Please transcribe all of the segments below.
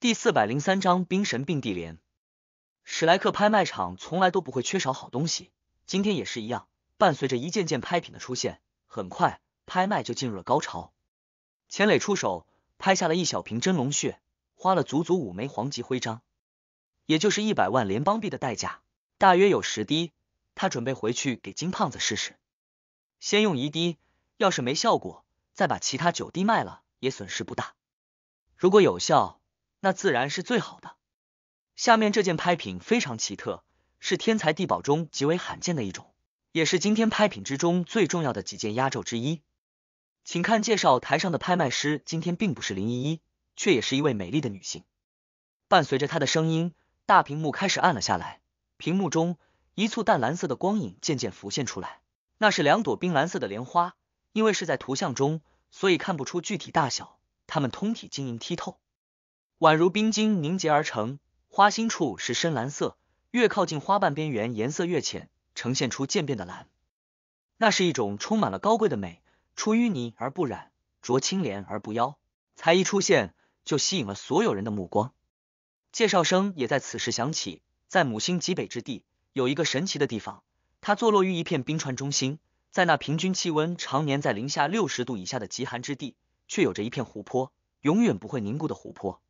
第四百零三章冰神并蒂莲。史莱克拍卖场从来都不会缺少好东西，今天也是一样。伴随着一件件拍品的出现，很快拍卖就进入了高潮。钱磊出手拍下了一小瓶真龙血，花了足足五枚黄级徽章，也就是一百万联邦币的代价，大约有十滴。他准备回去给金胖子试试，先用一滴，要是没效果，再把其他九滴卖了，也损失不大。如果有效，那自然是最好的。下面这件拍品非常奇特，是天才地宝中极为罕见的一种，也是今天拍品之中最重要的几件压轴之一。请看介绍台上的拍卖师，今天并不是林依依，却也是一位美丽的女性。伴随着她的声音，大屏幕开始暗了下来，屏幕中一簇淡蓝色的光影渐渐浮现出来，那是两朵冰蓝色的莲花。因为是在图像中，所以看不出具体大小，它们通体晶莹剔透。宛如冰晶凝结而成，花心处是深蓝色，越靠近花瓣边缘，颜色越浅，呈现出渐变的蓝。那是一种充满了高贵的美，出淤泥而不染，濯清涟而不妖。才一出现，就吸引了所有人的目光。介绍声也在此时响起。在母星极北之地，有一个神奇的地方，它坐落于一片冰川中心，在那平均气温常年在零下六十度以下的极寒之地，却有着一片湖泊，永远不会凝固的湖泊。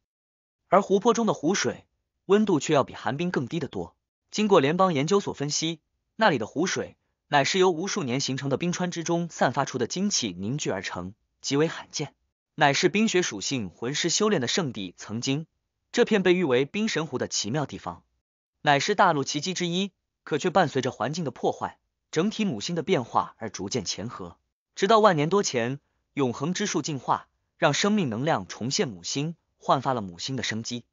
而湖泊中的湖水温度却要比寒冰更低得多。经过联邦研究所分析，那里的湖水乃是由无数年形成的冰川之中散发出的精气凝聚而成，极为罕见，乃是冰雪属性魂师修炼的圣地。曾经，这片被誉为冰神湖的奇妙地方，乃是大陆奇迹之一，可却伴随着环境的破坏、整体母星的变化而逐渐前合。直到万年多前，永恒之树进化，让生命能量重现母星。焕发了母星的生机。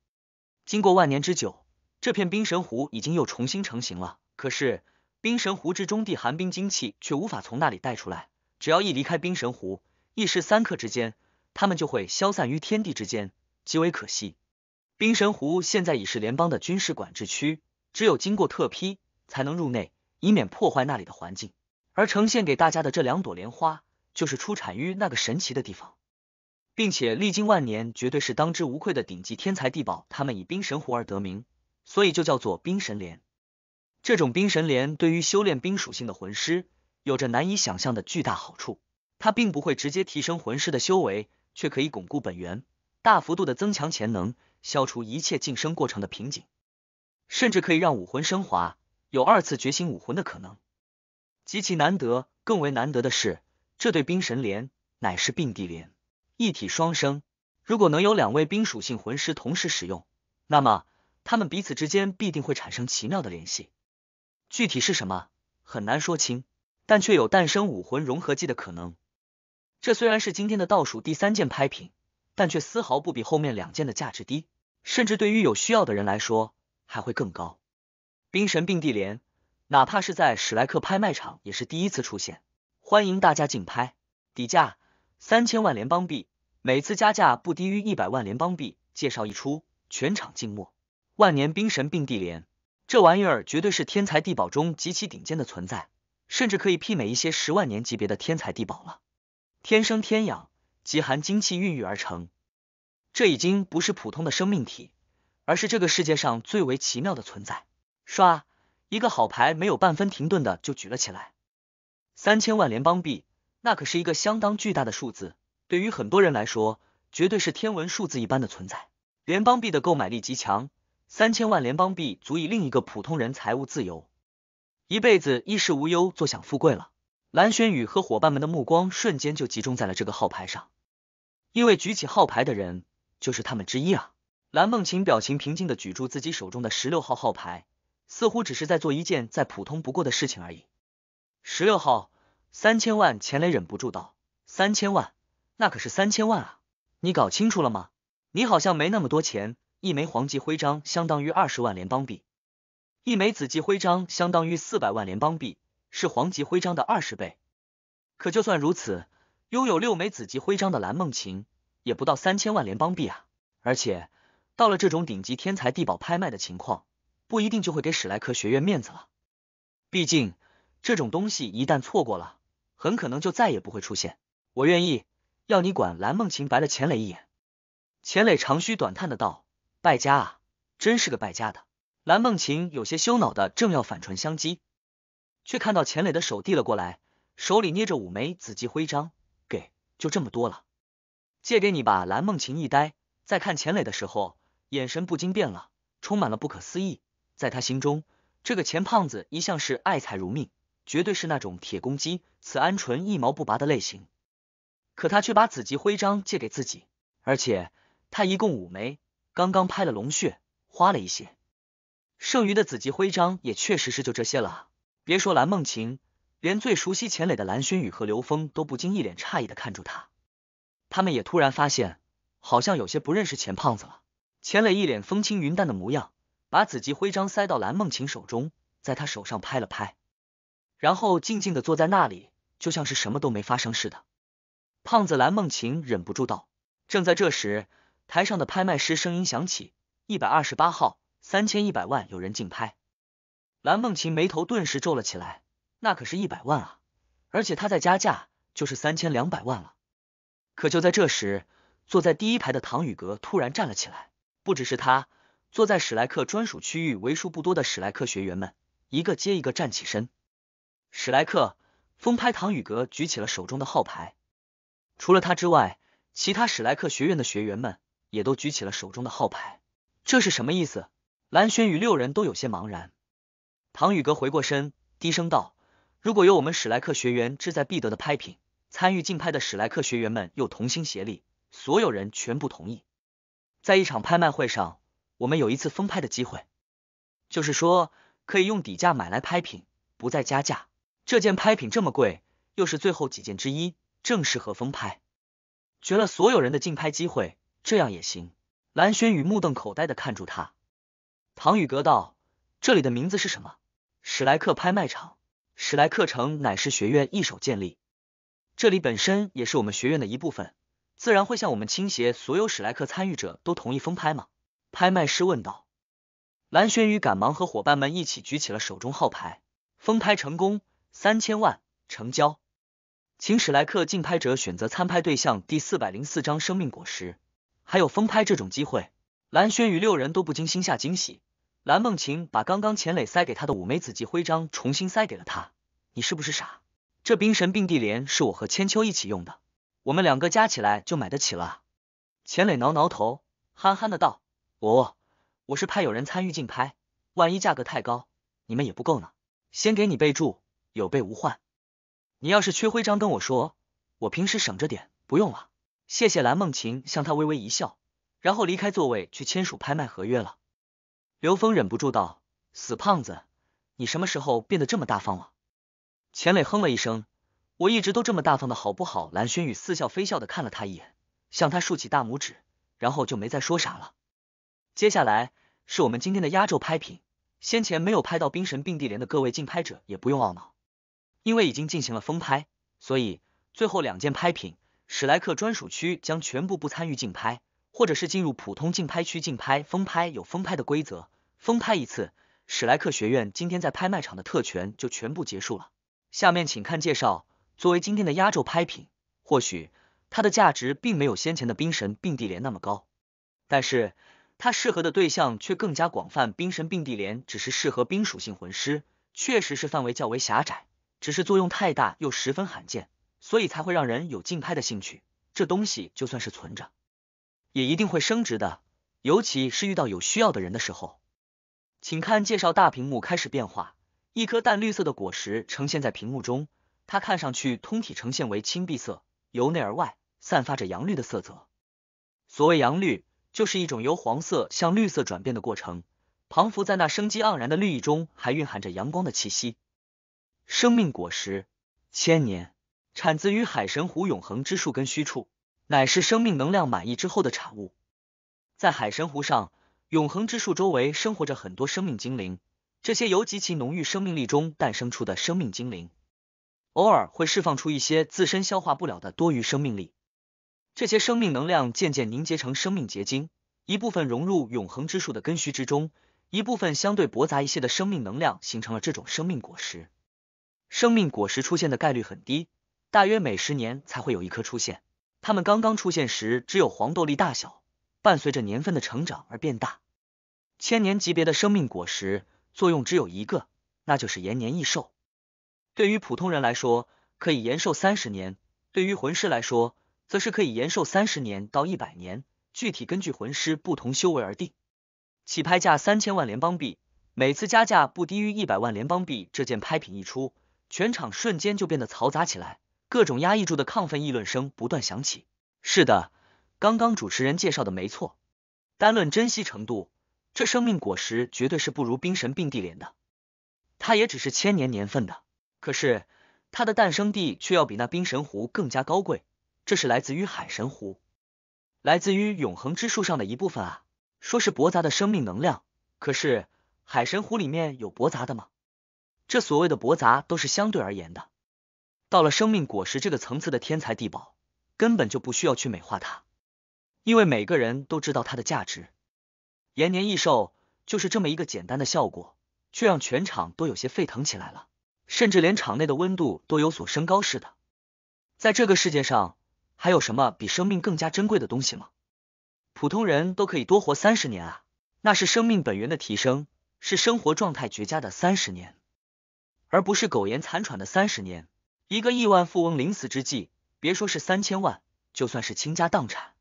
经过万年之久，这片冰神湖已经又重新成型了。可是，冰神湖之中地寒冰精气却无法从那里带出来。只要一离开冰神湖，一时三刻之间，他们就会消散于天地之间，极为可惜。冰神湖现在已是联邦的军事管制区，只有经过特批才能入内，以免破坏那里的环境。而呈现给大家的这两朵莲花，就是出产于那个神奇的地方。并且历经万年，绝对是当之无愧的顶级天才地宝。他们以冰神湖而得名，所以就叫做冰神莲。这种冰神莲对于修炼冰属性的魂师有着难以想象的巨大好处。它并不会直接提升魂师的修为，却可以巩固本源，大幅度的增强潜能，消除一切晋升过程的瓶颈，甚至可以让武魂升华，有二次觉醒武魂的可能。极其难得，更为难得的是，这对冰神莲乃是并蒂莲。一体双生，如果能有两位冰属性魂师同时使用，那么他们彼此之间必定会产生奇妙的联系。具体是什么很难说清，但却有诞生武魂融合技的可能。这虽然是今天的倒数第三件拍品，但却丝毫不比后面两件的价值低，甚至对于有需要的人来说还会更高。冰神并蒂莲，哪怕是在史莱克拍卖场也是第一次出现，欢迎大家竞拍，底价。三千万联邦币，每次加价不低于一百万联邦币。介绍一出，全场静默。万年冰神并蒂莲，这玩意儿绝对是天才地宝中极其顶尖的存在，甚至可以媲美一些十万年级别的天才地宝了。天生天养，极寒精气孕育而成，这已经不是普通的生命体，而是这个世界上最为奇妙的存在。刷，一个好牌没有半分停顿的就举了起来，三千万联邦币。那可是一个相当巨大的数字，对于很多人来说，绝对是天文数字一般的存在。联邦币的购买力极强，三千万联邦币足以另一个普通人财务自由，一辈子衣食无忧，坐享富贵了。蓝轩宇和伙伴们的目光瞬间就集中在了这个号牌上，因为举起号牌的人就是他们之一啊。蓝梦晴表情平静的举住自己手中的十六号号牌，似乎只是在做一件再普通不过的事情而已。十六号。三千万，钱雷忍不住道：“三千万，那可是三千万啊！你搞清楚了吗？你好像没那么多钱。一枚黄级徽章相当于二十万联邦币，一枚紫级徽章相当于四百万联邦币，是黄级徽章的二十倍。可就算如此，拥有六枚紫级徽章的蓝梦琴也不到三千万联邦币啊！而且，到了这种顶级天才地宝拍卖的情况，不一定就会给史莱克学院面子了，毕竟……”这种东西一旦错过了，很可能就再也不会出现。我愿意，要你管！蓝梦晴白了钱磊一眼，钱磊长吁短叹的道：“败家啊，真是个败家的。”蓝梦晴有些羞恼的正要反唇相讥，却看到钱磊的手递了过来，手里捏着五枚紫级徽章，给，就这么多了，借给你吧。蓝梦晴一呆，在看钱磊的时候，眼神不禁变了，充满了不可思议。在他心中，这个钱胖子一向是爱财如命。绝对是那种铁公鸡，此鹌鹑一毛不拔的类型。可他却把紫级徽章借给自己，而且他一共五枚，刚刚拍了龙血，花了一些，剩余的紫级徽章也确实是就这些了。别说蓝梦晴，连最熟悉钱磊的蓝轩宇和刘峰都不禁一脸诧异的看住他，他们也突然发现，好像有些不认识钱胖子了。钱磊一脸风轻云淡的模样，把紫级徽章塞到蓝梦晴手中，在他手上拍了拍。然后静静的坐在那里，就像是什么都没发生似的。胖子蓝梦晴忍不住道。正在这时，台上的拍卖师声音响起：“一百二十八号，三千一百万，有人竞拍。”蓝梦晴眉头顿时皱了起来，那可是一百万啊！而且他再加价，就是三千两百万了。可就在这时，坐在第一排的唐宇格突然站了起来。不只是他，坐在史莱克专属区域为数不多的史莱克学员们，一个接一个站起身。史莱克封拍，唐雨阁举起了手中的号牌。除了他之外，其他史莱克学院的学员们也都举起了手中的号牌。这是什么意思？蓝轩宇六人都有些茫然。唐雨阁回过身，低声道：“如果有我们史莱克学员志在必得的拍品，参与竞拍的史莱克学员们又同心协力，所有人全部同意，在一场拍卖会上，我们有一次封拍的机会，就是说可以用底价买来拍品，不再加价。”这件拍品这么贵，又是最后几件之一，正是合封拍，绝了所有人的竞拍机会，这样也行？蓝轩宇目瞪口呆的看住他。唐宇阁道：“这里的名字是什么？”史莱克拍卖场，史莱克城乃是学院一手建立，这里本身也是我们学院的一部分，自然会向我们倾斜。所有史莱克参与者都同意封拍吗？拍卖师问道。蓝轩宇赶忙和伙伴们一起举起了手中号牌，封拍成功。三千万成交，请史莱克竞拍者选择参拍对象。第四百零四张生命果实，还有封拍这种机会。蓝轩宇六人都不禁心下惊喜。蓝梦晴把刚刚钱磊塞给他的五枚紫极徽章重新塞给了他。你是不是傻？这冰神并蒂莲是我和千秋一起用的，我们两个加起来就买得起了。钱磊挠挠头，憨憨的道：“我，我是怕有人参与竞拍，万一价格太高，你们也不够呢。先给你备注。”有备无患，你要是缺徽章跟我说，我平时省着点，不用了，谢谢。蓝梦晴向他微微一笑，然后离开座位去签署拍卖合约了。刘峰忍不住道：“死胖子，你什么时候变得这么大方了？”钱磊哼了一声：“我一直都这么大方的好不好？”蓝轩宇似笑非笑的看了他一眼，向他竖起大拇指，然后就没再说啥了。接下来是我们今天的压轴拍品，先前没有拍到冰神并蒂莲的各位竞拍者也不用懊恼。因为已经进行了封拍，所以最后两件拍品，史莱克专属区将全部不参与竞拍，或者是进入普通竞拍区竞拍。封拍有封拍的规则，封拍一次，史莱克学院今天在拍卖场的特权就全部结束了。下面请看介绍。作为今天的压轴拍品，或许它的价值并没有先前的冰神并蒂莲那么高，但是它适合的对象却更加广泛。冰神并蒂莲只是适合冰属性魂师，确实是范围较为狭窄。只是作用太大，又十分罕见，所以才会让人有竞拍的兴趣。这东西就算是存着，也一定会升值的。尤其是遇到有需要的人的时候，请看介绍。大屏幕开始变化，一颗淡绿色的果实呈现在屏幕中，它看上去通体呈现为青碧色，由内而外散发着阳绿的色泽。所谓阳绿，就是一种由黄色向绿色转变的过程。彷佛在那生机盎然的绿意中，还蕴含着阳光的气息。生命果实，千年产自于海神湖永恒之树根须处，乃是生命能量满溢之后的产物。在海神湖上，永恒之树周围生活着很多生命精灵，这些由极其浓郁生命力中诞生出的生命精灵，偶尔会释放出一些自身消化不了的多余生命力。这些生命能量渐渐凝结成生命结晶，一部分融入永恒之树的根须之中，一部分相对驳杂一些的生命能量形成了这种生命果实。生命果实出现的概率很低，大约每十年才会有一颗出现。它们刚刚出现时只有黄豆粒大小，伴随着年份的成长而变大。千年级别的生命果实作用只有一个，那就是延年益寿。对于普通人来说，可以延寿三十年；对于魂师来说，则是可以延寿三十年到一百年，具体根据魂师不同修为而定。起拍价三千万联邦币，每次加价不低于一百万联邦币。这件拍品一出。全场瞬间就变得嘈杂起来，各种压抑住的亢奋议论声不断响起。是的，刚刚主持人介绍的没错。单论珍惜程度，这生命果实绝对是不如冰神并蒂莲的。它也只是千年年份的，可是它的诞生地却要比那冰神湖更加高贵。这是来自于海神湖，来自于永恒之树上的一部分啊！说是驳杂的生命能量，可是海神湖里面有驳杂的吗？这所谓的驳杂都是相对而言的，到了生命果实这个层次的天才地宝，根本就不需要去美化它，因为每个人都知道它的价值，延年益寿就是这么一个简单的效果，却让全场都有些沸腾起来了，甚至连场内的温度都有所升高似的。在这个世界上，还有什么比生命更加珍贵的东西吗？普通人都可以多活三十年啊，那是生命本源的提升，是生活状态绝佳的三十年。而不是苟延残喘的三十年。一个亿万富翁临死之际，别说是三千万，就算是倾家荡产，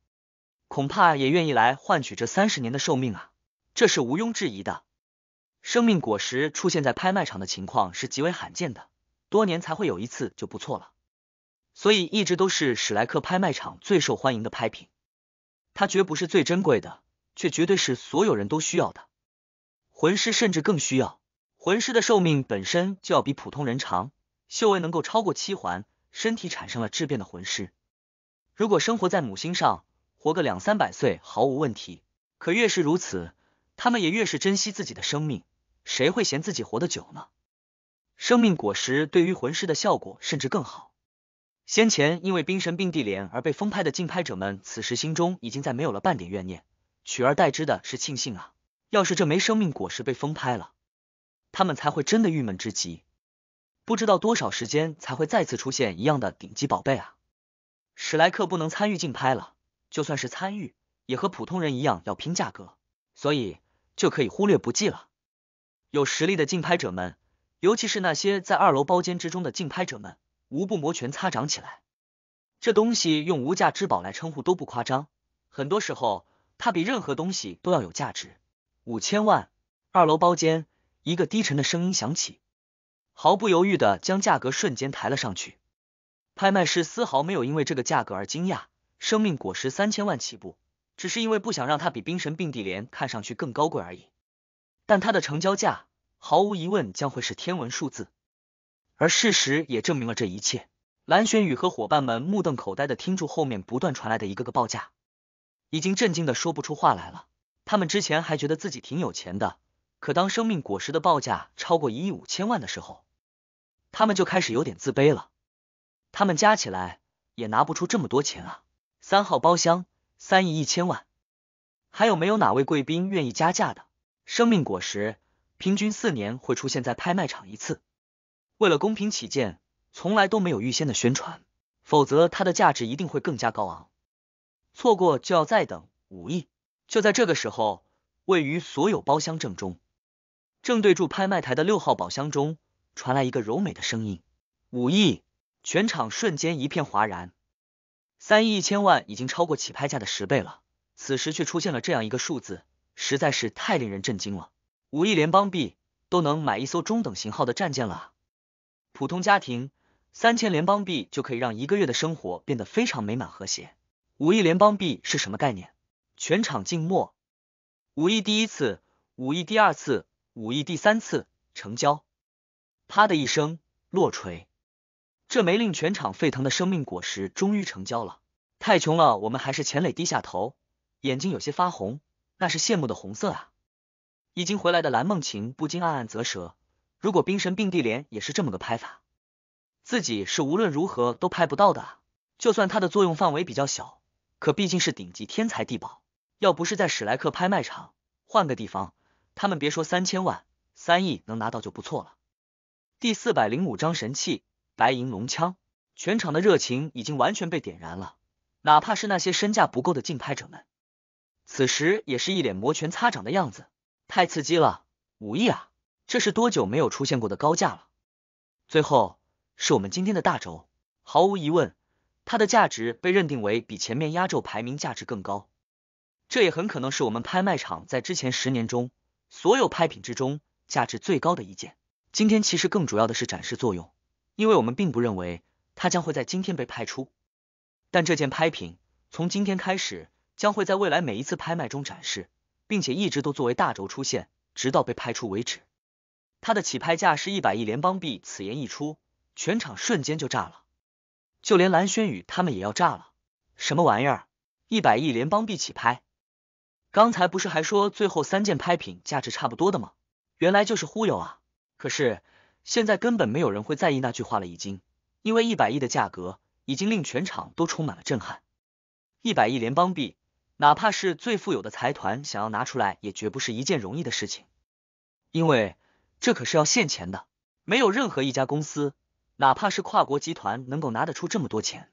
恐怕也愿意来换取这三十年的寿命啊！这是毋庸置疑的。生命果实出现在拍卖场的情况是极为罕见的，多年才会有一次就不错了。所以一直都是史莱克拍卖场最受欢迎的拍品。它绝不是最珍贵的，却绝对是所有人都需要的。魂师甚至更需要。魂师的寿命本身就要比普通人长，修为能够超过七环，身体产生了质变的魂师，如果生活在母星上，活个两三百岁毫无问题。可越是如此，他们也越是珍惜自己的生命，谁会嫌自己活得久呢？生命果实对于魂师的效果甚至更好。先前因为冰神并蒂莲而被封拍的竞拍者们，此时心中已经再没有了半点怨念，取而代之的是庆幸啊！要是这枚生命果实被封拍了。他们才会真的郁闷至极，不知道多少时间才会再次出现一样的顶级宝贝啊！史莱克不能参与竞拍了，就算是参与，也和普通人一样要拼价格，所以就可以忽略不计了。有实力的竞拍者们，尤其是那些在二楼包间之中的竞拍者们，无不摩拳擦掌起来。这东西用无价之宝来称呼都不夸张，很多时候它比任何东西都要有价值。五千万，二楼包间。一个低沉的声音响起，毫不犹豫的将价格瞬间抬了上去。拍卖师丝毫没有因为这个价格而惊讶。生命果实三千万起步，只是因为不想让它比冰神并蒂莲看上去更高贵而已。但它的成交价毫无疑问将会是天文数字。而事实也证明了这一切。蓝玄宇和伙伴们目瞪口呆的听住后面不断传来的一个个报价，已经震惊的说不出话来了。他们之前还觉得自己挺有钱的。可当生命果实的报价超过一亿五千万的时候，他们就开始有点自卑了。他们加起来也拿不出这么多钱啊！三号包厢三亿一千万，还有没有哪位贵宾愿意加价的？生命果实平均四年会出现在拍卖场一次，为了公平起见，从来都没有预先的宣传，否则它的价值一定会更加高昂。错过就要再等五亿。就在这个时候，位于所有包厢正中。正对住拍卖台的六号宝箱中传来一个柔美的声音：“五亿！”全场瞬间一片哗然。三亿一千万已经超过起拍价的十倍了，此时却出现了这样一个数字，实在是太令人震惊了。五亿联邦币都能买一艘中等型号的战舰了。普通家庭三千联邦币就可以让一个月的生活变得非常美满和谐。五亿联邦币是什么概念？全场静默。五亿第一次，五亿第二次。武艺第三次成交，啪的一声落锤，这枚令全场沸腾的生命果实终于成交了。太穷了，我们还是钱磊低下头，眼睛有些发红，那是羡慕的红色啊。已经回来的蓝梦晴不禁暗暗啧舌，如果冰神并蒂莲也是这么个拍法，自己是无论如何都拍不到的啊。就算它的作用范围比较小，可毕竟是顶级天才地宝，要不是在史莱克拍卖场，换个地方。他们别说三千万，三亿能拿到就不错了。第四百零五章神器白银龙枪，全场的热情已经完全被点燃了。哪怕是那些身价不够的竞拍者们，此时也是一脸摩拳擦掌的样子。太刺激了，五亿啊！这是多久没有出现过的高价了。最后是我们今天的大轴，毫无疑问，它的价值被认定为比前面压轴排名价值更高。这也很可能是我们拍卖场在之前十年中。所有拍品之中价值最高的一件，今天其实更主要的是展示作用，因为我们并不认为它将会在今天被拍出。但这件拍品从今天开始将会在未来每一次拍卖中展示，并且一直都作为大轴出现，直到被拍出为止。它的起拍价是一百亿联邦币。此言一出，全场瞬间就炸了，就连蓝轩宇他们也要炸了。什么玩意儿？一百亿联邦币起拍？刚才不是还说最后三件拍品价值差不多的吗？原来就是忽悠啊！可是现在根本没有人会在意那句话了，已经，因为一百亿的价格已经令全场都充满了震撼。一百亿联邦币，哪怕是最富有的财团想要拿出来，也绝不是一件容易的事情，因为这可是要现钱的。没有任何一家公司，哪怕是跨国集团，能够拿得出这么多钱。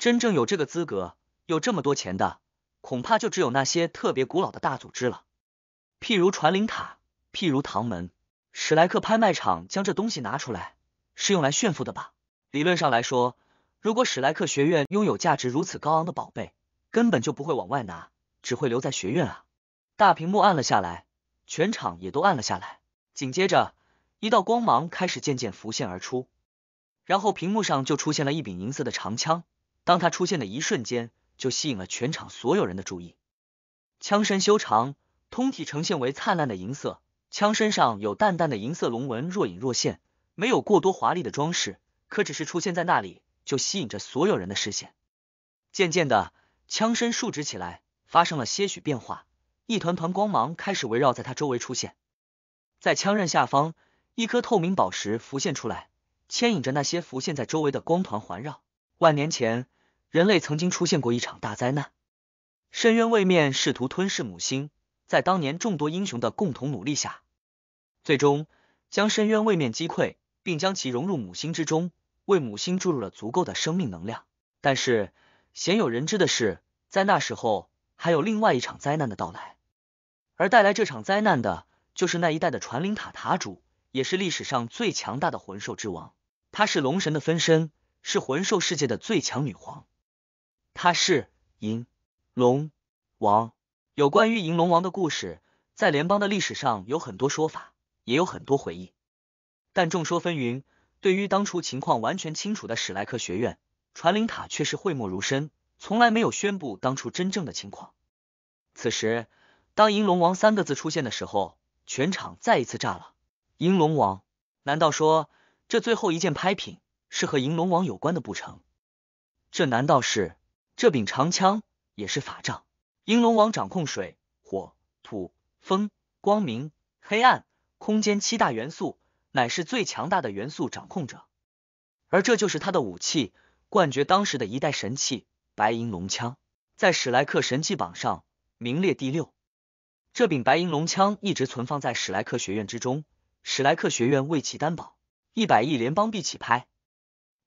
真正有这个资格、有这么多钱的。恐怕就只有那些特别古老的大组织了，譬如传灵塔，譬如唐门，史莱克拍卖场将这东西拿出来是用来炫富的吧？理论上来说，如果史莱克学院拥有价值如此高昂的宝贝，根本就不会往外拿，只会留在学院啊。大屏幕暗了下来，全场也都暗了下来。紧接着，一道光芒开始渐渐浮现而出，然后屏幕上就出现了一柄银色的长枪。当它出现的一瞬间。就吸引了全场所有人的注意。枪身修长，通体呈现为灿烂的银色，枪身上有淡淡的银色龙纹若隐若现，没有过多华丽的装饰，可只是出现在那里就吸引着所有人的视线。渐渐的，枪身竖直起来，发生了些许变化，一团团光芒开始围绕在他周围出现。在枪刃下方，一颗透明宝石浮现出来，牵引着那些浮现在周围的光团环绕。万年前。人类曾经出现过一场大灾难，深渊位面试图吞噬母星，在当年众多英雄的共同努力下，最终将深渊位面击溃，并将其融入母星之中，为母星注入了足够的生命能量。但是鲜有人知的是，在那时候还有另外一场灾难的到来，而带来这场灾难的就是那一代的传灵塔塔主，也是历史上最强大的魂兽之王，他是龙神的分身，是魂兽世界的最强女皇。他是银龙王，有关于银龙王的故事，在联邦的历史上有很多说法，也有很多回忆，但众说纷纭。对于当初情况完全清楚的史莱克学院传灵塔，却是讳莫如深，从来没有宣布当初真正的情况。此时，当“银龙王”三个字出现的时候，全场再一次炸了。“银龙王”，难道说这最后一件拍品是和银龙王有关的不成？这难道是？这柄长枪也是法杖，银龙王掌控水、火、土、风、光明、黑暗、空间七大元素，乃是最强大的元素掌控者。而这就是他的武器，冠绝当时的一代神器——白银龙枪，在史莱克神器榜上名列第六。这柄白银龙枪一直存放在史莱克学院之中，史莱克学院为其担保，一百亿联邦币起拍，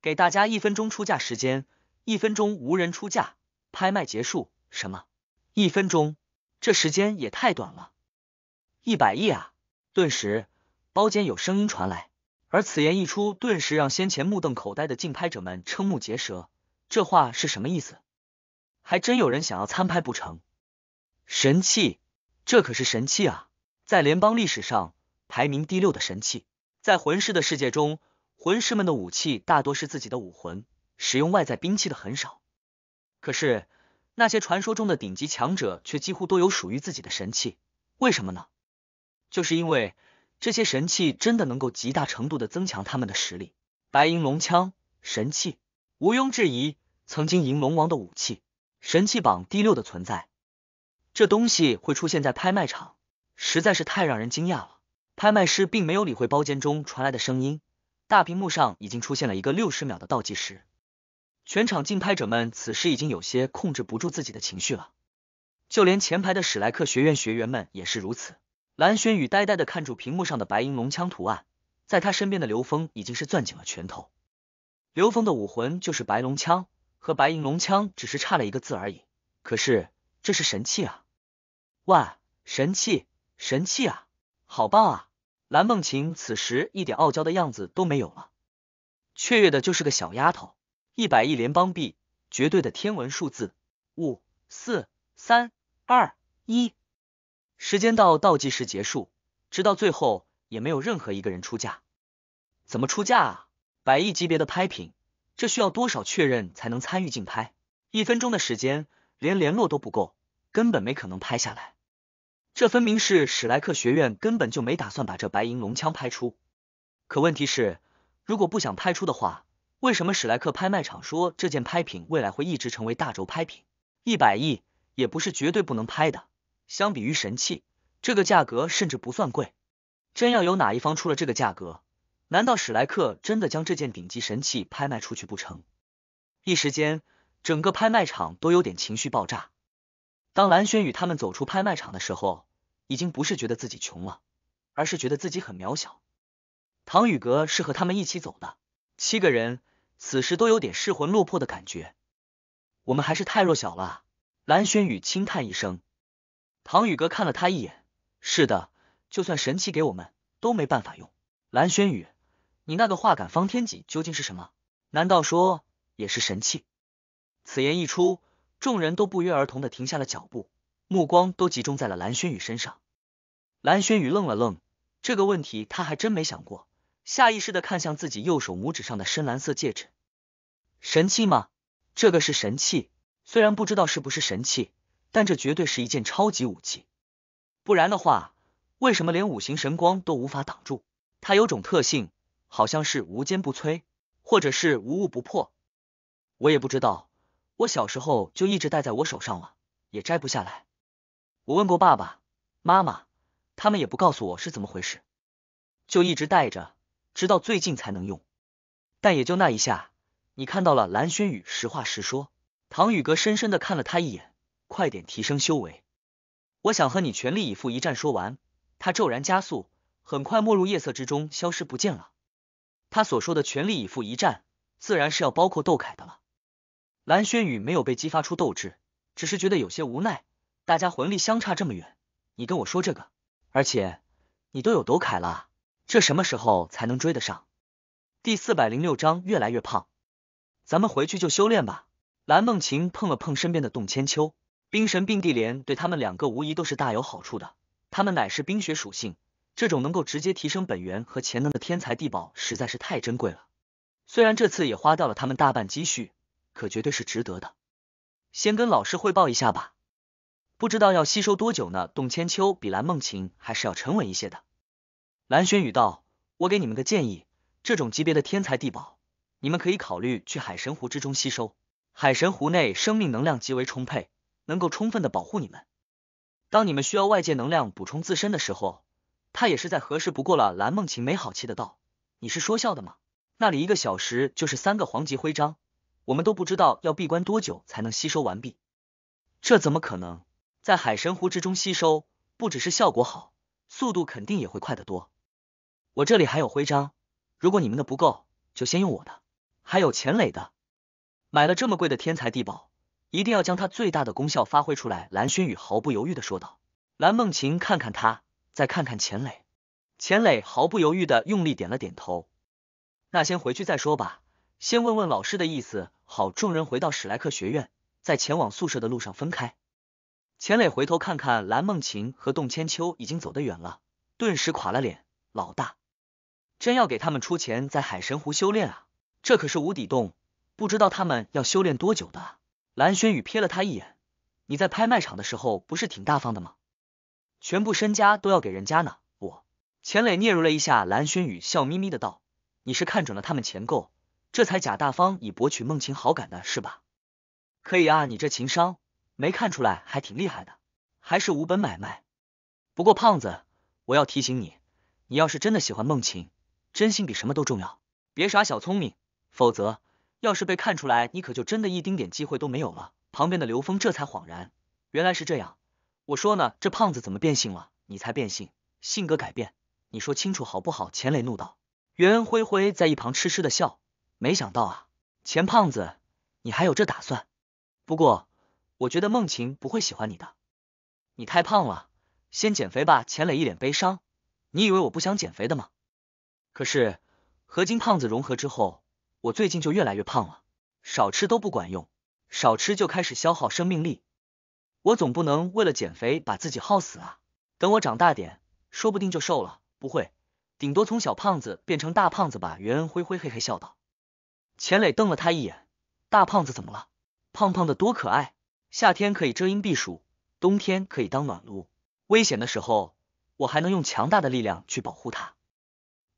给大家一分钟出价时间。一分钟无人出价，拍卖结束。什么？一分钟？这时间也太短了！一百亿啊！顿时包间有声音传来，而此言一出，顿时让先前目瞪口呆的竞拍者们瞠目结舌。这话是什么意思？还真有人想要参拍不成？神器，这可是神器啊！在联邦历史上排名第六的神器，在魂师的世界中，魂师们的武器大多是自己的武魂。使用外在兵器的很少，可是那些传说中的顶级强者却几乎都有属于自己的神器，为什么呢？就是因为这些神器真的能够极大程度的增强他们的实力。白银龙枪，神器，毋庸置疑，曾经银龙王的武器，神器榜第六的存在。这东西会出现在拍卖场，实在是太让人惊讶了。拍卖师并没有理会包间中传来的声音，大屏幕上已经出现了一个六十秒的倒计时。全场竞拍者们此时已经有些控制不住自己的情绪了，就连前排的史莱克学院学员们也是如此。蓝轩宇呆呆的看住屏幕上的白银龙枪图案，在他身边的刘峰已经是攥紧了拳头。刘峰的武魂就是白龙枪，和白银龙枪只是差了一个字而已。可是这是神器啊！哇，神器，神器啊，好棒啊！蓝梦晴此时一点傲娇的样子都没有了，雀跃的就是个小丫头。一百亿联邦币，绝对的天文数字。五、四、三、二、一，时间到，倒计时结束。直到最后，也没有任何一个人出价。怎么出价啊？百亿级别的拍品，这需要多少确认才能参与竞拍？一分钟的时间，连联络都不够，根本没可能拍下来。这分明是史莱克学院根本就没打算把这白银龙枪拍出。可问题是，如果不想拍出的话，为什么史莱克拍卖场说这件拍品未来会一直成为大轴拍品？一百亿也不是绝对不能拍的。相比于神器，这个价格甚至不算贵。真要有哪一方出了这个价格，难道史莱克真的将这件顶级神器拍卖出去不成？一时间，整个拍卖场都有点情绪爆炸。当蓝轩宇他们走出拍卖场的时候，已经不是觉得自己穷了，而是觉得自己很渺小。唐雨格是和他们一起走的，七个人。此时都有点失魂落魄的感觉，我们还是太弱小了。蓝轩宇轻叹一声，唐宇哥看了他一眼，是的，就算神器给我们都没办法用。蓝轩宇，你那个画杆方天戟究竟是什么？难道说也是神器？此言一出，众人都不约而同的停下了脚步，目光都集中在了蓝轩宇身上。蓝轩宇愣了愣，这个问题他还真没想过。下意识的看向自己右手拇指上的深蓝色戒指，神器吗？这个是神器，虽然不知道是不是神器，但这绝对是一件超级武器。不然的话，为什么连五行神光都无法挡住？它有种特性，好像是无坚不摧，或者是无物不破。我也不知道，我小时候就一直戴在我手上了，也摘不下来。我问过爸爸妈妈，他们也不告诉我是怎么回事，就一直戴着。直到最近才能用，但也就那一下，你看到了。蓝轩宇实话实说，唐宇哥深深的看了他一眼。快点提升修为，我想和你全力以赴一战。说完，他骤然加速，很快没入夜色之中，消失不见了。他所说的全力以赴一战，自然是要包括窦凯的了。蓝轩宇没有被激发出斗志，只是觉得有些无奈。大家魂力相差这么远，你跟我说这个，而且你都有斗凯了。这什么时候才能追得上？第四百零六章越来越胖。咱们回去就修炼吧。蓝梦晴碰了碰身边的洞千秋，冰神并蒂莲对他们两个无疑都是大有好处的。他们乃是冰雪属性，这种能够直接提升本源和潜能的天才地宝实在是太珍贵了。虽然这次也花掉了他们大半积蓄，可绝对是值得的。先跟老师汇报一下吧，不知道要吸收多久呢？洞千秋比蓝梦晴还是要沉稳一些的。蓝轩宇道：“我给你们个建议，这种级别的天才地宝，你们可以考虑去海神湖之中吸收。海神湖内生命能量极为充沛，能够充分的保护你们。当你们需要外界能量补充自身的时候，它也是在合适不过了。”蓝梦晴没好气的道：“你是说笑的吗？那里一个小时就是三个黄级徽章，我们都不知道要闭关多久才能吸收完毕，这怎么可能？在海神湖之中吸收，不只是效果好，速度肯定也会快得多。”我这里还有徽章，如果你们的不够，就先用我的。还有钱磊的，买了这么贵的天才地宝，一定要将它最大的功效发挥出来。”蓝轩宇毫不犹豫的说道。蓝梦晴看看他，再看看钱磊，钱磊毫不犹豫的用力点了点头。那先回去再说吧，先问问老师的意思。好，众人回到史莱克学院，在前往宿舍的路上分开。钱磊回头看看蓝梦晴和动千秋已经走得远了，顿时垮了脸。老大。真要给他们出钱在海神湖修炼啊？这可是无底洞，不知道他们要修炼多久的。蓝轩宇瞥了他一眼：“你在拍卖场的时候不是挺大方的吗？全部身家都要给人家呢。”我钱磊嗫嚅了一下，蓝轩宇笑眯眯的道：“你是看准了他们钱够，这才假大方以博取孟晴好感的是吧？”可以啊，你这情商没看出来还挺厉害的，还是无本买卖。不过胖子，我要提醒你，你要是真的喜欢孟晴。真心比什么都重要，别耍小聪明，否则要是被看出来，你可就真的一丁点机会都没有了。旁边的刘峰这才恍然，原来是这样，我说呢，这胖子怎么变性了？你才变性，性格改变，你说清楚好不好？钱磊怒道。袁辉辉在一旁痴痴的笑，没想到啊，钱胖子，你还有这打算。不过我觉得梦晴不会喜欢你的，你太胖了，先减肥吧。钱磊一脸悲伤，你以为我不想减肥的吗？可是，和金胖子融合之后，我最近就越来越胖了，少吃都不管用，少吃就开始消耗生命力。我总不能为了减肥把自己耗死啊！等我长大点，说不定就瘦了，不会，顶多从小胖子变成大胖子吧？袁恩灰灰嘿嘿笑道。钱磊瞪了他一眼：“大胖子怎么了？胖胖的多可爱，夏天可以遮阴避暑，冬天可以当暖炉，危险的时候，我还能用强大的力量去保护他。”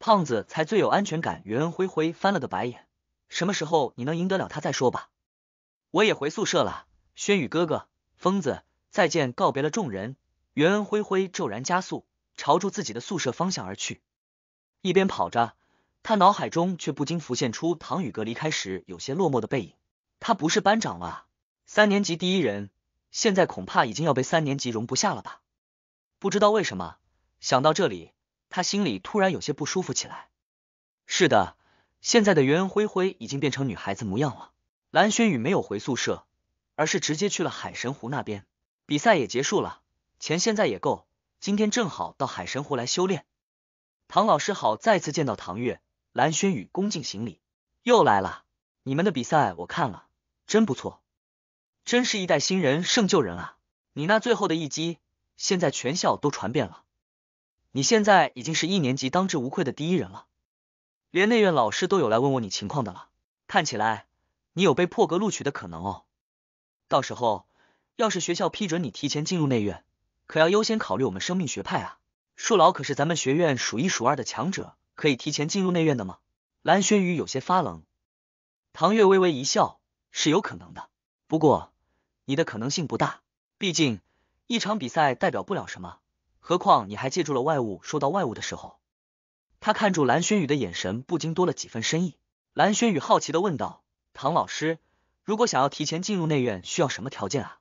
胖子才最有安全感。袁恩辉辉翻了个白眼，什么时候你能赢得了他再说吧。我也回宿舍了，轩宇哥哥，疯子，再见，告别了众人。袁恩辉辉骤然加速，朝住自己的宿舍方向而去。一边跑着，他脑海中却不禁浮现出唐宇哥离开时有些落寞的背影。他不是班长了，三年级第一人，现在恐怕已经要被三年级容不下了吧？不知道为什么，想到这里。他心里突然有些不舒服起来。是的，现在的袁恩灰灰已经变成女孩子模样了。蓝轩宇没有回宿舍，而是直接去了海神湖那边。比赛也结束了，钱现在也够。今天正好到海神湖来修炼。唐老师好，再次见到唐月，蓝轩宇恭敬行礼。又来了，你们的比赛我看了，真不错，真是一代新人胜旧人啊！你那最后的一击，现在全校都传遍了。你现在已经是一年级当之无愧的第一人了，连内院老师都有来问问你情况的了，看起来你有被破格录取的可能哦。到时候要是学校批准你提前进入内院，可要优先考虑我们生命学派啊。树老可是咱们学院数一数二的强者，可以提前进入内院的吗？蓝轩宇有些发冷，唐月微微一笑，是有可能的，不过你的可能性不大，毕竟一场比赛代表不了什么。何况你还借助了外物。说到外物的时候，他看住蓝轩宇的眼神不禁多了几分深意。蓝轩宇好奇的问道：“唐老师，如果想要提前进入内院，需要什么条件啊？”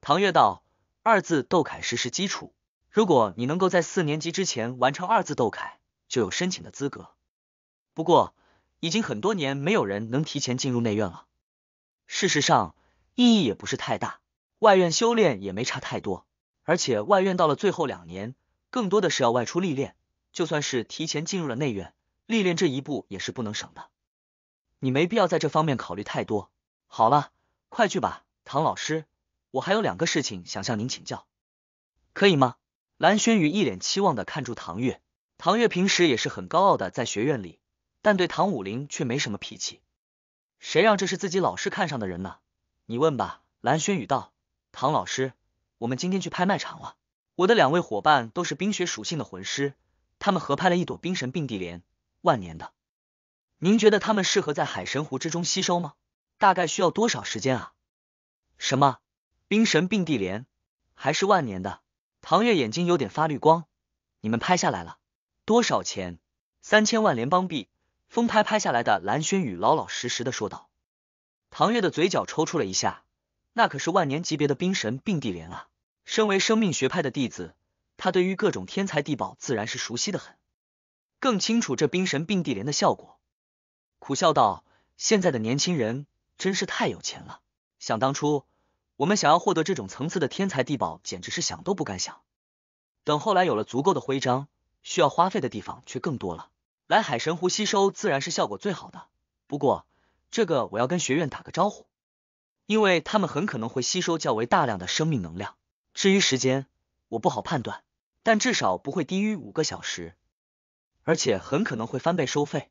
唐月道：“二字斗凯实是基础，如果你能够在四年级之前完成二字斗凯，就有申请的资格。不过，已经很多年没有人能提前进入内院了。事实上，意义也不是太大，外院修炼也没差太多。”而且外院到了最后两年，更多的是要外出历练。就算是提前进入了内院，历练这一步也是不能省的。你没必要在这方面考虑太多。好了，快去吧，唐老师，我还有两个事情想向您请教，可以吗？蓝轩宇一脸期望的看住唐月。唐月平时也是很高傲的在学院里，但对唐武林却没什么脾气。谁让这是自己老师看上的人呢？你问吧。蓝轩宇道：“唐老师。”我们今天去拍卖场了，我的两位伙伴都是冰雪属性的魂师，他们合拍了一朵冰神并蒂莲，万年的。您觉得他们适合在海神湖之中吸收吗？大概需要多少时间啊？什么冰神并蒂莲，还是万年的？唐月眼睛有点发绿光，你们拍下来了？多少钱？三千万联邦币，风拍拍下来的。蓝轩宇老老实实的说道。唐月的嘴角抽搐了一下。那可是万年级别的冰神并蒂莲啊！身为生命学派的弟子，他对于各种天才地宝自然是熟悉的很，更清楚这冰神并蒂莲的效果。苦笑道：“现在的年轻人真是太有钱了。想当初，我们想要获得这种层次的天才地宝，简直是想都不敢想。等后来有了足够的徽章，需要花费的地方却更多了。来海神湖吸收自然是效果最好的，不过这个我要跟学院打个招呼。”因为他们很可能会吸收较为大量的生命能量。至于时间，我不好判断，但至少不会低于五个小时，而且很可能会翻倍收费，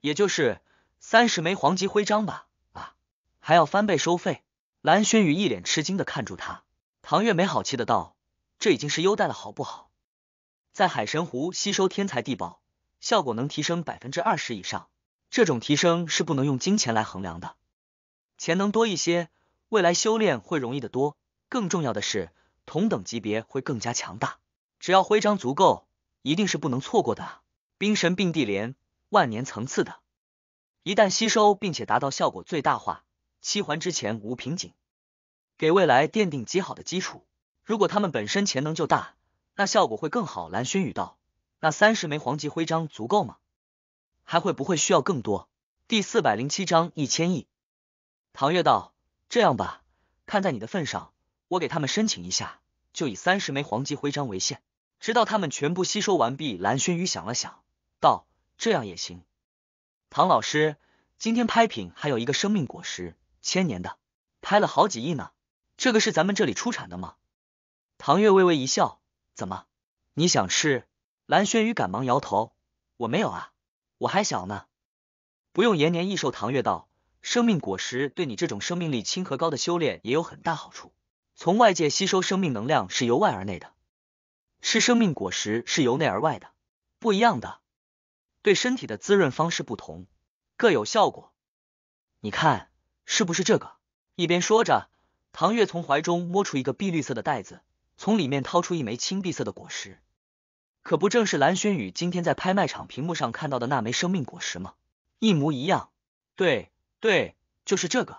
也就是三十枚黄级徽章吧。啊，还要翻倍收费？蓝轩宇一脸吃惊的看住他。唐月没好气的道：“这已经是优待了，好不好？在海神湖吸收天才地宝，效果能提升百分之二十以上，这种提升是不能用金钱来衡量的。”钱能多一些，未来修炼会容易的多。更重要的是，同等级别会更加强大。只要徽章足够，一定是不能错过的。冰神并蒂莲，万年层次的，一旦吸收并且达到效果最大化，七环之前无瓶颈，给未来奠定极好的基础。如果他们本身潜能就大，那效果会更好。蓝轩宇道：“那三十枚黄级徽章足够吗？还会不会需要更多？”第四百零七章一千亿。唐月道：“这样吧，看在你的份上，我给他们申请一下，就以三十枚黄级徽章为限，直到他们全部吸收完毕。”蓝轩宇想了想，道：“这样也行。”唐老师，今天拍品还有一个生命果实，千年的，拍了好几亿呢。这个是咱们这里出产的吗？”唐月微微一笑：“怎么，你想吃？”蓝轩宇赶忙摇头：“我没有啊，我还小呢，不用延年益寿。”唐月道。生命果实对你这种生命力亲和高的修炼也有很大好处。从外界吸收生命能量是由外而内的，吃生命果实是由内而外的，不一样的，对身体的滋润方式不同，各有效果。你看是不是这个？一边说着，唐月从怀中摸出一个碧绿色的袋子，从里面掏出一枚青碧色的果实，可不正是蓝轩宇今天在拍卖场屏幕上看到的那枚生命果实吗？一模一样。对。对，就是这个，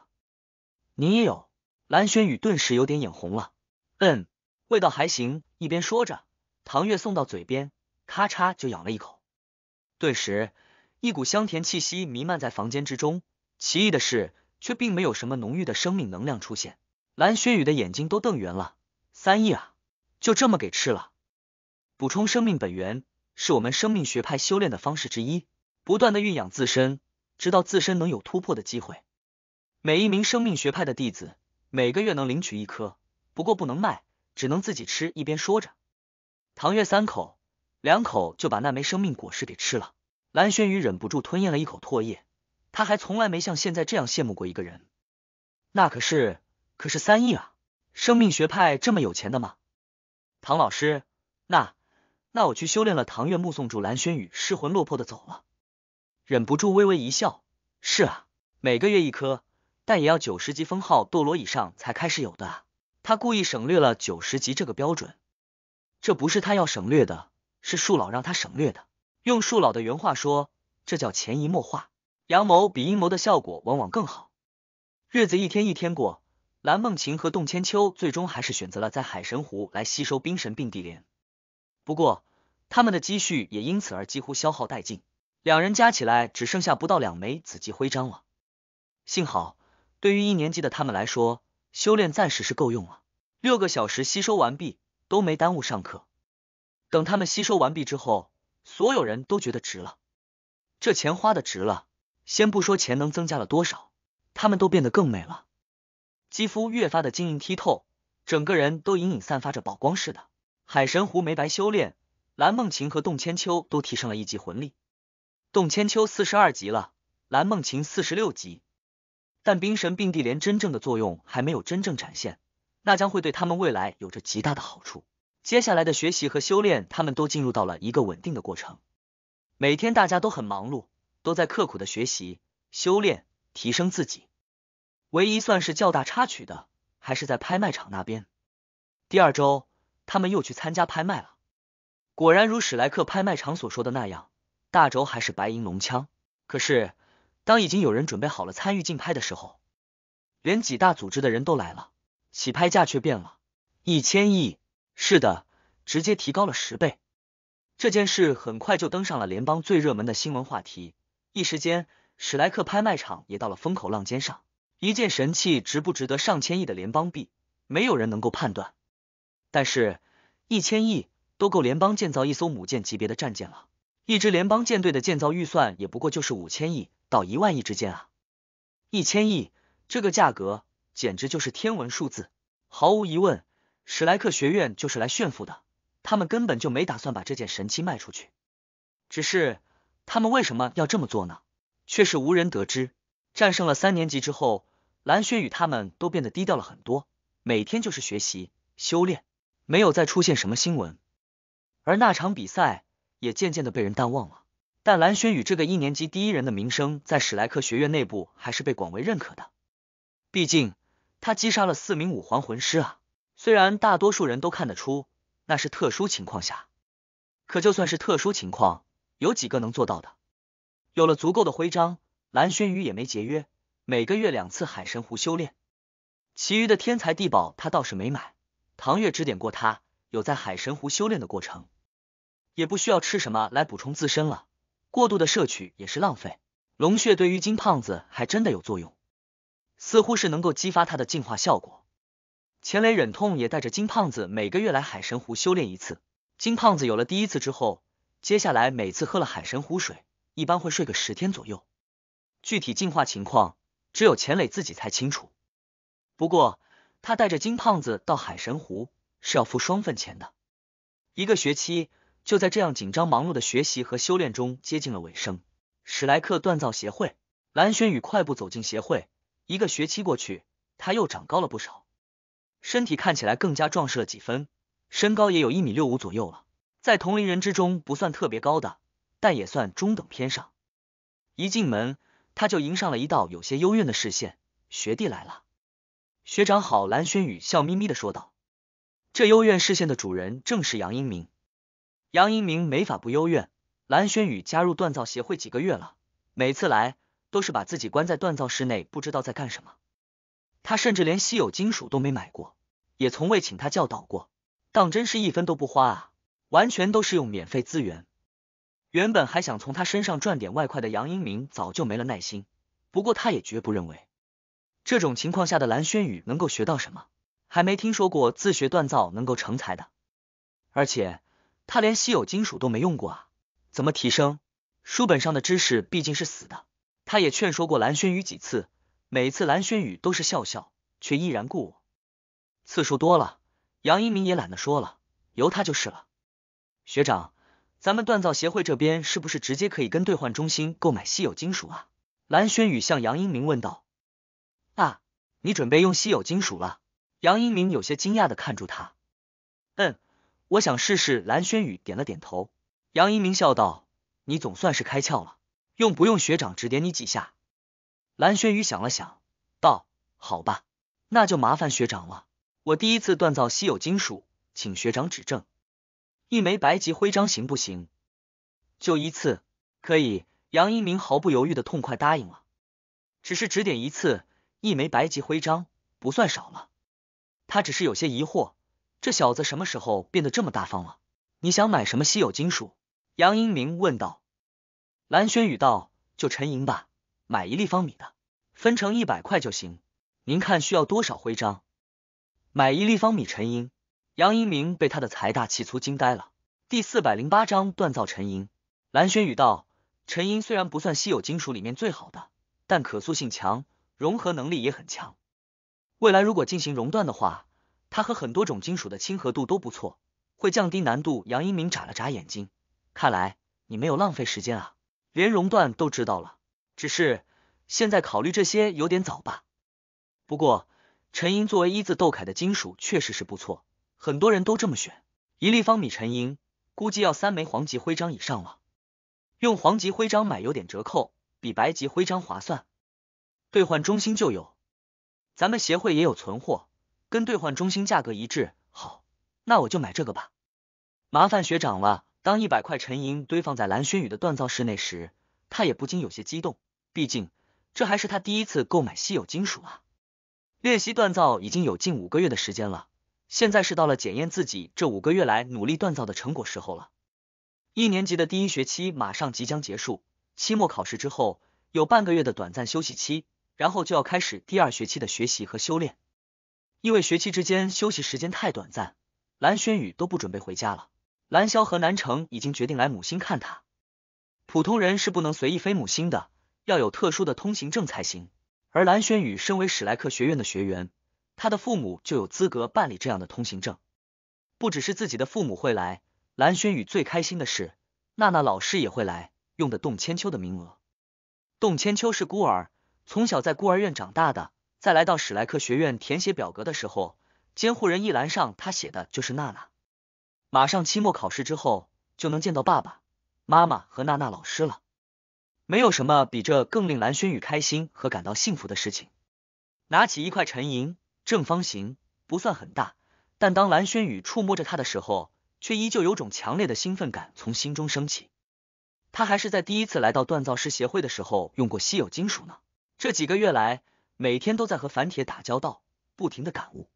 您也有？蓝轩宇顿时有点眼红了。嗯，味道还行。一边说着，唐月送到嘴边，咔嚓就咬了一口。顿时，一股香甜气息弥漫在房间之中。奇异的是，却并没有什么浓郁的生命能量出现。蓝轩宇的眼睛都瞪圆了。三亿啊，就这么给吃了？补充生命本源是我们生命学派修炼的方式之一，不断的蕴养自身。知道自身能有突破的机会，每一名生命学派的弟子每个月能领取一颗，不过不能卖，只能自己吃。一边说着，唐月三口两口就把那枚生命果实给吃了。蓝轩宇忍不住吞咽了一口唾液，他还从来没像现在这样羡慕过一个人。那可是可是三亿啊！生命学派这么有钱的吗？唐老师，那那我去修炼了。唐月目送住蓝轩宇失魂落魄的走了。忍不住微微一笑。是啊，每个月一颗，但也要九十级封号斗罗以上才开始有的啊。他故意省略了九十级这个标准，这不是他要省略的，是树老让他省略的。用树老的原话说，这叫潜移默化，阳谋比阴谋的效果往往更好。日子一天一天过，蓝梦晴和洞千秋最终还是选择了在海神湖来吸收冰神并蒂莲，不过他们的积蓄也因此而几乎消耗殆尽。两人加起来只剩下不到两枚紫级徽章了，幸好对于一年级的他们来说，修炼暂时是够用了。六个小时吸收完毕，都没耽误上课。等他们吸收完毕之后，所有人都觉得值了，这钱花的值了。先不说钱能增加了多少，他们都变得更美了，肌肤越发的晶莹剔透，整个人都隐隐散发着宝光似的。海神湖没白修炼，蓝梦晴和洞千秋都提升了一级魂力。动千秋四十二集了，蓝梦情》四十六集，但冰神并蒂莲真正的作用还没有真正展现，那将会对他们未来有着极大的好处。接下来的学习和修炼，他们都进入到了一个稳定的过程。每天大家都很忙碌，都在刻苦的学习、修炼、提升自己。唯一算是较大插曲的，还是在拍卖场那边。第二周，他们又去参加拍卖了。果然如史莱克拍卖场所说的那样。大轴还是白银龙枪，可是当已经有人准备好了参与竞拍的时候，连几大组织的人都来了，起拍价却变了，一千亿，是的，直接提高了十倍。这件事很快就登上了联邦最热门的新闻话题，一时间，史莱克拍卖场也到了风口浪尖上。一件神器值不值得上千亿的联邦币，没有人能够判断，但是一千亿都够联邦建造一艘母舰级别的战舰了。一支联邦舰队的建造预算也不过就是五千亿到一万亿之间啊！一千亿这个价格简直就是天文数字。毫无疑问，史莱克学院就是来炫富的，他们根本就没打算把这件神器卖出去。只是他们为什么要这么做呢？却是无人得知。战胜了三年级之后，蓝轩宇他们都变得低调了很多，每天就是学习修炼，没有再出现什么新闻。而那场比赛。也渐渐的被人淡忘了，但蓝轩宇这个一年级第一人的名声，在史莱克学院内部还是被广为认可的。毕竟，他击杀了四名五环魂师啊！虽然大多数人都看得出那是特殊情况下，可就算是特殊情况，有几个能做到的？有了足够的徽章，蓝轩宇也没节约，每个月两次海神湖修炼，其余的天才地宝他倒是没买。唐月指点过他，有在海神湖修炼的过程。也不需要吃什么来补充自身了，过度的摄取也是浪费。龙血对于金胖子还真的有作用，似乎是能够激发他的进化效果。钱磊忍痛也带着金胖子每个月来海神湖修炼一次。金胖子有了第一次之后，接下来每次喝了海神湖水，一般会睡个十天左右。具体进化情况只有钱磊自己才清楚。不过他带着金胖子到海神湖是要付双份钱的，一个学期。就在这样紧张忙碌的学习和修炼中接近了尾声，史莱克锻造协会，蓝轩宇快步走进协会。一个学期过去，他又长高了不少，身体看起来更加壮实了几分，身高也有一米六五左右了，在同龄人之中不算特别高的，但也算中等偏上。一进门，他就迎上了一道有些幽怨的视线。学弟来了，学长好，蓝轩宇笑眯眯的说道。这幽怨视线的主人正是杨英明。杨英明没法不幽怨。蓝轩宇加入锻造协会几个月了，每次来都是把自己关在锻造室内，不知道在干什么。他甚至连稀有金属都没买过，也从未请他教导过，当真是一分都不花啊！完全都是用免费资源。原本还想从他身上赚点外快的杨英明早就没了耐心。不过他也绝不认为，这种情况下的蓝轩宇能够学到什么。还没听说过自学锻造能够成才的，而且。他连稀有金属都没用过啊，怎么提升？书本上的知识毕竟是死的。他也劝说过蓝轩宇几次，每次蓝轩宇都是笑笑，却依然故我。次数多了，杨英明也懒得说了，由他就是了。学长，咱们锻造协会这边是不是直接可以跟兑换中心购买稀有金属啊？蓝轩宇向杨英明问道。啊，你准备用稀有金属了？杨英明有些惊讶的看住他。嗯。我想试试，蓝轩宇点了点头。杨一鸣笑道：“你总算是开窍了，用不用学长指点你几下？”蓝轩宇想了想，道：“好吧，那就麻烦学长了。我第一次锻造稀有金属，请学长指正。一枚白级徽章行不行？就一次，可以。”杨一鸣毫不犹豫的痛快答应了。只是指点一次，一枚白级徽章不算少了。他只是有些疑惑。这小子什么时候变得这么大方了？你想买什么稀有金属？杨英明问道。蓝轩宇道：“就沉银吧，买一立方米的，分成一百块就行。您看需要多少徽章？买一立方米沉银。”杨英明被他的财大气粗惊呆了。第四百零八章锻造沉银。蓝轩宇道：“沉银虽然不算稀有金属里面最好的，但可塑性强，融合能力也很强。未来如果进行熔断的话。”它和很多种金属的亲和度都不错，会降低难度。杨一鸣眨了眨眼睛，看来你没有浪费时间啊，连熔断都知道了。只是现在考虑这些有点早吧。不过，陈银作为一字斗铠的金属确实是不错，很多人都这么选。一立方米陈银估计要三枚黄级徽章以上了，用黄级徽章买有点折扣，比白级徽章划算。兑换中心就有，咱们协会也有存货。跟兑换中心价格一致，好，那我就买这个吧，麻烦学长了。当一百块沉银堆放在蓝轩宇的锻造室内时，他也不禁有些激动，毕竟这还是他第一次购买稀有金属啊。练习锻造已经有近五个月的时间了，现在是到了检验自己这五个月来努力锻造的成果时候了。一年级的第一学期马上即将结束，期末考试之后有半个月的短暂休息期，然后就要开始第二学期的学习和修炼。因为学期之间休息时间太短暂，蓝轩宇都不准备回家了。蓝霄和南城已经决定来母星看他。普通人是不能随意飞母星的，要有特殊的通行证才行。而蓝轩宇身为史莱克学院的学员，他的父母就有资格办理这样的通行证。不只是自己的父母会来，蓝轩宇最开心的是，娜娜老师也会来，用的动千秋的名额。动千秋是孤儿，从小在孤儿院长大的。在来到史莱克学院填写表格的时候，监护人一栏上他写的就是娜娜。马上期末考试之后就能见到爸爸妈妈和娜娜老师了，没有什么比这更令蓝轩宇开心和感到幸福的事情。拿起一块沉银，正方形不算很大，但当蓝轩宇触摸着它的时候，却依旧有种强烈的兴奋感从心中升起。他还是在第一次来到锻造师协会的时候用过稀有金属呢。这几个月来。每天都在和凡铁打交道，不停的感悟。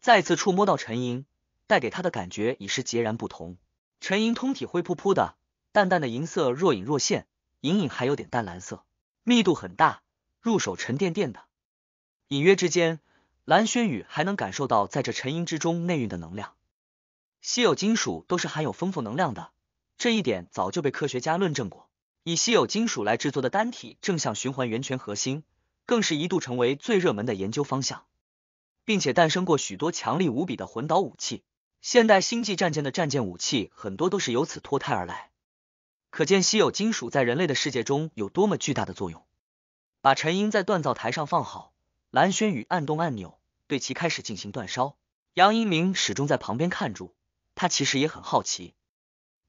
再次触摸到陈银，带给他的感觉已是截然不同。陈银通体灰扑扑的，淡淡的银色若隐若现，隐隐还有点淡蓝色，密度很大，入手沉甸甸的。隐约之间，蓝轩宇还能感受到在这陈银之中内蕴的能量。稀有金属都是含有丰富能量的，这一点早就被科学家论证过。以稀有金属来制作的单体正向循环源泉核心。更是一度成为最热门的研究方向，并且诞生过许多强力无比的魂导武器。现代星际战舰的战舰武器很多都是由此脱胎而来，可见稀有金属在人类的世界中有多么巨大的作用。把陈英在锻造台上放好，蓝轩宇按动按钮，对其开始进行煅烧。杨英明始终在旁边看住，他其实也很好奇，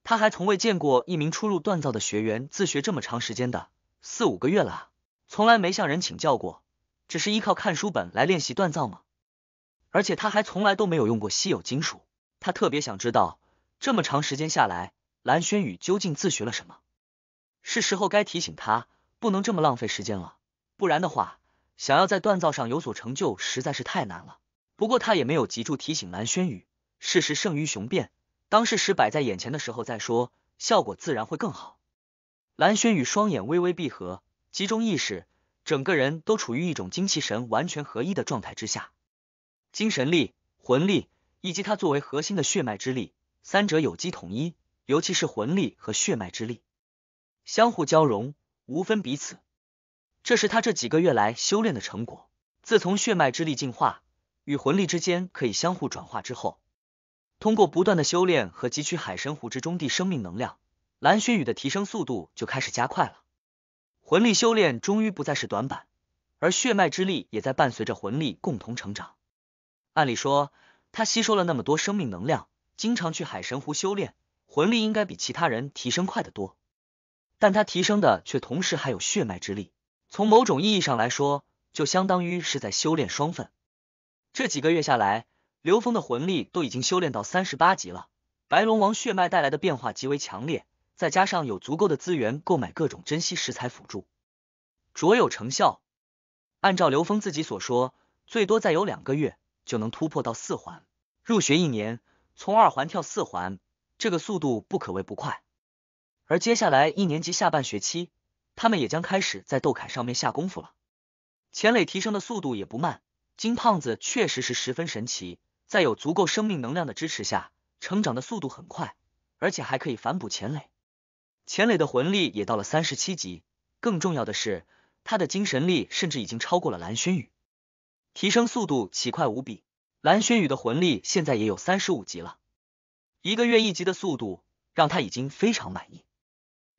他还从未见过一名初入锻造的学员自学这么长时间的，四五个月了。从来没向人请教过，只是依靠看书本来练习锻造吗？而且他还从来都没有用过稀有金属。他特别想知道，这么长时间下来，蓝轩宇究竟自学了什么？是时候该提醒他，不能这么浪费时间了，不然的话，想要在锻造上有所成就实在是太难了。不过他也没有急住提醒蓝轩宇，事实胜于雄辩，当事实摆在眼前的时候再说，效果自然会更好。蓝轩宇双眼微微闭合。集中意识，整个人都处于一种精气神完全合一的状态之下。精神力、魂力以及它作为核心的血脉之力三者有机统一，尤其是魂力和血脉之力相互交融，无分彼此。这是他这几个月来修炼的成果。自从血脉之力进化与魂力之间可以相互转化之后，通过不断的修炼和汲取海神湖之中的生命能量，蓝轩宇的提升速度就开始加快了。魂力修炼终于不再是短板，而血脉之力也在伴随着魂力共同成长。按理说，他吸收了那么多生命能量，经常去海神湖修炼，魂力应该比其他人提升快得多。但他提升的却同时还有血脉之力，从某种意义上来说，就相当于是在修炼双份。这几个月下来，刘峰的魂力都已经修炼到三十八级了，白龙王血脉带来的变化极为强烈。再加上有足够的资源购买各种珍稀食材辅助，卓有成效。按照刘峰自己所说，最多再有两个月就能突破到四环。入学一年，从二环跳四环，这个速度不可谓不快。而接下来一年级下半学期，他们也将开始在斗楷上面下功夫了。钱磊提升的速度也不慢，金胖子确实是十分神奇，在有足够生命能量的支持下，成长的速度很快，而且还可以反哺钱磊。钱磊的魂力也到了三十七级，更重要的是，他的精神力甚至已经超过了蓝轩宇，提升速度奇快无比。蓝轩宇的魂力现在也有三十五级了，一个月一级的速度，让他已经非常满意。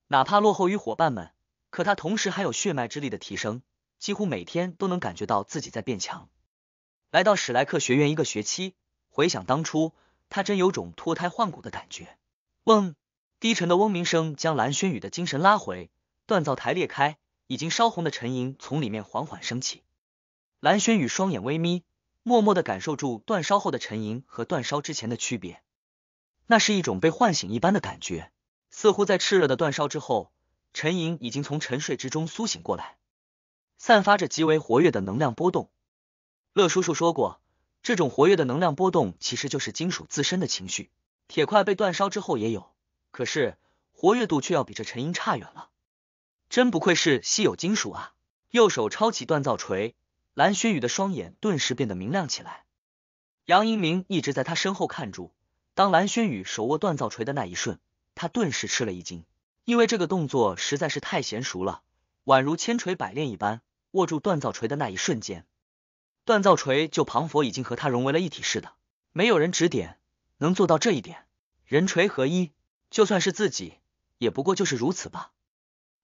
哪怕落后于伙伴们，可他同时还有血脉之力的提升，几乎每天都能感觉到自己在变强。来到史莱克学院一个学期，回想当初，他真有种脱胎换骨的感觉。问。低沉的嗡鸣声将蓝轩宇的精神拉回，锻造台裂开，已经烧红的沉银从里面缓缓升起。蓝轩宇双眼微眯，默默的感受住断烧后的沉银和断烧之前的区别。那是一种被唤醒一般的感觉，似乎在炽热的断烧之后，陈银已经从沉睡之中苏醒过来，散发着极为活跃的能量波动。乐叔叔说过，这种活跃的能量波动其实就是金属自身的情绪。铁块被断烧之后也有。可是活跃度却要比这陈英差远了，真不愧是稀有金属啊！右手抄起锻造锤，蓝轩宇的双眼顿时变得明亮起来。杨英明一直在他身后看住，当蓝轩宇手握锻造锤的那一瞬，他顿时吃了一惊，因为这个动作实在是太娴熟了，宛如千锤百炼一般。握住锻造锤的那一瞬间，锻造锤就庞佛已经和他融为了一体似的。没有人指点能做到这一点，人锤合一。就算是自己，也不过就是如此吧。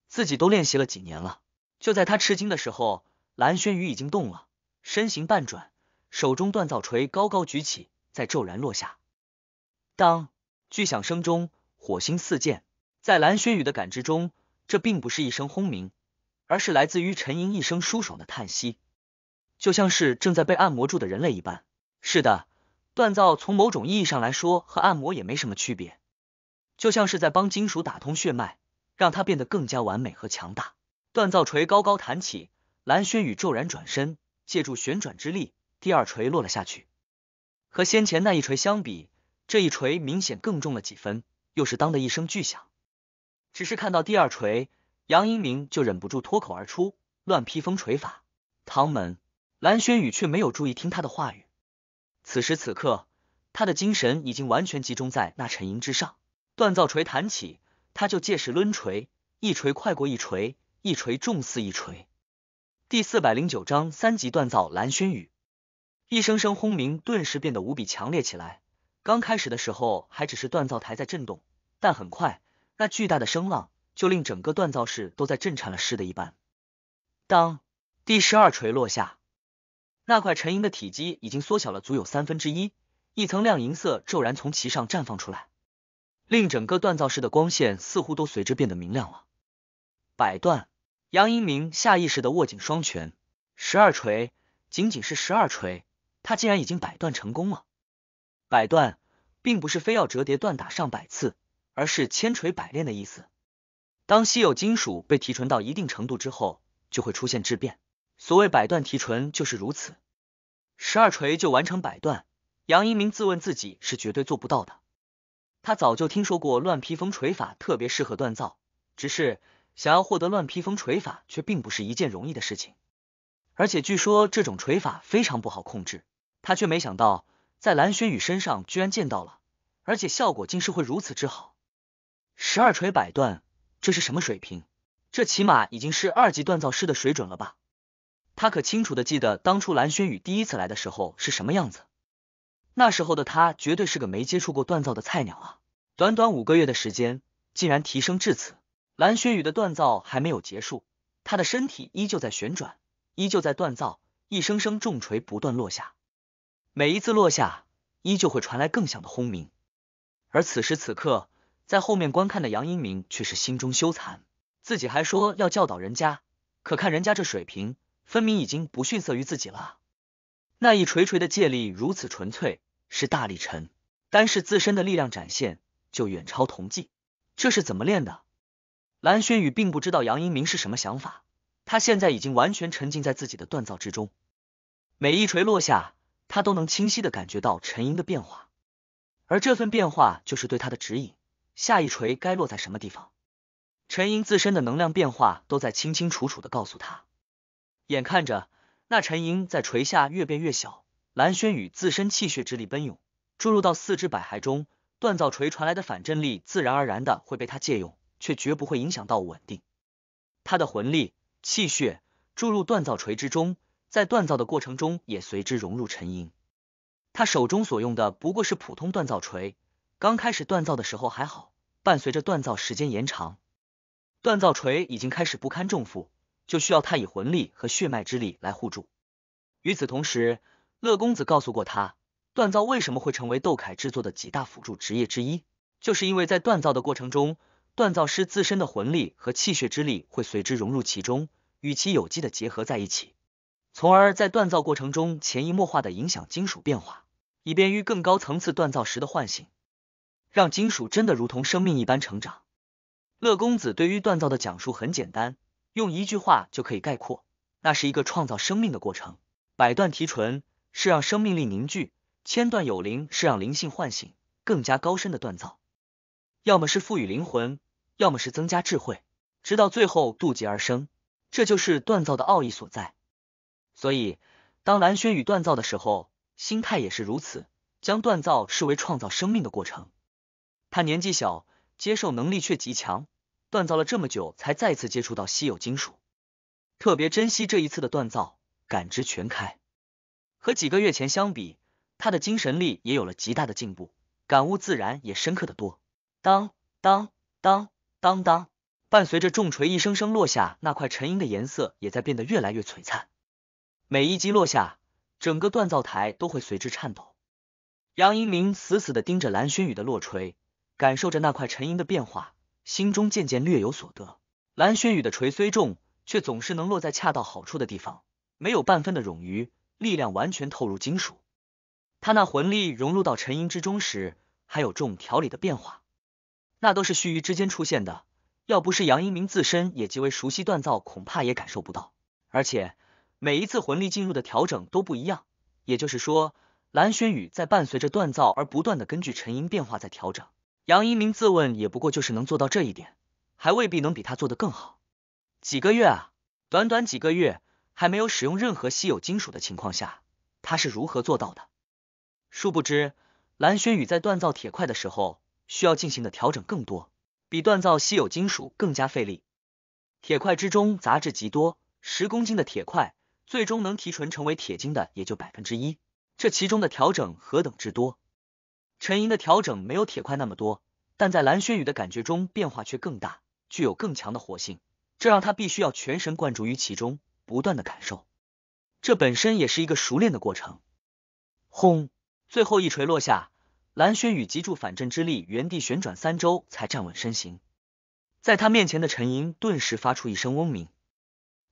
自己都练习了几年了。就在他吃惊的时候，蓝轩宇已经动了，身形半转，手中锻造锤高高举起，在骤然落下。当，巨响声中，火星四溅。在蓝轩宇的感知中，这并不是一声轰鸣，而是来自于陈吟一声舒爽的叹息，就像是正在被按摩住的人类一般。是的，锻造从某种意义上来说，和按摩也没什么区别。就像是在帮金属打通血脉，让它变得更加完美和强大。锻造锤高高弹起，蓝轩宇骤然转身，借助旋转之力，第二锤落了下去。和先前那一锤相比，这一锤明显更重了几分。又是当的一声巨响。只是看到第二锤，杨英明就忍不住脱口而出：“乱披风锤法，唐门。”蓝轩宇却没有注意听他的话语。此时此刻，他的精神已经完全集中在那沉吟之上。锻造锤弹起，他就借势抡锤，一锤快过一锤，一锤重似一锤。第四百零九章三级锻造。蓝轩宇一声声轰鸣，顿时变得无比强烈起来。刚开始的时候，还只是锻造台在震动，但很快，那巨大的声浪就令整个锻造室都在震颤了似的。一般，当第十二锤落下，那块沉银的体积已经缩小了足有三分之一，一层亮银色骤然从其上绽放出来。令整个锻造室的光线似乎都随之变得明亮了。百段，杨一鸣下意识的握紧双拳。十二锤，仅仅是十二锤，他竟然已经百段成功了。百段，并不是非要折叠锻打上百次，而是千锤百炼的意思。当稀有金属被提纯到一定程度之后，就会出现质变。所谓百段提纯，就是如此。十二锤就完成百段，杨一鸣自问自己是绝对做不到的。他早就听说过乱披风锤法特别适合锻造，只是想要获得乱披风锤法却并不是一件容易的事情。而且据说这种锤法非常不好控制，他却没想到在蓝轩宇身上居然见到了，而且效果竟是会如此之好。十二锤百段，这是什么水平？这起码已经是二级锻造师的水准了吧？他可清楚的记得当初蓝轩宇第一次来的时候是什么样子。那时候的他绝对是个没接触过锻造的菜鸟啊！短短五个月的时间，竟然提升至此。蓝雪雨的锻造还没有结束，他的身体依旧在旋转，依旧在锻造。一声声重锤不断落下，每一次落下，依旧会传来更响的轰鸣。而此时此刻，在后面观看的杨英明却是心中羞惭，自己还说要教导人家，可看人家这水平，分明已经不逊色于自己了。那一锤锤的借力如此纯粹。是大力沉，单是自身的力量展现就远超同济。这是怎么练的？蓝轩宇并不知道杨英明是什么想法，他现在已经完全沉浸在自己的锻造之中，每一锤落下，他都能清晰的感觉到陈吟的变化，而这份变化就是对他的指引，下一锤该落在什么地方，陈银自身的能量变化都在清清楚楚的告诉他。眼看着那陈银在锤下越变越小。蓝轩宇自身气血之力奔涌注入到四肢百骸中，锻造锤传来的反震力自然而然的会被他借用，却绝不会影响到稳定。他的魂力、气血注入锻造锤之中，在锻造的过程中也随之融入沉吟。他手中所用的不过是普通锻造锤，刚开始锻造的时候还好，伴随着锻造时间延长，锻造锤已经开始不堪重负，就需要他以魂力和血脉之力来互助。与此同时。乐公子告诉过他，锻造为什么会成为窦凯制作的几大辅助职业之一，就是因为在锻造的过程中，锻造师自身的魂力和气血之力会随之融入其中，与其有机的结合在一起，从而在锻造过程中潜移默化的影响金属变化，以便于更高层次锻造时的唤醒，让金属真的如同生命一般成长。乐公子对于锻造的讲述很简单，用一句话就可以概括：那是一个创造生命的过程，百段提纯。是让生命力凝聚，千锻有灵；是让灵性唤醒，更加高深的锻造。要么是赋予灵魂，要么是增加智慧，直到最后渡劫而生。这就是锻造的奥义所在。所以，当蓝轩宇锻造的时候，心态也是如此，将锻造视为创造生命的过程。他年纪小，接受能力却极强，锻造了这么久才再次接触到稀有金属，特别珍惜这一次的锻造，感知全开。和几个月前相比，他的精神力也有了极大的进步，感悟自然也深刻的多。当当当当当，伴随着重锤一声声落下，那块沉银的颜色也在变得越来越璀璨。每一击落下，整个锻造台都会随之颤抖。杨英明死死的盯着蓝轩宇的落锤，感受着那块沉银的变化，心中渐渐略有所得。蓝轩宇的锤虽重，却总是能落在恰到好处的地方，没有半分的冗余。力量完全透入金属，他那魂力融入到沉银之中时，还有重调理的变化，那都是须臾之间出现的。要不是杨英明自身也极为熟悉锻造，恐怕也感受不到。而且每一次魂力进入的调整都不一样，也就是说，蓝轩宇在伴随着锻造而不断的根据沉吟变化在调整。杨英明自问也不过就是能做到这一点，还未必能比他做的更好。几个月啊，短短几个月。还没有使用任何稀有金属的情况下，他是如何做到的？殊不知，蓝轩宇在锻造铁块的时候，需要进行的调整更多，比锻造稀有金属更加费力。铁块之中杂质极多，十公斤的铁块，最终能提纯成为铁精的也就百分之一。这其中的调整何等之多！陈银的调整没有铁块那么多，但在蓝轩宇的感觉中，变化却更大，具有更强的活性，这让他必须要全神贯注于其中。不断的感受，这本身也是一个熟练的过程。轰，最后一锤落下，蓝轩宇极注反震之力，原地旋转三周才站稳身形。在他面前的陈英顿时发出一声嗡鸣，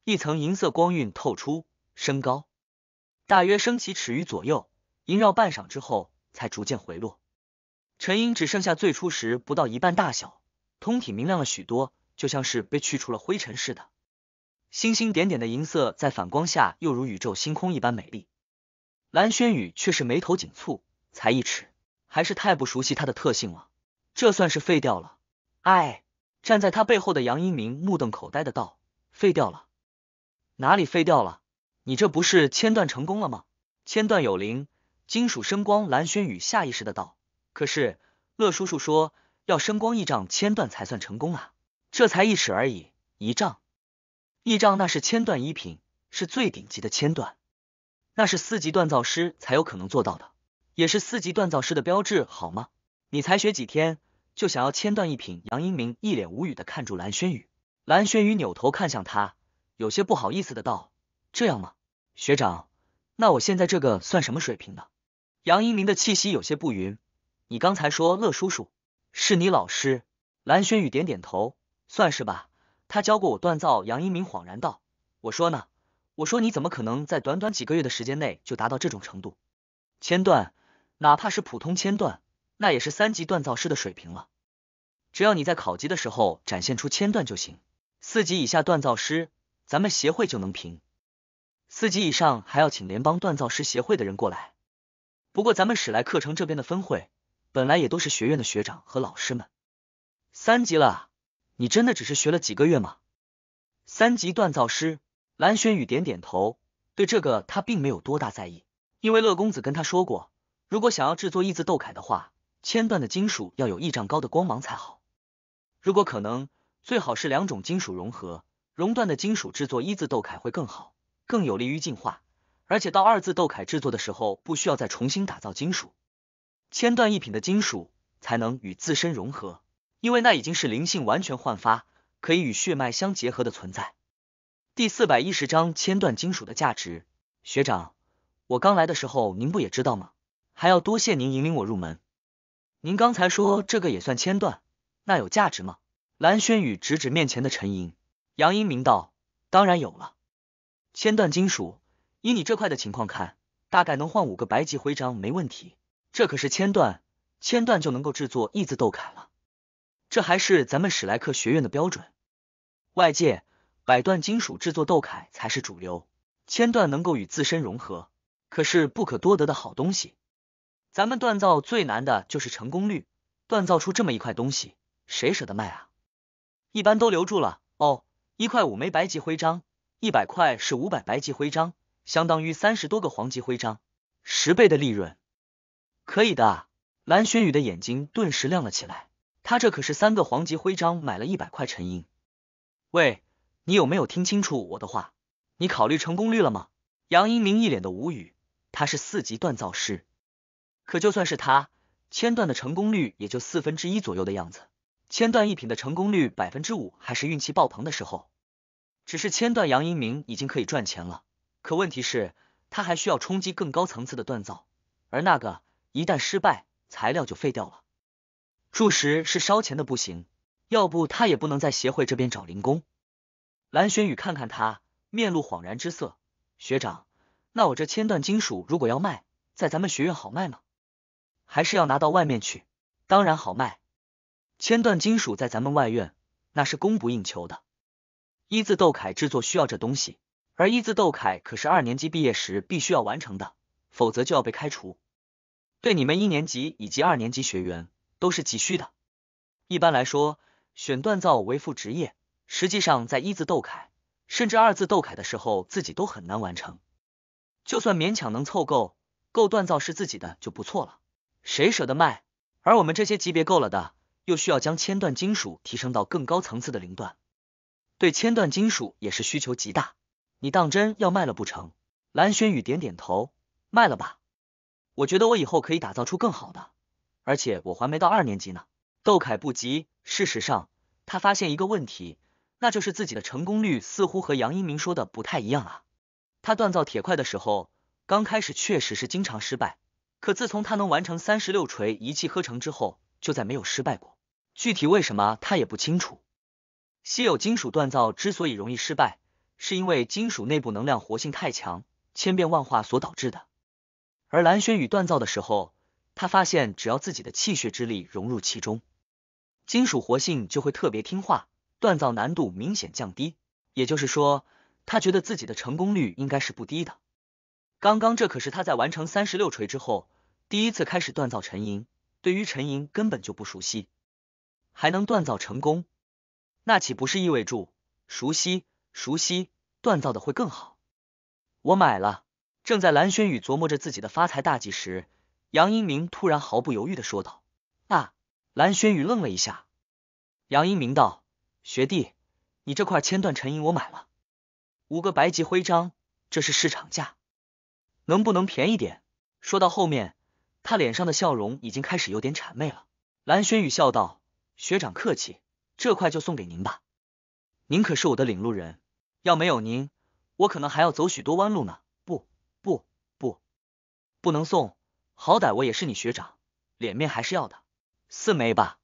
一层银色光晕透出，升高，大约升起尺余左右，萦绕半晌之后才逐渐回落。陈英只剩下最初时不到一半大小，通体明亮了许多，就像是被去除了灰尘似的。星星点点的银色在反光下，又如宇宙星空一般美丽。蓝轩宇却是眉头紧蹙，才一尺，还是太不熟悉它的特性了。这算是废掉了。哎，站在他背后的杨一鸣目瞪口呆的道：“废掉了？哪里废掉了？你这不是千段成功了吗？千段有灵，金属声光。”蓝轩宇下意识的道：“可是乐叔叔说要声光一丈千段才算成功啊，这才一尺而已，一丈。”一丈那是千段一品，是最顶级的千段，那是四级锻造师才有可能做到的，也是四级锻造师的标志，好吗？你才学几天就想要千段一品？杨英明一脸无语的看住蓝轩宇，蓝轩宇扭头看向他，有些不好意思的道：“这样吗？学长，那我现在这个算什么水平呢？”杨英明的气息有些不匀：“你刚才说乐叔叔是你老师？”蓝轩宇点点头：“算是吧。”他教过我锻造，杨一鸣恍然道：“我说呢，我说你怎么可能在短短几个月的时间内就达到这种程度？千锻，哪怕是普通千锻，那也是三级锻造师的水平了。只要你在考级的时候展现出千锻就行，四级以下锻造师，咱们协会就能评；四级以上还要请联邦锻造师协会的人过来。不过咱们史莱克城这边的分会，本来也都是学院的学长和老师们，三级了。”你真的只是学了几个月吗？三级锻造师蓝玄宇点点头，对这个他并没有多大在意，因为乐公子跟他说过，如果想要制作一字斗铠的话，千段的金属要有亿丈高的光芒才好。如果可能，最好是两种金属融合，熔断的金属制作一字斗铠会更好，更有利于进化。而且到二字斗铠制作的时候，不需要再重新打造金属，千段一品的金属才能与自身融合。因为那已经是灵性完全焕发，可以与血脉相结合的存在。第四百一十章千段金属的价值。学长，我刚来的时候，您不也知道吗？还要多谢您引领我入门。您刚才说这个也算千段，那有价值吗？蓝轩宇指指面前的陈吟，杨英明道：当然有了。千段金属，以你这块的情况看，大概能换五个白级徽章，没问题。这可是千段，千段就能够制作一字斗铠了。这还是咱们史莱克学院的标准，外界百段金属制作斗铠才是主流，千段能够与自身融合，可是不可多得的好东西。咱们锻造最难的就是成功率，锻造出这么一块东西，谁舍得卖啊？一般都留住了。哦，一块五枚白级徽章，一百块是五百白级徽章，相当于三十多个黄级徽章，十倍的利润，可以的。蓝玄宇的眼睛顿时亮了起来。他这可是三个黄级徽章买了一百块陈银。喂，你有没有听清楚我的话？你考虑成功率了吗？杨英明一脸的无语。他是四级锻造师，可就算是他，千段的成功率也就四分之一左右的样子。千段一品的成功率百分之五，还是运气爆棚的时候。只是千段杨英明已经可以赚钱了。可问题是，他还需要冲击更高层次的锻造，而那个一旦失败，材料就废掉了。住石是烧钱的不行，要不他也不能在协会这边找零工。蓝玄宇看看他，面露恍然之色。学长，那我这千段金属如果要卖，在咱们学院好卖吗？还是要拿到外面去？当然好卖，千段金属在咱们外院那是供不应求的。一字斗铠制作需要这东西，而一字斗铠可是二年级毕业时必须要完成的，否则就要被开除。对你们一年级以及二年级学员。都是急需的。一般来说，选锻造为副职业，实际上在一字斗铠甚至二字斗铠的时候，自己都很难完成。就算勉强能凑够，够锻造是自己的就不错了，谁舍得卖？而我们这些级别够了的，又需要将千段金属提升到更高层次的零段，对千段金属也是需求极大。你当真要卖了不成？蓝轩宇点点头，卖了吧。我觉得我以后可以打造出更好的。而且我还没到二年级呢。窦凯不急。事实上，他发现一个问题，那就是自己的成功率似乎和杨一鸣说的不太一样啊。他锻造铁块的时候，刚开始确实是经常失败，可自从他能完成三十六锤一气呵成之后，就再没有失败过。具体为什么他也不清楚。稀有金属锻造之所以容易失败，是因为金属内部能量活性太强，千变万化所导致的。而蓝轩宇锻造的时候。他发现，只要自己的气血之力融入其中，金属活性就会特别听话，锻造难度明显降低。也就是说，他觉得自己的成功率应该是不低的。刚刚这可是他在完成三十六锤之后第一次开始锻造沉银，对于沉银根本就不熟悉，还能锻造成功，那岂不是意味住熟悉熟悉锻造的会更好？我买了。正在蓝轩宇琢磨着自己的发财大计时。杨英明突然毫不犹豫的说道，啊！蓝轩宇愣了一下。杨英明道：“学弟，你这块千段沉银我买了，五个白级徽章，这是市场价，能不能便宜点？”说到后面，他脸上的笑容已经开始有点谄媚了。蓝轩宇笑道：“学长客气，这块就送给您吧。您可是我的领路人，要没有您，我可能还要走许多弯路呢。不，不，不，不能送。”好歹我也是你学长，脸面还是要的，四枚吧，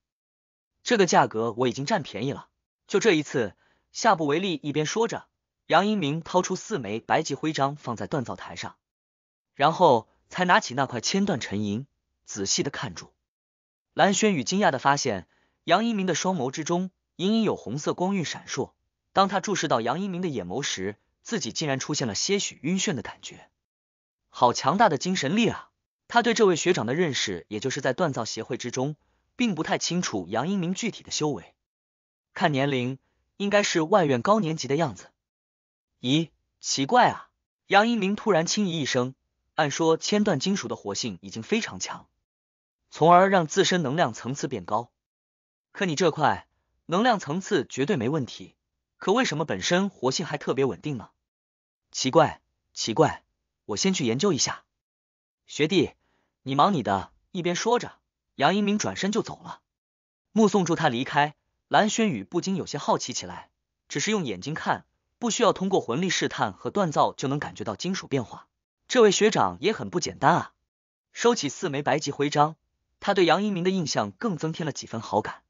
这个价格我已经占便宜了，就这一次，下不为例。一边说着，杨一明掏出四枚白级徽章放在锻造台上，然后才拿起那块千段沉银，仔细的看住。蓝轩宇惊讶的发现，杨一明的双眸之中隐隐有红色光晕闪烁。当他注视到杨一明的眼眸时，自己竟然出现了些许晕眩的感觉，好强大的精神力啊！他对这位学长的认识，也就是在锻造协会之中，并不太清楚杨英明具体的修为。看年龄，应该是外院高年级的样子。咦，奇怪啊！杨英明突然轻咦一声。按说千锻金属的活性已经非常强，从而让自身能量层次变高。可你这块能量层次绝对没问题，可为什么本身活性还特别稳定呢？奇怪，奇怪，我先去研究一下，学弟。你忙你的，一边说着，杨一鸣转身就走了。目送住他离开，蓝轩宇不禁有些好奇起来，只是用眼睛看，不需要通过魂力试探和锻造就能感觉到金属变化。这位学长也很不简单啊！收起四枚白级徽章，他对杨一鸣的印象更增添了几分好感。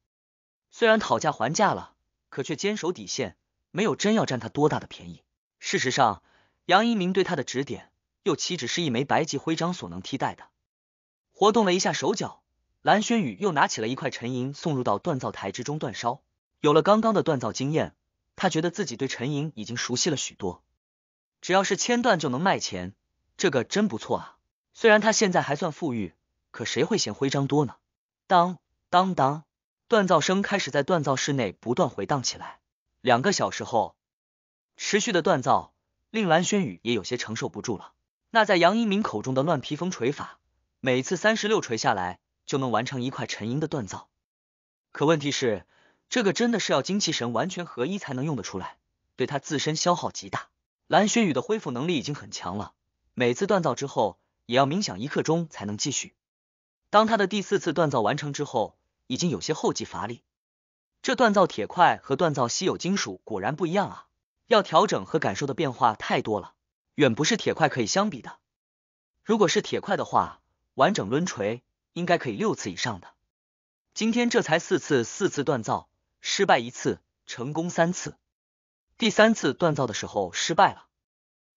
虽然讨价还价了，可却坚守底线，没有真要占他多大的便宜。事实上，杨一鸣对他的指点，又岂止是一枚白级徽章所能替代的？活动了一下手脚，蓝轩宇又拿起了一块沉银，送入到锻造台之中煅烧。有了刚刚的锻造经验，他觉得自己对沉银已经熟悉了许多。只要是千锻就能卖钱，这个真不错啊！虽然他现在还算富裕，可谁会嫌徽章多呢？当当当，锻造声开始在锻造室内不断回荡起来。两个小时后，持续的锻造令蓝轩宇也有些承受不住了。那在杨一鸣口中的乱披风锤法。每次三十六锤下来，就能完成一块沉银的锻造。可问题是，这个真的是要精气神完全合一才能用得出来，对他自身消耗极大。蓝雪雨的恢复能力已经很强了，每次锻造之后也要冥想一刻钟才能继续。当他的第四次锻造完成之后，已经有些后继乏力。这锻造铁块和锻造稀有金属果然不一样啊！要调整和感受的变化太多了，远不是铁块可以相比的。如果是铁块的话，完整抡锤应该可以六次以上的，今天这才四次，四次锻造失败一次，成功三次。第三次锻造的时候失败了。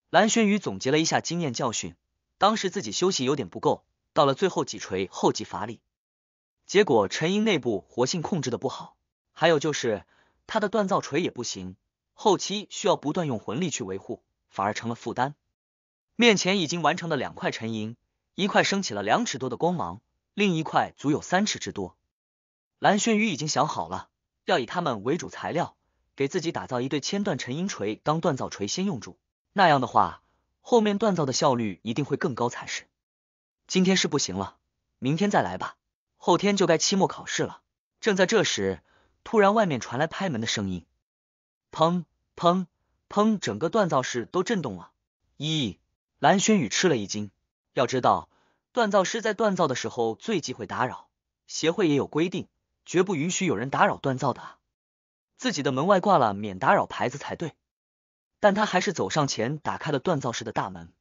蓝轩宇总结了一下经验教训，当时自己休息有点不够，到了最后几锤后继乏力，结果陈银内部活性控制的不好，还有就是他的锻造锤也不行，后期需要不断用魂力去维护，反而成了负担。面前已经完成的两块陈银。一块升起了两尺多的光芒，另一块足有三尺之多。蓝轩宇已经想好了，要以他们为主材料，给自己打造一对千段沉银锤当锻造锤先用住。那样的话，后面锻造的效率一定会更高才是。今天是不行了，明天再来吧，后天就该期末考试了。正在这时，突然外面传来拍门的声音，砰砰砰，整个锻造室都震动了。咦，蓝轩宇吃了一惊。要知道，锻造师在锻造的时候最忌讳打扰，协会也有规定，绝不允许有人打扰锻造的自己的门外挂了免打扰牌子才对，但他还是走上前，打开了锻造室的大门。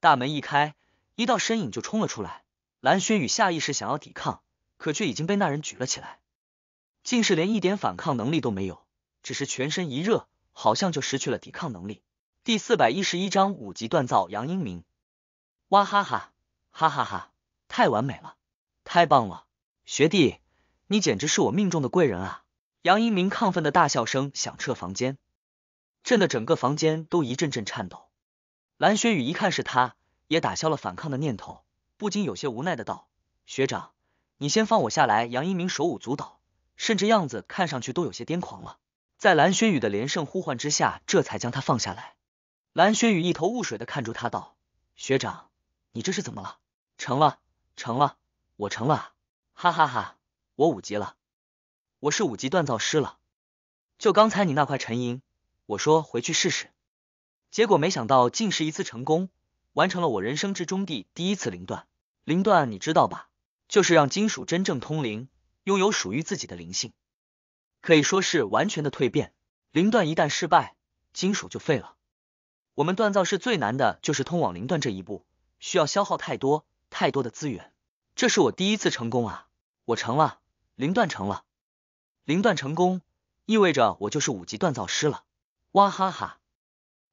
大门一开，一道身影就冲了出来。蓝轩宇下意识想要抵抗，可却已经被那人举了起来，竟是连一点反抗能力都没有，只是全身一热，好像就失去了抵抗能力。第四百一十一章五级锻造杨英明。哇哈哈哈哈哈！太完美了，太棒了，学弟，你简直是我命中的贵人啊！杨一鸣亢奋的大笑声响彻房间，震得整个房间都一阵阵颤抖。蓝雪雨一看是他，也打消了反抗的念头，不禁有些无奈的道：“学长，你先放我下来。”杨一鸣手舞足蹈，甚至样子看上去都有些癫狂了。在蓝雪雨的连胜呼唤之下，这才将他放下来。蓝雪雨一头雾水的看住他道：“学长。”你这是怎么了？成了，成了，我成了，哈哈哈，我五级了，我是五级锻造师了。就刚才你那块沉银，我说回去试试，结果没想到竟是一次成功，完成了我人生之中的第一次零断。零断你知道吧？就是让金属真正通灵，拥有属于自己的灵性，可以说是完全的蜕变。零断一旦失败，金属就废了。我们锻造是最难的，就是通往零断这一步。需要消耗太多太多的资源，这是我第一次成功啊！我成了零段，成了零段成功，意味着我就是五级锻造师了！哇哈哈！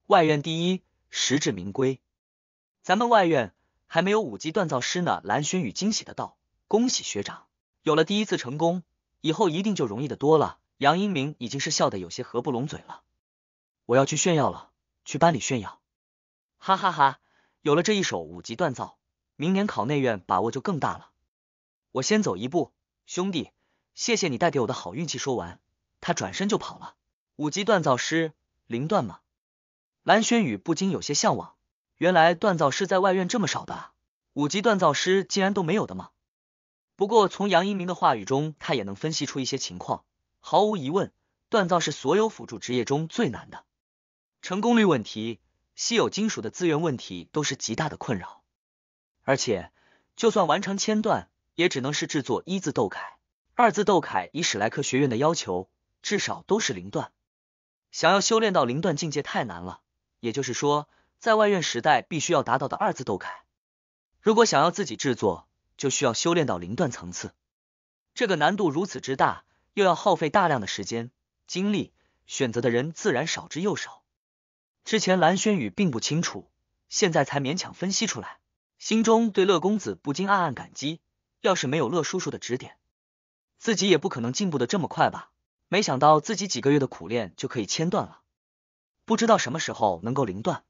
外院第一，实至名归！咱们外院还没有五级锻造师呢！蓝轩宇惊喜的道：“恭喜学长，有了第一次成功，以后一定就容易的多了。”杨英明已经是笑得有些合不拢嘴了，我要去炫耀了，去班里炫耀！哈哈哈！有了这一手五级锻造，明年考内院把握就更大了。我先走一步，兄弟，谢谢你带给我的好运气。说完，他转身就跑了。五级锻造师，零段吗？蓝轩宇不禁有些向往。原来锻造师在外院这么少的，五级锻造师竟然都没有的吗？不过从杨一鸣的话语中，他也能分析出一些情况。毫无疑问，锻造是所有辅助职业中最难的，成功率问题。稀有金属的资源问题都是极大的困扰，而且就算完成千段，也只能是制作一字斗铠。二字斗铠以史莱克学院的要求，至少都是零段。想要修炼到零段境界太难了，也就是说，在外院时代必须要达到的二字斗铠，如果想要自己制作，就需要修炼到零段层次。这个难度如此之大，又要耗费大量的时间、精力，选择的人自然少之又少。之前蓝轩宇并不清楚，现在才勉强分析出来，心中对乐公子不禁暗暗感激。要是没有乐叔叔的指点，自己也不可能进步的这么快吧？没想到自己几个月的苦练就可以千断了，不知道什么时候能够灵断。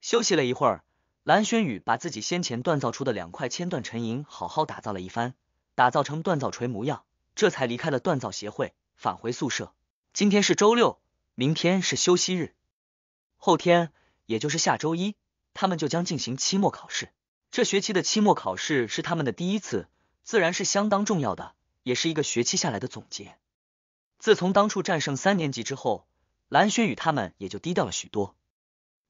休息了一会儿，蓝轩宇把自己先前锻造出的两块千断沉银好好打造了一番，打造成锻造锤模样，这才离开了锻造协会，返回宿舍。今天是周六，明天是休息日。后天，也就是下周一，他们就将进行期末考试。这学期的期末考试是他们的第一次，自然是相当重要的，也是一个学期下来的总结。自从当初战胜三年级之后，蓝轩宇他们也就低调了许多，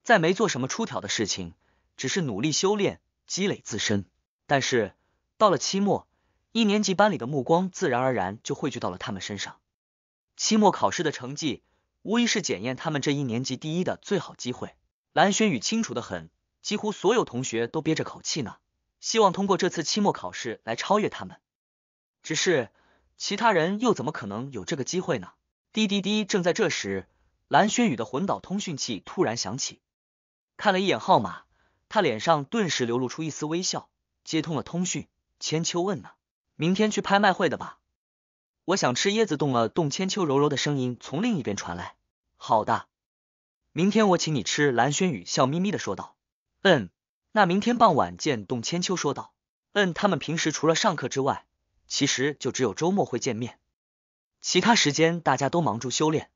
再没做什么出挑的事情，只是努力修炼，积累自身。但是到了期末，一年级班里的目光自然而然就汇聚到了他们身上。期末考试的成绩。无疑是检验他们这一年级第一的最好机会。蓝轩宇清楚的很，几乎所有同学都憋着口气呢，希望通过这次期末考试来超越他们。只是其他人又怎么可能有这个机会呢？滴滴滴！正在这时，蓝轩宇的魂导通讯器突然响起，看了一眼号码，他脸上顿时流露出一丝微笑，接通了通讯。千秋问呢，明天去拍卖会的吧。我想吃椰子，冻了动。千秋柔柔的声音从另一边传来：“好的，明天我请你吃。”蓝轩宇笑眯眯的说道：“嗯，那明天傍晚见。”动千秋说道：“嗯，他们平时除了上课之外，其实就只有周末会见面，其他时间大家都忙着修炼。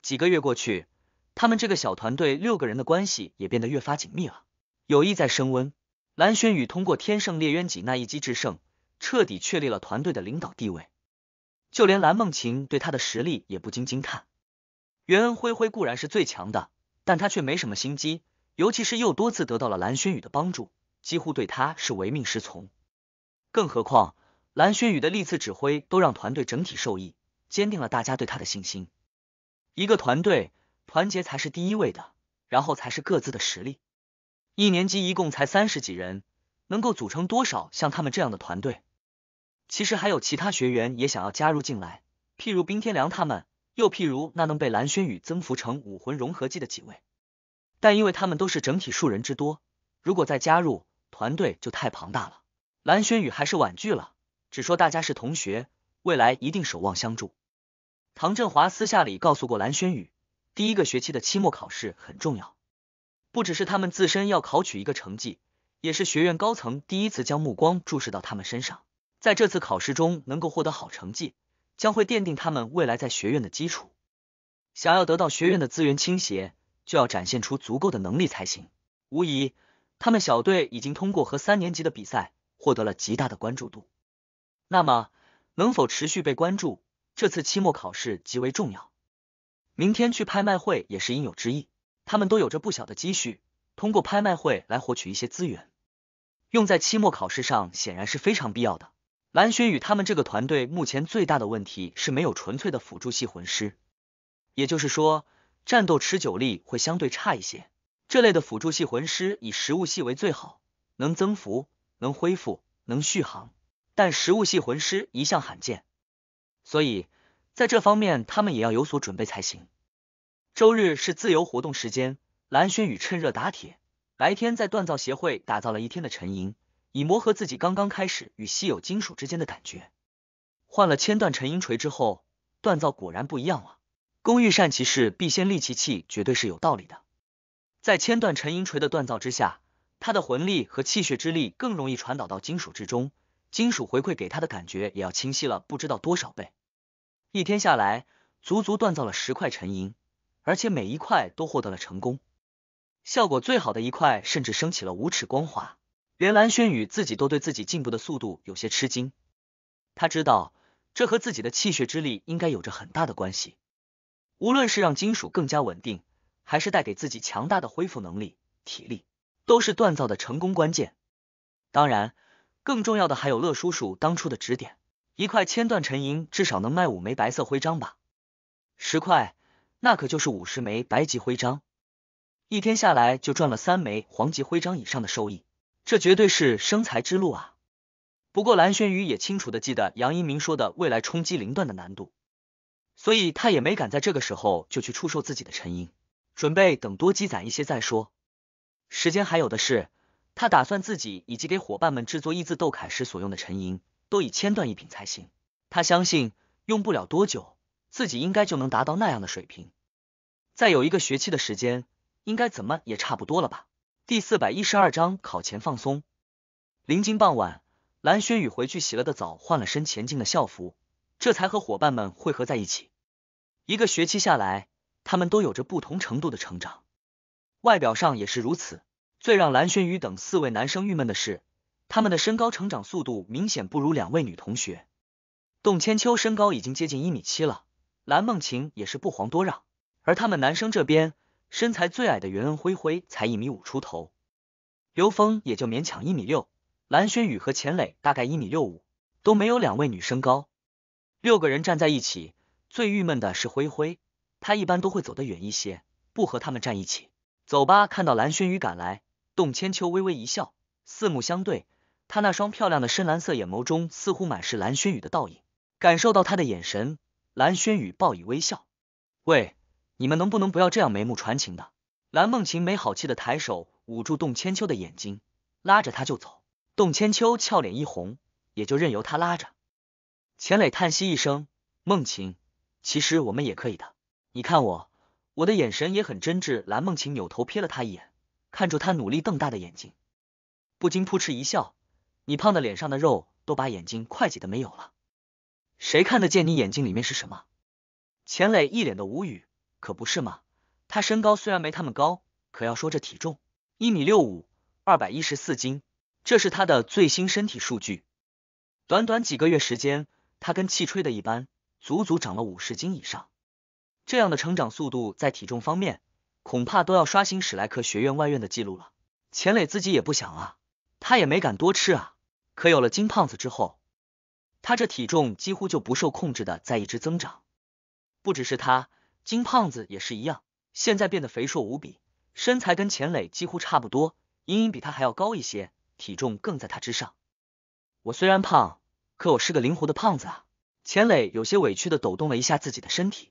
几个月过去，他们这个小团队六个人的关系也变得越发紧密了，友谊在升温。”蓝轩宇通过天圣烈渊戟那一击制胜，彻底确立了团队的领导地位。就连蓝梦晴对他的实力也不禁惊叹。袁恩辉辉固然是最强的，但他却没什么心机，尤其是又多次得到了蓝轩宇的帮助，几乎对他是唯命是从。更何况蓝轩宇的历次指挥都让团队整体受益，坚定了大家对他的信心。一个团队团结才是第一位的，然后才是各自的实力。一年级一共才三十几人，能够组成多少像他们这样的团队？其实还有其他学员也想要加入进来，譬如冰天凉他们，又譬如那能被蓝轩宇增幅成武魂融合技的几位，但因为他们都是整体数人之多，如果再加入团队就太庞大了。蓝轩宇还是婉拒了，只说大家是同学，未来一定守望相助。唐振华私下里告诉过蓝轩宇，第一个学期的期末考试很重要，不只是他们自身要考取一个成绩，也是学院高层第一次将目光注视到他们身上。在这次考试中能够获得好成绩，将会奠定他们未来在学院的基础。想要得到学院的资源倾斜，就要展现出足够的能力才行。无疑，他们小队已经通过和三年级的比赛获得了极大的关注度。那么，能否持续被关注，这次期末考试极为重要。明天去拍卖会也是应有之意。他们都有着不小的积蓄，通过拍卖会来获取一些资源，用在期末考试上显然是非常必要的。蓝轩宇他们这个团队目前最大的问题是没有纯粹的辅助系魂师，也就是说，战斗持久力会相对差一些。这类的辅助系魂师以食物系为最好，能增幅、能恢复、能续航，但食物系魂师一向罕见，所以在这方面他们也要有所准备才行。周日是自由活动时间，蓝轩宇趁热打铁，白天在锻造协会打造了一天的陈银。以磨合自己刚刚开始与稀有金属之间的感觉，换了千段沉银锤之后，锻造果然不一样了。工欲善其事，必先利其器，绝对是有道理的。在千段沉银锤的锻造之下，他的魂力和气血之力更容易传导到金属之中，金属回馈给他的感觉也要清晰了不知道多少倍。一天下来，足足锻造了十块沉银，而且每一块都获得了成功。效果最好的一块甚至升起了五尺光滑。连蓝轩宇自己都对自己进步的速度有些吃惊，他知道这和自己的气血之力应该有着很大的关系。无论是让金属更加稳定，还是带给自己强大的恢复能力、体力，都是锻造的成功关键。当然，更重要的还有乐叔叔当初的指点。一块千段沉银至少能卖五枚白色徽章吧？十块，那可就是五十枚白级徽章。一天下来就赚了三枚黄级徽章以上的收益。这绝对是生财之路啊！不过蓝轩宇也清楚的记得杨一鸣说的未来冲击零段的难度，所以他也没敢在这个时候就去出售自己的陈银，准备等多积攒一些再说。时间还有的是，他打算自己以及给伙伴们制作一字斗楷时所用的陈银都以千段一品才行。他相信用不了多久，自己应该就能达到那样的水平。再有一个学期的时间，应该怎么也差不多了吧？第四百一十二章考前放松。临近傍晚，蓝轩宇回去洗了个澡，换了身前进的校服，这才和伙伴们汇合在一起。一个学期下来，他们都有着不同程度的成长，外表上也是如此。最让蓝轩宇等四位男生郁闷的是，他们的身高成长速度明显不如两位女同学。董千秋身高已经接近一米七了，蓝梦晴也是不遑多让，而他们男生这边。身材最矮的袁恩辉辉才一米五出头，刘峰也就勉强一米六，蓝轩宇和钱磊大概一米六五，都没有两位女生高。六个人站在一起，最郁闷的是辉辉，他一般都会走得远一些，不和他们站一起。走吧，看到蓝轩宇赶来，动千秋微微一笑，四目相对，他那双漂亮的深蓝色眼眸中似乎满是蓝轩宇的倒影。感受到他的眼神，蓝轩宇报以微笑。喂。你们能不能不要这样眉目传情的？蓝梦晴没好气的抬手捂住动千秋的眼睛，拉着他就走。动千秋俏脸一红，也就任由他拉着。钱磊叹息一声：“梦晴，其实我们也可以的。你看我，我的眼神也很真挚。”蓝梦晴扭头瞥了他一眼，看住他努力瞪大的眼睛，不禁扑哧一笑：“你胖的脸上的肉都把眼睛快挤的没有了，谁看得见你眼睛里面是什么？”钱磊一脸的无语。可不是嘛，他身高虽然没他们高，可要说这体重，一米六五，二百一十四斤，这是他的最新身体数据。短短几个月时间，他跟气吹的一般，足足长了五十斤以上。这样的成长速度，在体重方面，恐怕都要刷新史莱克学院外院的记录了。钱磊自己也不想啊，他也没敢多吃啊，可有了金胖子之后，他这体重几乎就不受控制的在一直增长。不只是他。金胖子也是一样，现在变得肥硕无比，身材跟钱磊几乎差不多，隐隐比他还要高一些，体重更在他之上。我虽然胖，可我是个灵活的胖子啊！钱磊有些委屈的抖动了一下自己的身体。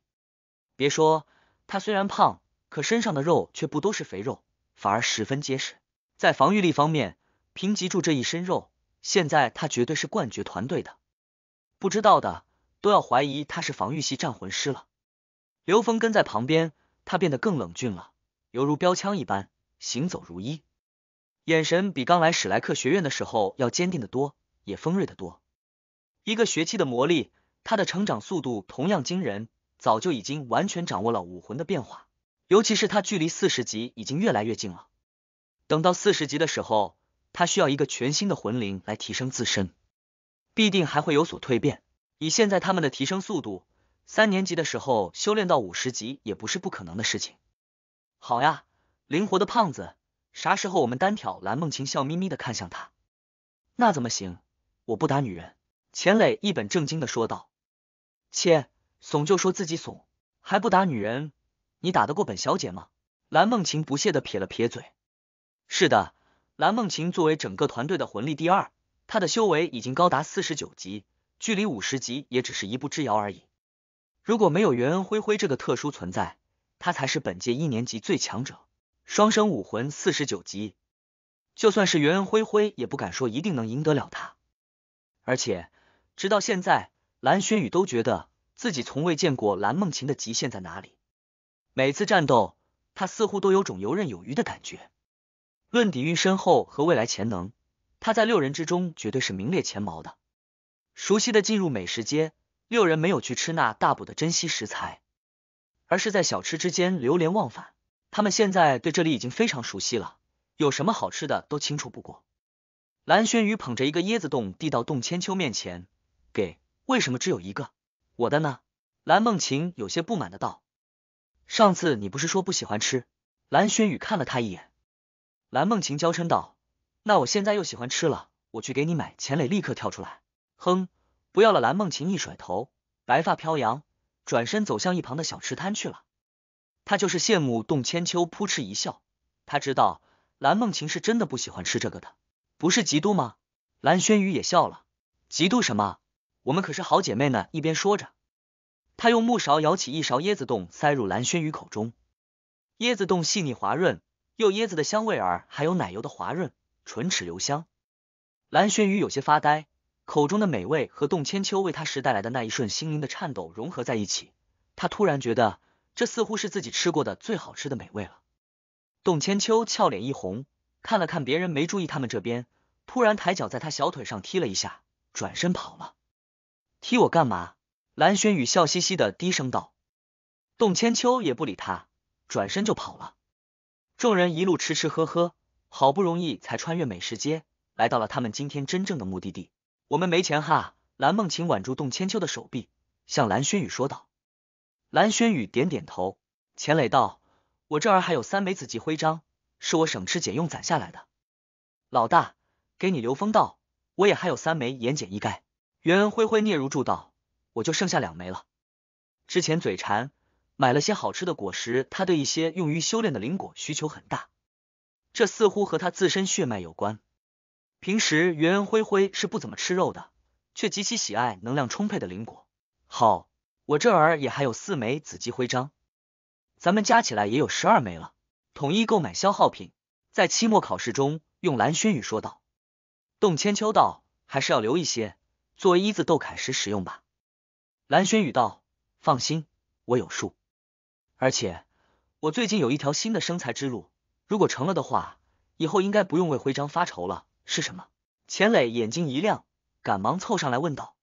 别说，他虽然胖，可身上的肉却不都是肥肉，反而十分结实。在防御力方面，凭吉住这一身肉，现在他绝对是冠绝团队的。不知道的都要怀疑他是防御系战魂师了。刘峰跟在旁边，他变得更冷峻了，犹如标枪一般行走如一，眼神比刚来史莱克学院的时候要坚定的多，也锋锐的多。一个学期的磨砺，他的成长速度同样惊人，早就已经完全掌握了武魂的变化。尤其是他距离四十级已经越来越近了。等到四十级的时候，他需要一个全新的魂灵来提升自身，必定还会有所蜕变。以现在他们的提升速度。三年级的时候修炼到五十级也不是不可能的事情。好呀，灵活的胖子，啥时候我们单挑？蓝梦晴笑眯眯的看向他。那怎么行？我不打女人。钱磊一本正经的说道。切，怂就说自己怂，还不打女人？你打得过本小姐吗？蓝梦晴不屑的撇了撇嘴。是的，蓝梦晴作为整个团队的魂力第二，她的修为已经高达四十九级，距离五十级也只是一步之遥而已。如果没有袁恩辉辉这个特殊存在，他才是本届一年级最强者。双生武魂四十九级，就算是袁恩辉辉也不敢说一定能赢得了他。而且，直到现在，蓝轩宇都觉得自己从未见过蓝梦琴的极限在哪里。每次战斗，他似乎都有种游刃有余的感觉。论底蕴深厚和未来潜能，他在六人之中绝对是名列前茅的。熟悉的进入美食街。六人没有去吃那大补的珍稀食材，而是在小吃之间流连忘返。他们现在对这里已经非常熟悉了，有什么好吃的都清楚不过。蓝轩宇捧着一个椰子冻递到洞千秋面前，给为什么只有一个？我的呢？蓝梦晴有些不满的道：“上次你不是说不喜欢吃？”蓝轩宇看了他一眼，蓝梦晴娇嗔道：“那我现在又喜欢吃了，我去给你买。”钱磊立刻跳出来，哼。不要了，蓝梦晴一甩头，白发飘扬，转身走向一旁的小吃摊去了。他就是羡慕动千秋，扑哧一笑。他知道蓝梦晴是真的不喜欢吃这个的，不是嫉妒吗？蓝轩宇也笑了，嫉妒什么？我们可是好姐妹呢。一边说着，他用木勺舀起一勺椰子冻，塞入蓝轩宇口中。椰子冻细腻滑润，又椰子的香味儿，还有奶油的滑润，唇齿留香。蓝轩宇有些发呆。口中的美味和动千秋为他时带来的那一瞬心灵的颤抖融合在一起，他突然觉得这似乎是自己吃过的最好吃的美味了。动千秋俏脸一红，看了看别人没注意他们这边，突然抬脚在他小腿上踢了一下，转身跑了。踢我干嘛？蓝轩宇笑嘻嘻的低声道。动千秋也不理他，转身就跑了。众人一路吃吃喝喝，好不容易才穿越美食街，来到了他们今天真正的目的地。我们没钱哈，蓝梦晴挽住动千秋的手臂，向蓝轩宇说道。蓝轩宇点点头。钱磊道：“我这儿还有三枚紫级徽章，是我省吃俭用攒下来的。”老大，给你留封道，我也还有三枚，言简意赅。袁恩灰灰聂如住道：“我就剩下两枚了，之前嘴馋买了些好吃的果实，他对一些用于修炼的灵果需求很大，这似乎和他自身血脉有关。”平时云恩灰灰是不怎么吃肉的，却极其喜爱能量充沛的灵果。好，我这儿也还有四枚紫极徽章，咱们加起来也有十二枚了。统一购买消耗品，在期末考试中用。蓝轩宇说道。动千秋道，还是要留一些，作为一字斗铠时使用吧。蓝轩宇道，放心，我有数。而且我最近有一条新的生财之路，如果成了的话，以后应该不用为徽章发愁了。是什么？钱磊眼睛一亮，赶忙凑上来问道。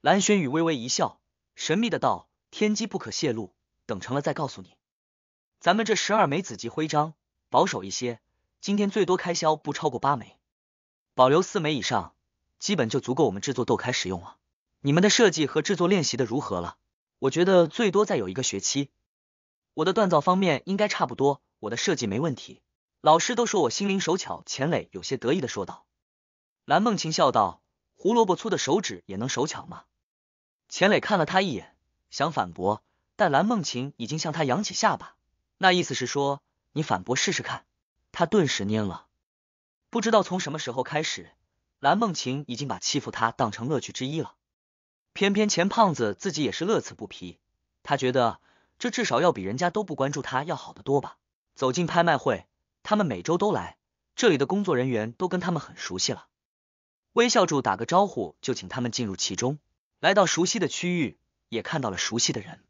蓝轩宇微微一笑，神秘的道：“天机不可泄露，等成了再告诉你。”咱们这十二枚紫级徽章，保守一些，今天最多开销不超过八枚，保留四枚以上，基本就足够我们制作斗开使用了。你们的设计和制作练习的如何了？我觉得最多再有一个学期，我的锻造方面应该差不多，我的设计没问题。老师都说我心灵手巧，钱磊有些得意的说道。蓝梦晴笑道：“胡萝卜粗的手指也能手巧吗？”钱磊看了他一眼，想反驳，但蓝梦晴已经向他扬起下巴，那意思是说你反驳试试看。他顿时蔫了。不知道从什么时候开始，蓝梦晴已经把欺负他当成乐趣之一了。偏偏钱胖子自己也是乐此不疲，他觉得这至少要比人家都不关注他要好得多吧。走进拍卖会。他们每周都来，这里的工作人员都跟他们很熟悉了。微笑柱打个招呼就请他们进入其中，来到熟悉的区域，也看到了熟悉的人。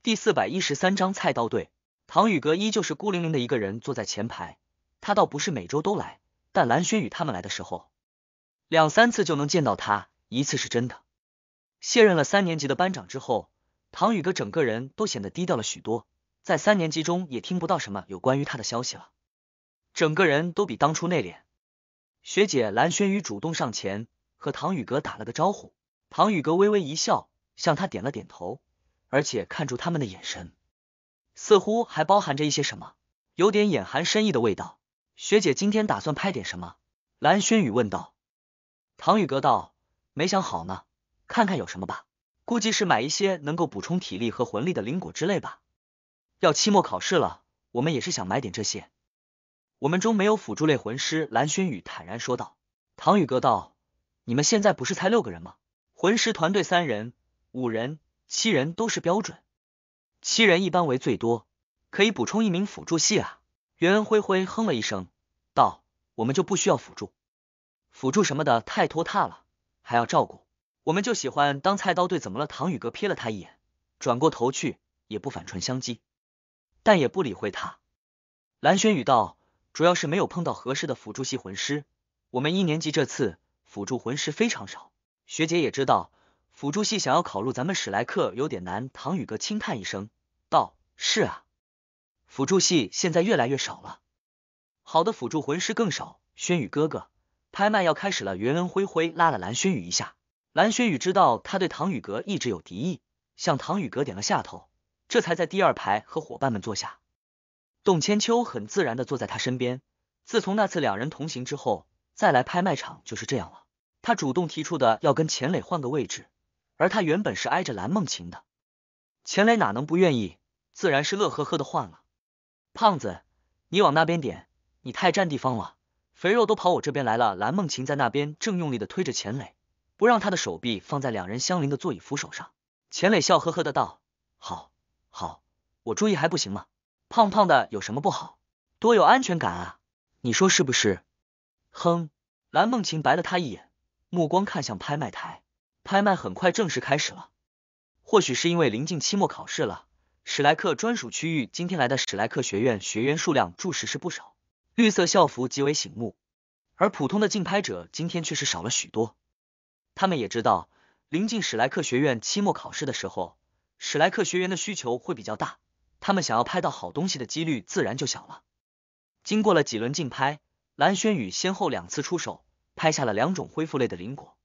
第四百一十三章菜刀队。唐宇哥依旧是孤零零的一个人坐在前排。他倒不是每周都来，但蓝轩宇他们来的时候，两三次就能见到他一次是真的。卸任了三年级的班长之后，唐宇哥整个人都显得低调了许多，在三年级中也听不到什么有关于他的消息了。整个人都比当初内敛。学姐蓝轩宇主动上前和唐宇格打了个招呼，唐宇格微微一笑，向他点了点头，而且看住他们的眼神，似乎还包含着一些什么，有点眼含深意的味道。学姐今天打算拍点什么？蓝轩宇问道。唐宇阁道：“没想好呢，看看有什么吧。估计是买一些能够补充体力和魂力的灵果之类吧。要期末考试了，我们也是想买点这些。”我们中没有辅助类魂师，蓝轩宇坦然说道。唐宇哥道：“你们现在不是才六个人吗？魂师团队三人、五人、七人都是标准，七人一般为最多，可以补充一名辅助系啊。”袁恩辉辉哼了一声，道：“我们就不需要辅助，辅助什么的太拖沓了，还要照顾，我们就喜欢当菜刀队，怎么了？”唐宇哥瞥了他一眼，转过头去，也不反唇相讥，但也不理会他。蓝轩宇道。主要是没有碰到合适的辅助系魂师，我们一年级这次辅助魂师非常少。学姐也知道，辅助系想要考入咱们史莱克有点难。唐宇哥轻叹一声道：“是啊，辅助系现在越来越少了，好的辅助魂师更少。”轩宇哥哥，拍卖要开始了。云恩辉辉拉了蓝轩宇一下，蓝轩宇知道他对唐宇哥一直有敌意，向唐宇哥点了下头，这才在第二排和伙伴们坐下。董千秋很自然的坐在他身边。自从那次两人同行之后，再来拍卖场就是这样了。他主动提出的要跟钱磊换个位置，而他原本是挨着蓝梦晴的。钱磊哪能不愿意？自然是乐呵呵的换了。胖子，你往那边点，你太占地方了，肥肉都跑我这边来了。蓝梦晴在那边正用力的推着钱磊，不让他的手臂放在两人相邻的座椅扶手上。钱磊笑呵呵的道：“好，好，我注意还不行吗？”胖胖的有什么不好？多有安全感啊！你说是不是？哼，蓝梦晴白了他一眼，目光看向拍卖台。拍卖很快正式开始了。或许是因为临近期末考试了，史莱克专属区域今天来的史莱克学院学员数量注实是不少，绿色校服极为醒目。而普通的竞拍者今天却是少了许多。他们也知道，临近史莱克学院期末考试的时候，史莱克学员的需求会比较大。他们想要拍到好东西的几率自然就小了。经过了几轮竞拍，蓝轩宇先后两次出手，拍下了两种恢复类的灵果。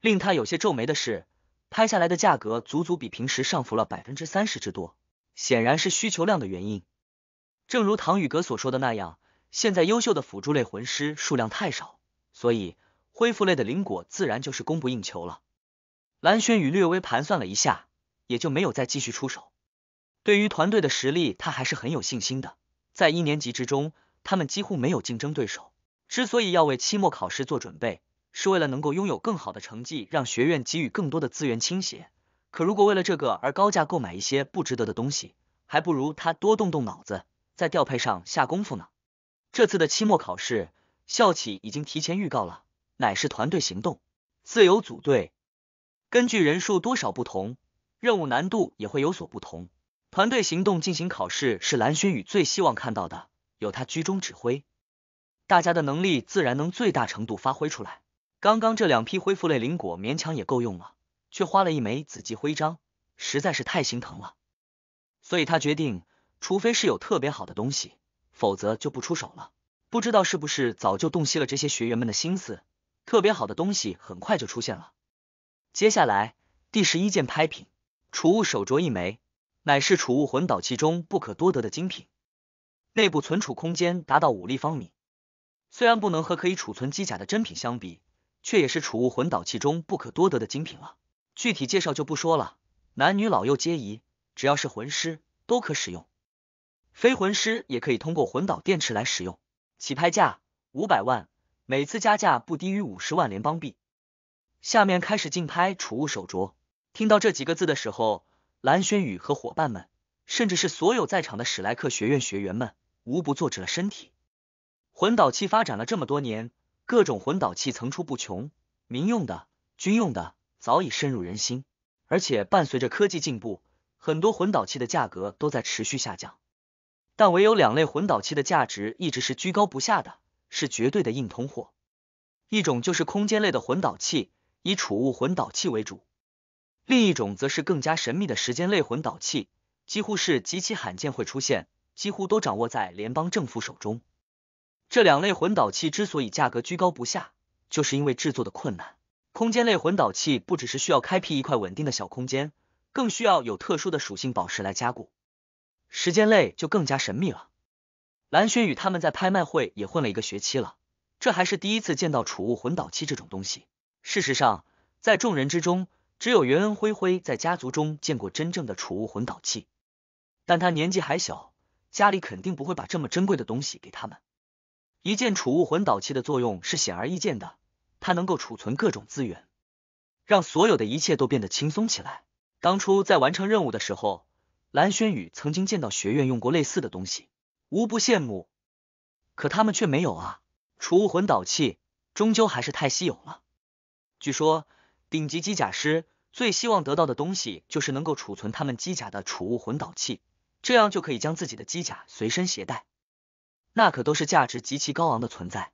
令他有些皱眉的是，拍下来的价格足足比平时上浮了百分之三十之多，显然是需求量的原因。正如唐宇阁所说的那样，现在优秀的辅助类魂师数量太少，所以恢复类的灵果自然就是供不应求了。蓝轩宇略微盘算了一下，也就没有再继续出手。对于团队的实力，他还是很有信心的。在一年级之中，他们几乎没有竞争对手。之所以要为期末考试做准备，是为了能够拥有更好的成绩，让学院给予更多的资源倾斜。可如果为了这个而高价购买一些不值得的东西，还不如他多动动脑子，在调配上下功夫呢。这次的期末考试，校企已经提前预告了，乃是团队行动，自由组队，根据人数多少不同，任务难度也会有所不同。团队行动进行考试是蓝轩宇最希望看到的，有他居中指挥，大家的能力自然能最大程度发挥出来。刚刚这两批恢复类灵果勉强也够用了，却花了一枚紫级徽章，实在是太心疼了。所以他决定，除非是有特别好的东西，否则就不出手了。不知道是不是早就洞悉了这些学员们的心思，特别好的东西很快就出现了。接下来第十一件拍品，储物手镯一枚。乃是储物魂导器中不可多得的精品，内部存储空间达到五立方米，虽然不能和可以储存机甲的真品相比，却也是储物魂导器中不可多得的精品了。具体介绍就不说了，男女老幼皆宜，只要是魂师都可使用，非魂师也可以通过魂导电池来使用。起拍价五百万，每次加价不低于五十万联邦币。下面开始竞拍储物手镯。听到这几个字的时候。蓝轩宇和伙伴们，甚至是所有在场的史莱克学院学员们，无不坐直了身体。魂导器发展了这么多年，各种魂导器层出不穷，民用的、军用的，早已深入人心。而且伴随着科技进步，很多魂导器的价格都在持续下降。但唯有两类魂导器的价值一直是居高不下的，是绝对的硬通货。一种就是空间类的魂导器，以储物魂导器为主。另一种则是更加神秘的时间类魂导器，几乎是极其罕见会出现，几乎都掌握在联邦政府手中。这两类魂导器之所以价格居高不下，就是因为制作的困难。空间类魂导器不只是需要开辟一块稳定的小空间，更需要有特殊的属性宝石来加固。时间类就更加神秘了。蓝雪与他们在拍卖会也混了一个学期了，这还是第一次见到储物魂导器这种东西。事实上，在众人之中。只有袁恩辉辉在家族中见过真正的储物魂导器，但他年纪还小，家里肯定不会把这么珍贵的东西给他们。一件储物魂导器的作用是显而易见的，它能够储存各种资源，让所有的一切都变得轻松起来。当初在完成任务的时候，蓝轩宇曾经见到学院用过类似的东西，无不羡慕，可他们却没有啊。储物魂导器终究还是太稀有了，据说。顶级机甲师最希望得到的东西，就是能够储存他们机甲的储物混导器，这样就可以将自己的机甲随身携带。那可都是价值极其高昂的存在。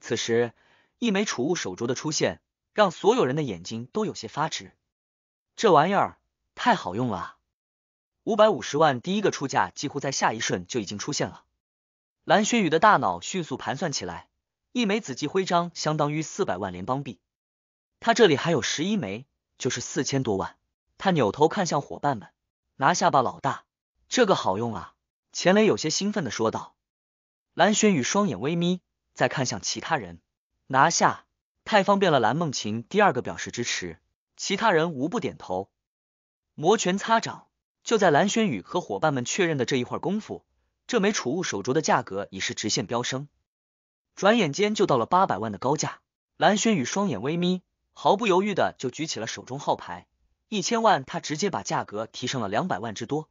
此时，一枚储物手镯的出现，让所有人的眼睛都有些发直。这玩意儿太好用了！五百五十万，第一个出价几乎在下一瞬就已经出现了。蓝轩宇的大脑迅速盘算起来，一枚紫级徽章相当于四百万联邦币。他这里还有十一枚，就是四千多万。他扭头看向伙伴们，拿下吧，老大，这个好用啊！钱磊有些兴奋的说道。蓝轩宇双眼微眯，再看向其他人，拿下，太方便了。蓝梦晴第二个表示支持，其他人无不点头，摩拳擦掌。就在蓝轩宇和伙伴们确认的这一会功夫，这枚储物手镯的价格已是直线飙升，转眼间就到了八百万的高价。蓝轩宇双眼微眯。毫不犹豫的就举起了手中号牌，一千万，他直接把价格提升了两百万之多。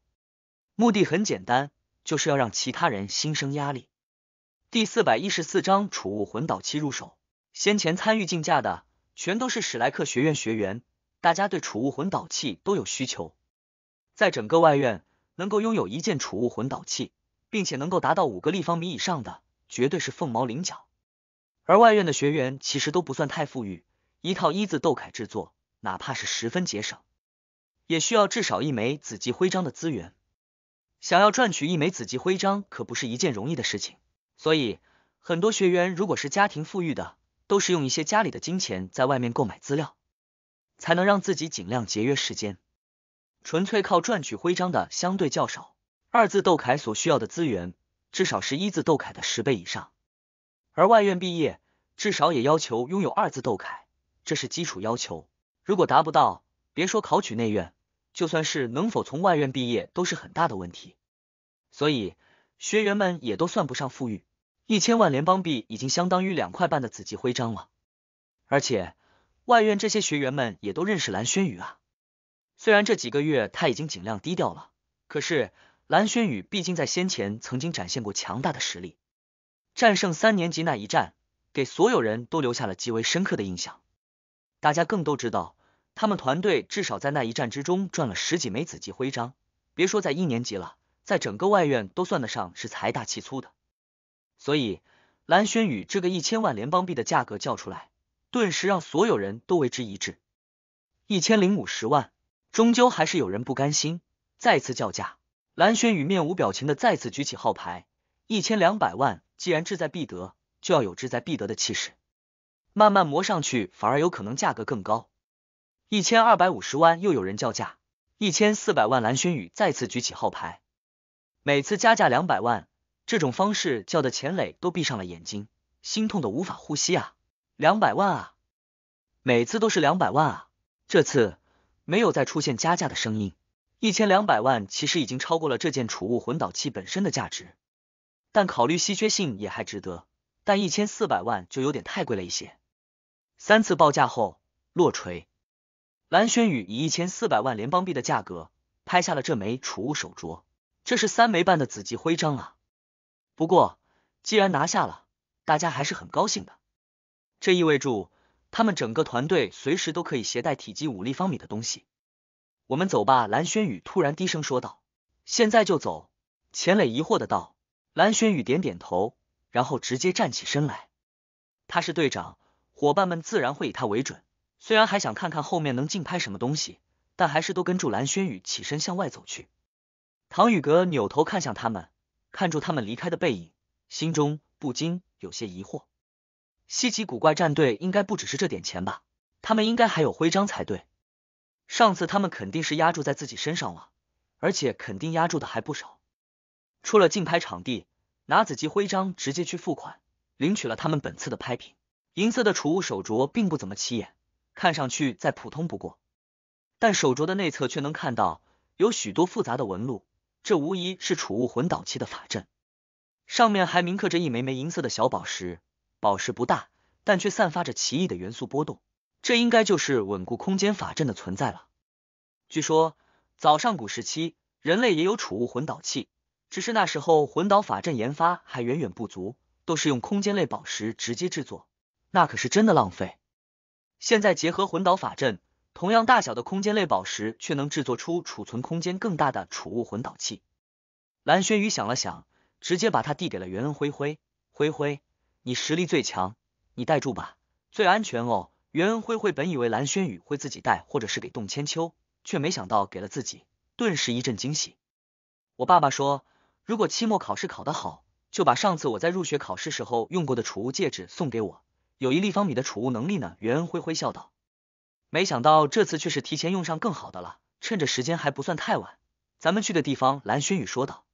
目的很简单，就是要让其他人心生压力。第四百一十四章储物魂导器入手。先前参与竞价的全都是史莱克学院学员，大家对储物魂导器都有需求。在整个外院，能够拥有一件储物魂导器，并且能够达到五个立方米以上的，绝对是凤毛麟角。而外院的学员其实都不算太富裕。一套一字斗铠制作，哪怕是十分节省，也需要至少一枚紫级徽章的资源。想要赚取一枚紫级徽章可不是一件容易的事情，所以很多学员如果是家庭富裕的，都是用一些家里的金钱在外面购买资料，才能让自己尽量节约时间。纯粹靠赚取徽章的相对较少，二字斗铠所需要的资源至少是一字斗铠的十倍以上，而外院毕业至少也要求拥有二字斗铠。这是基础要求，如果达不到，别说考取内院，就算是能否从外院毕业都是很大的问题。所以学员们也都算不上富裕，一千万联邦币已经相当于两块半的紫级徽章了。而且外院这些学员们也都认识蓝轩宇啊。虽然这几个月他已经尽量低调了，可是蓝轩宇毕竟在先前曾经展现过强大的实力，战胜三年级那一战，给所有人都留下了极为深刻的印象。大家更都知道，他们团队至少在那一战之中赚了十几枚紫级徽章，别说在一年级了，在整个外院都算得上是财大气粗的。所以蓝轩宇这个一千万联邦币的价格叫出来，顿时让所有人都为之一振。一千零五十万，终究还是有人不甘心，再次叫价。蓝轩宇面无表情的再次举起号牌，一千两百万。既然志在必得，就要有志在必得的气势。慢慢磨上去，反而有可能价格更高。一千二百五十万，又有人叫价一千四百万。蓝轩宇再次举起号牌，每次加价两百万，这种方式叫的钱磊都闭上了眼睛，心痛的无法呼吸啊！两百万啊！每次都是两百万啊！这次没有再出现加价的声音，一千两百万其实已经超过了这件储物混导器本身的价值，但考虑稀缺性也还值得。但一千四百万就有点太贵了一些。三次报价后落锤，蓝轩宇以一千四百万联邦币的价格拍下了这枚储物手镯。这是三枚半的紫级徽章啊！不过既然拿下了，大家还是很高兴的。这意味着他们整个团队随时都可以携带体积五立方米的东西。我们走吧，蓝轩宇突然低声说道。现在就走？钱磊疑惑的道。蓝轩宇点点头，然后直接站起身来。他是队长。伙伴们自然会以他为准，虽然还想看看后面能竞拍什么东西，但还是都跟住蓝轩宇起身向外走去。唐宇格扭头看向他们，看住他们离开的背影，心中不禁有些疑惑：稀奇古怪战队应该不只是这点钱吧？他们应该还有徽章才对。上次他们肯定是压住在自己身上了，而且肯定压住的还不少。出了竞拍场地，拿子级徽章直接去付款，领取了他们本次的拍品。银色的储物手镯并不怎么起眼，看上去再普通不过，但手镯的内侧却能看到有许多复杂的纹路，这无疑是储物魂导器的法阵，上面还铭刻着一枚枚银色的小宝石，宝石不大，但却散发着奇异的元素波动，这应该就是稳固空间法阵的存在了。据说，早上古时期人类也有储物魂导器，只是那时候魂导法阵研发还远远不足，都是用空间类宝石直接制作。那可是真的浪费。现在结合魂导法阵，同样大小的空间类宝石，却能制作出储存空间更大的储物魂导器。蓝轩宇想了想，直接把它递给了袁恩辉辉。辉辉，你实力最强，你带住吧，最安全哦。袁恩辉辉本以为蓝轩宇会自己带，或者是给动千秋，却没想到给了自己，顿时一阵惊喜。我爸爸说，如果期末考试考得好，就把上次我在入学考试时候用过的储物戒指送给我。有一立方米的储物能力呢，袁恩灰灰笑道。没想到这次却是提前用上更好的了，趁着时间还不算太晚，咱们去的地方，蓝轩宇说道。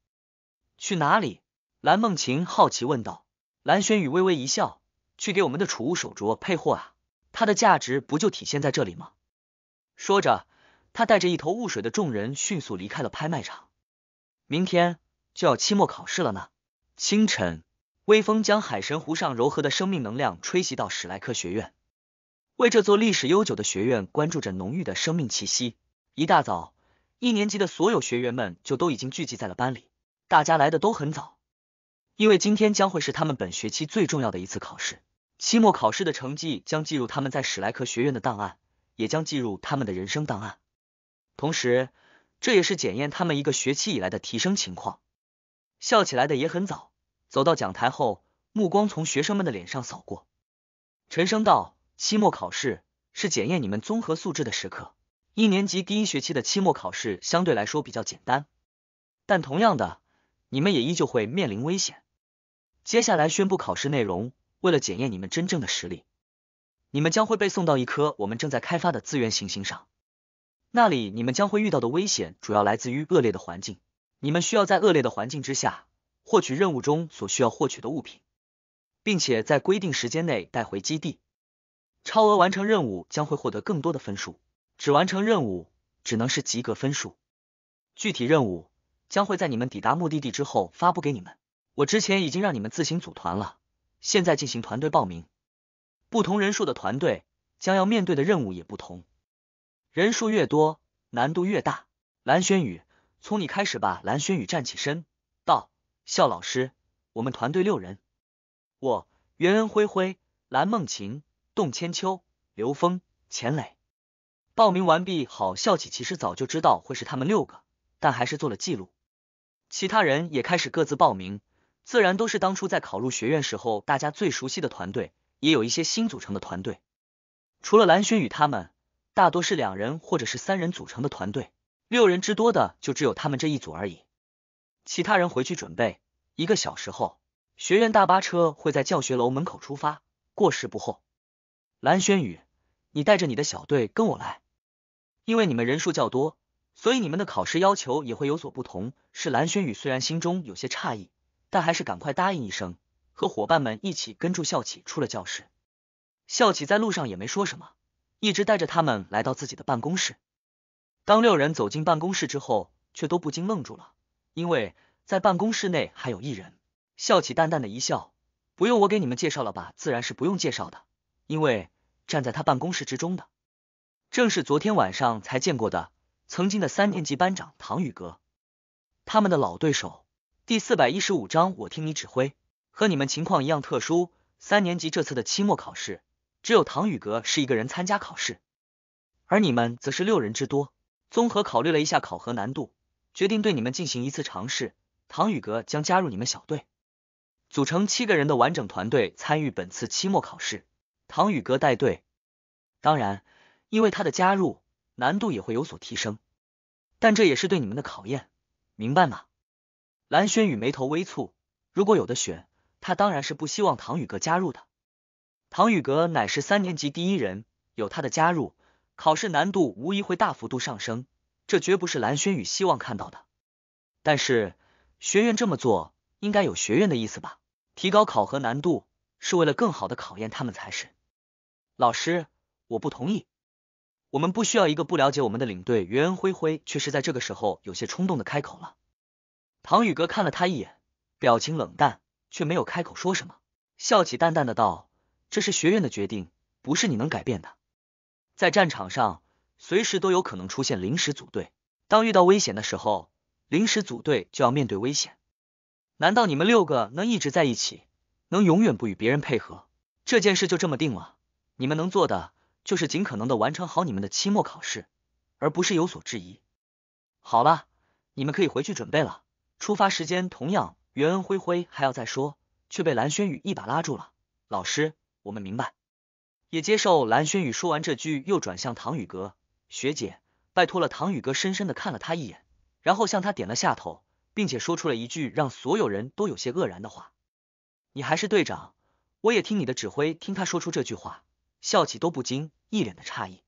去哪里？蓝梦晴好奇问道。蓝轩宇微微一笑，去给我们的储物手镯配货啊，它的价值不就体现在这里吗？说着，他带着一头雾水的众人迅速离开了拍卖场。明天就要期末考试了呢，清晨。微风将海神湖上柔和的生命能量吹袭到史莱克学院，为这座历史悠久的学院关注着浓郁的生命气息。一大早，一年级的所有学员们就都已经聚集在了班里，大家来的都很早，因为今天将会是他们本学期最重要的一次考试。期末考试的成绩将记入他们在史莱克学院的档案，也将记入他们的人生档案。同时，这也是检验他们一个学期以来的提升情况。笑起来的也很早。走到讲台后，目光从学生们的脸上扫过，沉声道：“期末考试是检验你们综合素质的时刻。一年级第一学期的期末考试相对来说比较简单，但同样的，你们也依旧会面临危险。接下来宣布考试内容。为了检验你们真正的实力，你们将会被送到一颗我们正在开发的资源行星上。那里你们将会遇到的危险主要来自于恶劣的环境。你们需要在恶劣的环境之下。”获取任务中所需要获取的物品，并且在规定时间内带回基地。超额完成任务将会获得更多的分数，只完成任务只能是及格分数。具体任务将会在你们抵达目的地之后发布给你们。我之前已经让你们自行组团了，现在进行团队报名。不同人数的团队将要面对的任务也不同，人数越多，难度越大。蓝轩宇，从你开始吧。蓝轩宇站起身。校老师，我们团队六人，我袁恩、辉辉、蓝梦晴、动千秋、刘峰、钱磊，报名完毕。好，校企其实早就知道会是他们六个，但还是做了记录。其他人也开始各自报名，自然都是当初在考入学院时候大家最熟悉的团队，也有一些新组成的团队。除了蓝轩宇他们，大多是两人或者是三人组成的团队，六人之多的就只有他们这一组而已。其他人回去准备，一个小时后，学院大巴车会在教学楼门口出发，过时不候。蓝轩宇，你带着你的小队跟我来，因为你们人数较多，所以你们的考试要求也会有所不同。是蓝轩宇，虽然心中有些诧异，但还是赶快答应一声，和伙伴们一起跟住校企出了教室。校企在路上也没说什么，一直带着他们来到自己的办公室。当六人走进办公室之后，却都不禁愣住了。因为在办公室内还有一人，笑起淡淡的一笑，不用我给你们介绍了吧？自然是不用介绍的，因为站在他办公室之中的，正是昨天晚上才见过的，曾经的三年级班长唐宇哥，他们的老对手。第四百一十五章，我听你指挥，和你们情况一样特殊。三年级这次的期末考试，只有唐宇哥是一个人参加考试，而你们则是六人之多。综合考虑了一下考核难度。决定对你们进行一次尝试，唐宇阁将加入你们小队，组成七个人的完整团队参与本次期末考试。唐宇阁带队，当然，因为他的加入难度也会有所提升，但这也是对你们的考验，明白吗？蓝轩宇眉头微蹙，如果有的选，他当然是不希望唐宇阁加入的。唐宇阁乃是三年级第一人，有他的加入，考试难度无疑会大幅度上升。这绝不是蓝轩宇希望看到的，但是学院这么做应该有学院的意思吧？提高考核难度是为了更好的考验他们才是。老师，我不同意，我们不需要一个不了解我们的领队。袁恩辉辉却是在这个时候有些冲动的开口了。唐宇哥看了他一眼，表情冷淡，却没有开口说什么，笑起淡淡的道：“这是学院的决定，不是你能改变的。”在战场上。随时都有可能出现临时组队，当遇到危险的时候，临时组队就要面对危险。难道你们六个能一直在一起，能永远不与别人配合？这件事就这么定了，你们能做的就是尽可能的完成好你们的期末考试，而不是有所质疑。好了，你们可以回去准备了，出发时间同样。袁恩辉辉还要再说，却被蓝轩宇一把拉住了。老师，我们明白，也接受。蓝轩宇说完这句，又转向唐雨阁，学姐，拜托了。唐宇哥深深的看了他一眼，然后向他点了下头，并且说出了一句让所有人都有些愕然的话：“你还是队长，我也听你的指挥。”听他说出这句话，笑起都不禁一脸的诧异。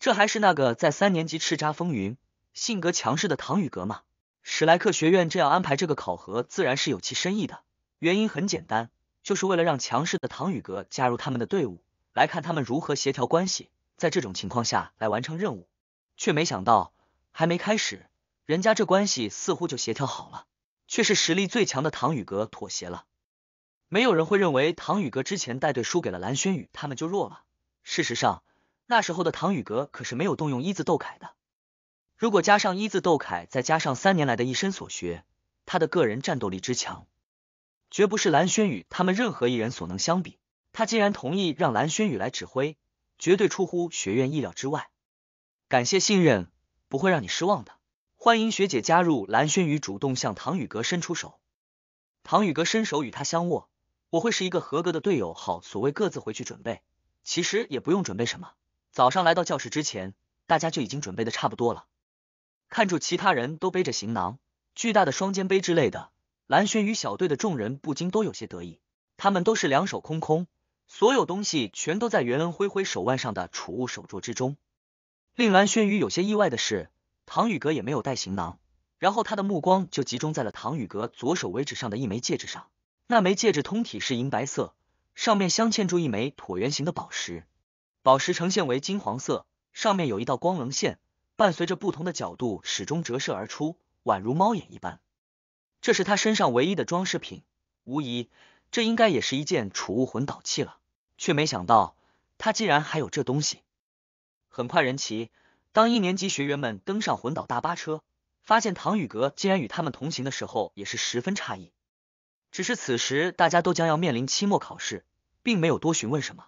这还是那个在三年级叱咤风云、性格强势的唐宇阁吗？史莱克学院这样安排这个考核，自然是有其深意的。原因很简单，就是为了让强势的唐宇阁加入他们的队伍，来看他们如何协调关系。在这种情况下来完成任务，却没想到还没开始，人家这关系似乎就协调好了。却是实力最强的唐宇阁妥协了。没有人会认为唐宇阁之前带队输给了蓝轩宇，他们就弱了。事实上，那时候的唐宇阁可是没有动用一字斗铠的。如果加上一字斗铠，再加上三年来的一身所学，他的个人战斗力之强，绝不是蓝轩宇他们任何一人所能相比。他竟然同意让蓝轩宇来指挥。绝对出乎学院意料之外，感谢信任，不会让你失望的。欢迎学姐加入。蓝轩宇主动向唐宇阁伸出手，唐宇阁伸手与他相握。我会是一个合格的队友，好。所谓各自回去准备，其实也不用准备什么。早上来到教室之前，大家就已经准备的差不多了。看住其他人都背着行囊、巨大的双肩背之类的，蓝轩宇小队的众人不禁都有些得意，他们都是两手空空。所有东西全都在袁恩挥挥手腕上的储物手镯之中。令蓝轩宇有些意外的是，唐宇阁也没有带行囊。然后他的目光就集中在了唐宇阁左手尾指上的一枚戒指上。那枚戒指通体是银白色，上面镶嵌住一枚椭圆形的宝石，宝石呈现为金黄色，上面有一道光棱线，伴随着不同的角度始终折射而出，宛如猫眼一般。这是他身上唯一的装饰品，无疑，这应该也是一件储物魂导器了。却没想到他竟然还有这东西。很快，人齐，当一年级学员们登上魂岛大巴车，发现唐雨格竟然与他们同行的时候，也是十分诧异。只是此时大家都将要面临期末考试，并没有多询问什么。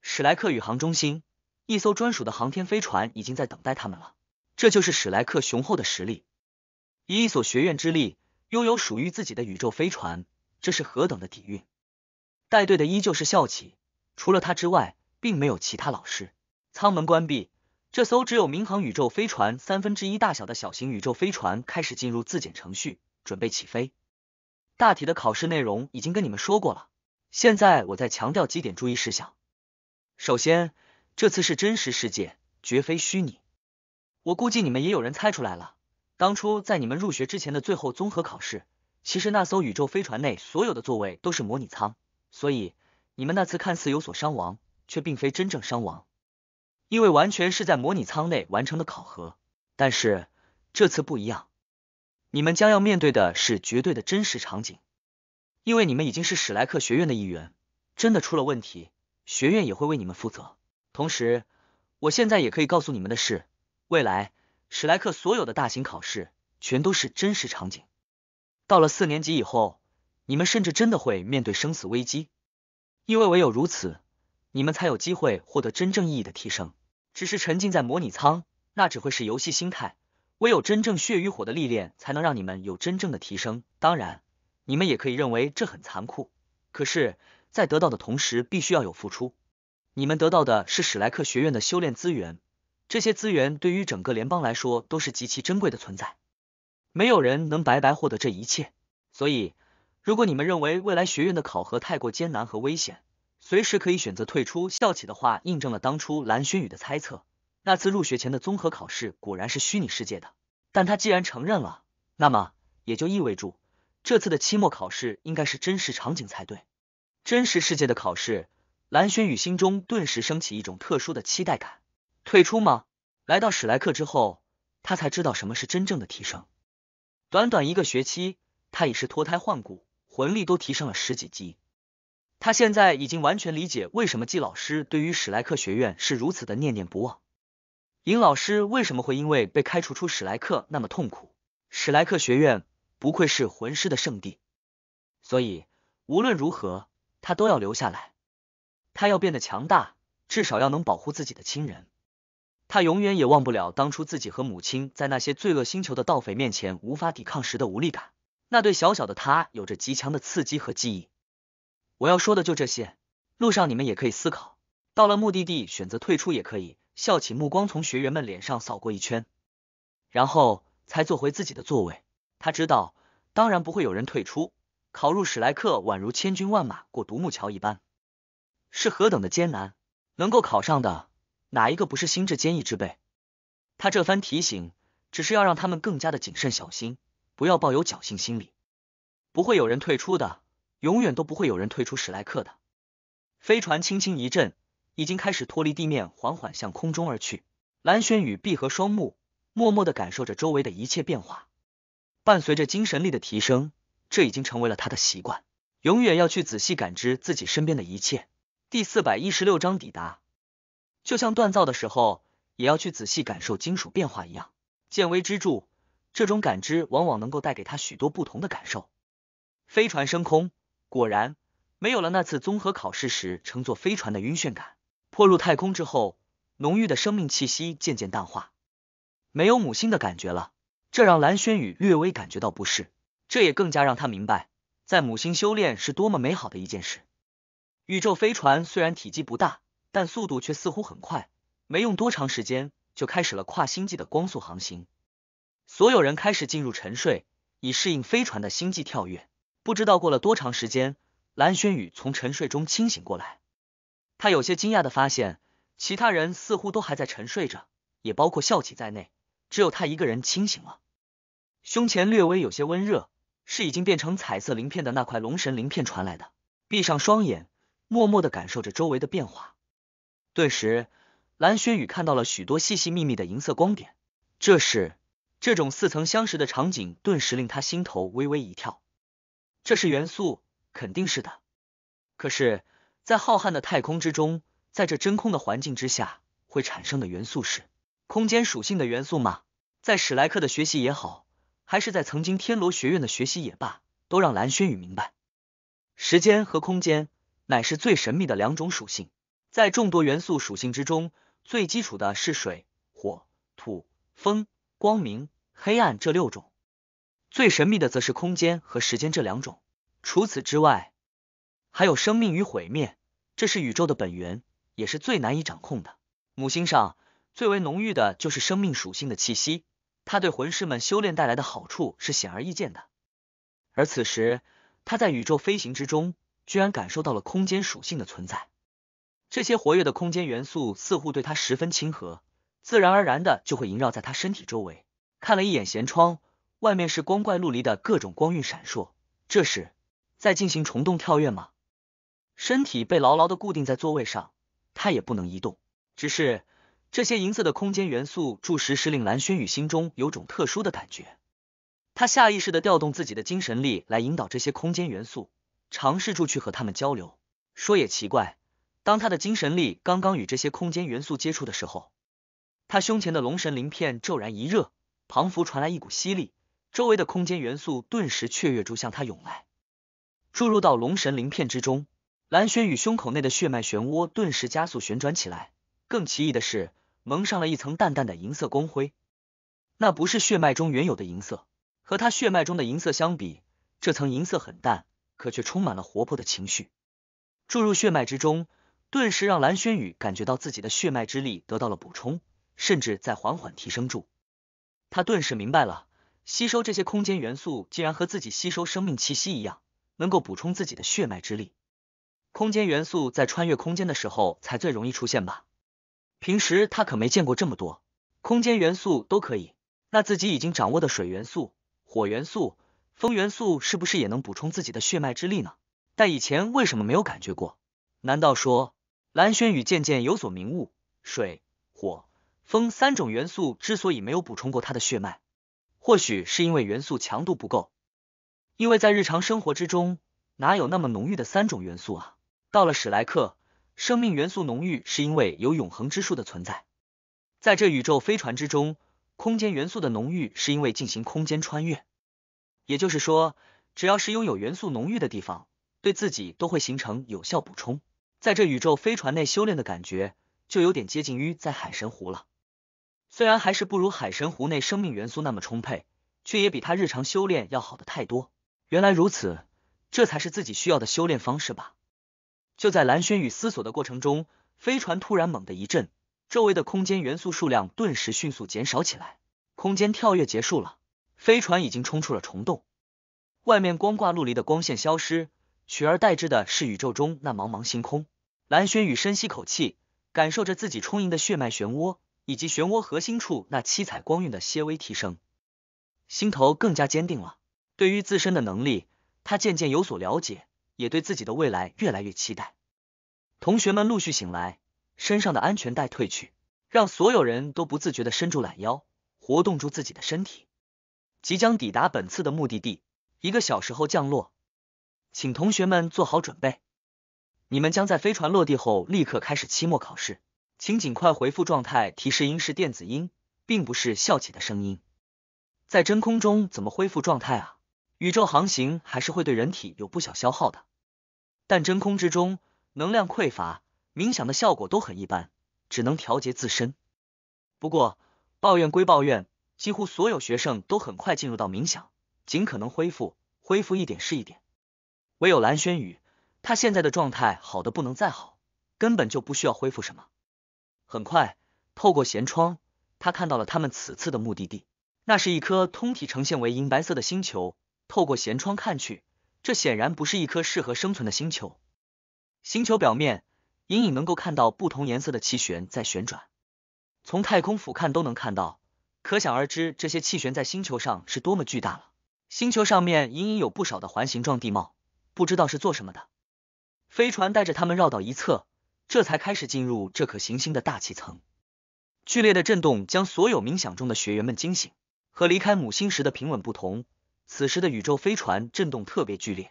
史莱克宇航中心，一艘专属的航天飞船已经在等待他们了。这就是史莱克雄厚的实力，以一所学院之力拥有属于自己的宇宙飞船，这是何等的底蕴！带队的依旧是校企。除了他之外，并没有其他老师。舱门关闭，这艘只有民航宇宙飞船三分之一大小的小型宇宙飞船开始进入自检程序，准备起飞。大体的考试内容已经跟你们说过了，现在我再强调几点注意事项。首先，这次是真实世界，绝非虚拟。我估计你们也有人猜出来了，当初在你们入学之前的最后综合考试，其实那艘宇宙飞船内所有的座位都是模拟舱，所以。你们那次看似有所伤亡，却并非真正伤亡，因为完全是在模拟舱内完成的考核。但是这次不一样，你们将要面对的是绝对的真实场景，因为你们已经是史莱克学院的一员，真的出了问题，学院也会为你们负责。同时，我现在也可以告诉你们的是，未来史莱克所有的大型考试全都是真实场景。到了四年级以后，你们甚至真的会面对生死危机。因为唯有如此，你们才有机会获得真正意义的提升。只是沉浸在模拟舱，那只会是游戏心态。唯有真正血与火的历练，才能让你们有真正的提升。当然，你们也可以认为这很残酷，可是，在得到的同时，必须要有付出。你们得到的是史莱克学院的修炼资源，这些资源对于整个联邦来说都是极其珍贵的存在，没有人能白白获得这一切。所以。如果你们认为未来学院的考核太过艰难和危险，随时可以选择退出校企的话，印证了当初蓝轩宇的猜测。那次入学前的综合考试果然是虚拟世界的，但他既然承认了，那么也就意味着这次的期末考试应该是真实场景才对。真实世界的考试，蓝轩宇心中顿时升起一种特殊的期待感。退出吗？来到史莱克之后，他才知道什么是真正的提升。短短一个学期，他已是脱胎换骨。魂力都提升了十几级，他现在已经完全理解为什么季老师对于史莱克学院是如此的念念不忘，尹老师为什么会因为被开除出史莱克那么痛苦？史莱克学院不愧是魂师的圣地，所以无论如何他都要留下来。他要变得强大，至少要能保护自己的亲人。他永远也忘不了当初自己和母亲在那些罪恶星球的盗匪面前无法抵抗时的无力感。那对小小的他有着极强的刺激和记忆。我要说的就这些，路上你们也可以思考。到了目的地，选择退出也可以。笑起，目光从学员们脸上扫过一圈，然后才坐回自己的座位。他知道，当然不会有人退出。考入史莱克，宛如千军万马过独木桥一般，是何等的艰难。能够考上的，哪一个不是心智坚毅之辈？他这番提醒，只是要让他们更加的谨慎小心。不要抱有侥幸心理，不会有人退出的，永远都不会有人退出史莱克的。飞船轻轻一震，已经开始脱离地面，缓缓向空中而去。蓝轩宇闭合双目，默默的感受着周围的一切变化。伴随着精神力的提升，这已经成为了他的习惯，永远要去仔细感知自己身边的一切。第四百一十六章抵达，就像锻造的时候也要去仔细感受金属变化一样，见微知著。这种感知往往能够带给他许多不同的感受。飞船升空，果然没有了那次综合考试时乘坐飞船的晕眩感。破入太空之后，浓郁的生命气息渐渐淡化，没有母星的感觉了，这让蓝轩宇略微感觉到不适。这也更加让他明白，在母星修炼是多么美好的一件事。宇宙飞船虽然体积不大，但速度却似乎很快，没用多长时间就开始了跨星际的光速航行。所有人开始进入沉睡，以适应飞船的星际跳跃。不知道过了多长时间，蓝轩宇从沉睡中清醒过来。他有些惊讶的发现，其他人似乎都还在沉睡着，也包括笑起在内，只有他一个人清醒了。胸前略微有些温热，是已经变成彩色鳞片的那块龙神鳞片传来的。闭上双眼，默默的感受着周围的变化。顿时，蓝轩宇看到了许多细细密密的银色光点，这是。这种似曾相识的场景，顿时令他心头微微一跳。这是元素，肯定是的。可是，在浩瀚的太空之中，在这真空的环境之下，会产生的元素是空间属性的元素吗？在史莱克的学习也好，还是在曾经天罗学院的学习也罢，都让蓝轩宇明白，时间和空间乃是最神秘的两种属性。在众多元素属性之中，最基础的是水、火、土、风。光明、黑暗这六种，最神秘的则是空间和时间这两种。除此之外，还有生命与毁灭，这是宇宙的本源，也是最难以掌控的。母星上最为浓郁的就是生命属性的气息，它对魂师们修炼带来的好处是显而易见的。而此时，他在宇宙飞行之中，居然感受到了空间属性的存在。这些活跃的空间元素似乎对他十分亲和。自然而然的就会萦绕在他身体周围。看了一眼舷窗，外面是光怪陆离的各种光晕闪烁。这是在进行虫洞跳跃吗？身体被牢牢的固定在座位上，他也不能移动。只是这些银色的空间元素注实时，令蓝轩宇心中有种特殊的感觉。他下意识的调动自己的精神力来引导这些空间元素，尝试住去和他们交流。说也奇怪，当他的精神力刚刚与这些空间元素接触的时候。他胸前的龙神鳞片骤然一热，旁幅传来一股吸力，周围的空间元素顿时雀跃住向他涌来，注入到龙神鳞片之中。蓝轩宇胸口内的血脉漩涡顿时加速旋转起来。更奇异的是，蒙上了一层淡淡的银色光辉。那不是血脉中原有的银色，和他血脉中的银色相比，这层银色很淡，可却充满了活泼的情绪。注入血脉之中，顿时让蓝轩宇感觉到自己的血脉之力得到了补充。甚至在缓缓提升住，他顿时明白了，吸收这些空间元素竟然和自己吸收生命气息一样，能够补充自己的血脉之力。空间元素在穿越空间的时候才最容易出现吧？平时他可没见过这么多空间元素都可以，那自己已经掌握的水元素、火元素、风元素是不是也能补充自己的血脉之力呢？但以前为什么没有感觉过？难道说蓝轩宇渐渐有所明悟？水火。风三种元素之所以没有补充过他的血脉，或许是因为元素强度不够。因为在日常生活之中，哪有那么浓郁的三种元素啊？到了史莱克，生命元素浓郁是因为有永恒之树的存在。在这宇宙飞船之中，空间元素的浓郁是因为进行空间穿越。也就是说，只要是拥有元素浓郁的地方，对自己都会形成有效补充。在这宇宙飞船内修炼的感觉，就有点接近于在海神湖了。虽然还是不如海神湖内生命元素那么充沛，却也比他日常修炼要好的太多。原来如此，这才是自己需要的修炼方式吧。就在蓝轩宇思索的过程中，飞船突然猛地一震，周围的空间元素数量顿时迅速减少起来。空间跳跃结束了，飞船已经冲出了虫洞，外面光怪陆离的光线消失，取而代之的是宇宙中那茫茫星空。蓝轩宇深吸口气，感受着自己充盈的血脉漩涡。以及漩涡核心处那七彩光晕的些微提升，心头更加坚定了。对于自身的能力，他渐渐有所了解，也对自己的未来越来越期待。同学们陆续醒来，身上的安全带褪去，让所有人都不自觉的伸住懒腰，活动住自己的身体。即将抵达本次的目的地，一个小时后降落，请同学们做好准备。你们将在飞船落地后立刻开始期末考试。请尽快回复状态。提示音是电子音，并不是笑起的声音。在真空中怎么恢复状态啊？宇宙航行还是会对人体有不小消耗的。但真空之中能量匮乏，冥想的效果都很一般，只能调节自身。不过抱怨归抱怨，几乎所有学生都很快进入到冥想，尽可能恢复，恢复一点是一点。唯有蓝轩宇，他现在的状态好的不能再好，根本就不需要恢复什么。很快，透过舷窗，他看到了他们此次的目的地。那是一颗通体呈现为银白色的星球。透过舷窗看去，这显然不是一颗适合生存的星球。星球表面隐隐能够看到不同颜色的气旋在旋转，从太空俯瞰都能看到，可想而知这些气旋在星球上是多么巨大了。星球上面隐隐有不少的环形状地貌，不知道是做什么的。飞船带着他们绕到一侧。这才开始进入这颗行星的大气层，剧烈的震动将所有冥想中的学员们惊醒。和离开母星时的平稳不同，此时的宇宙飞船震动特别剧烈，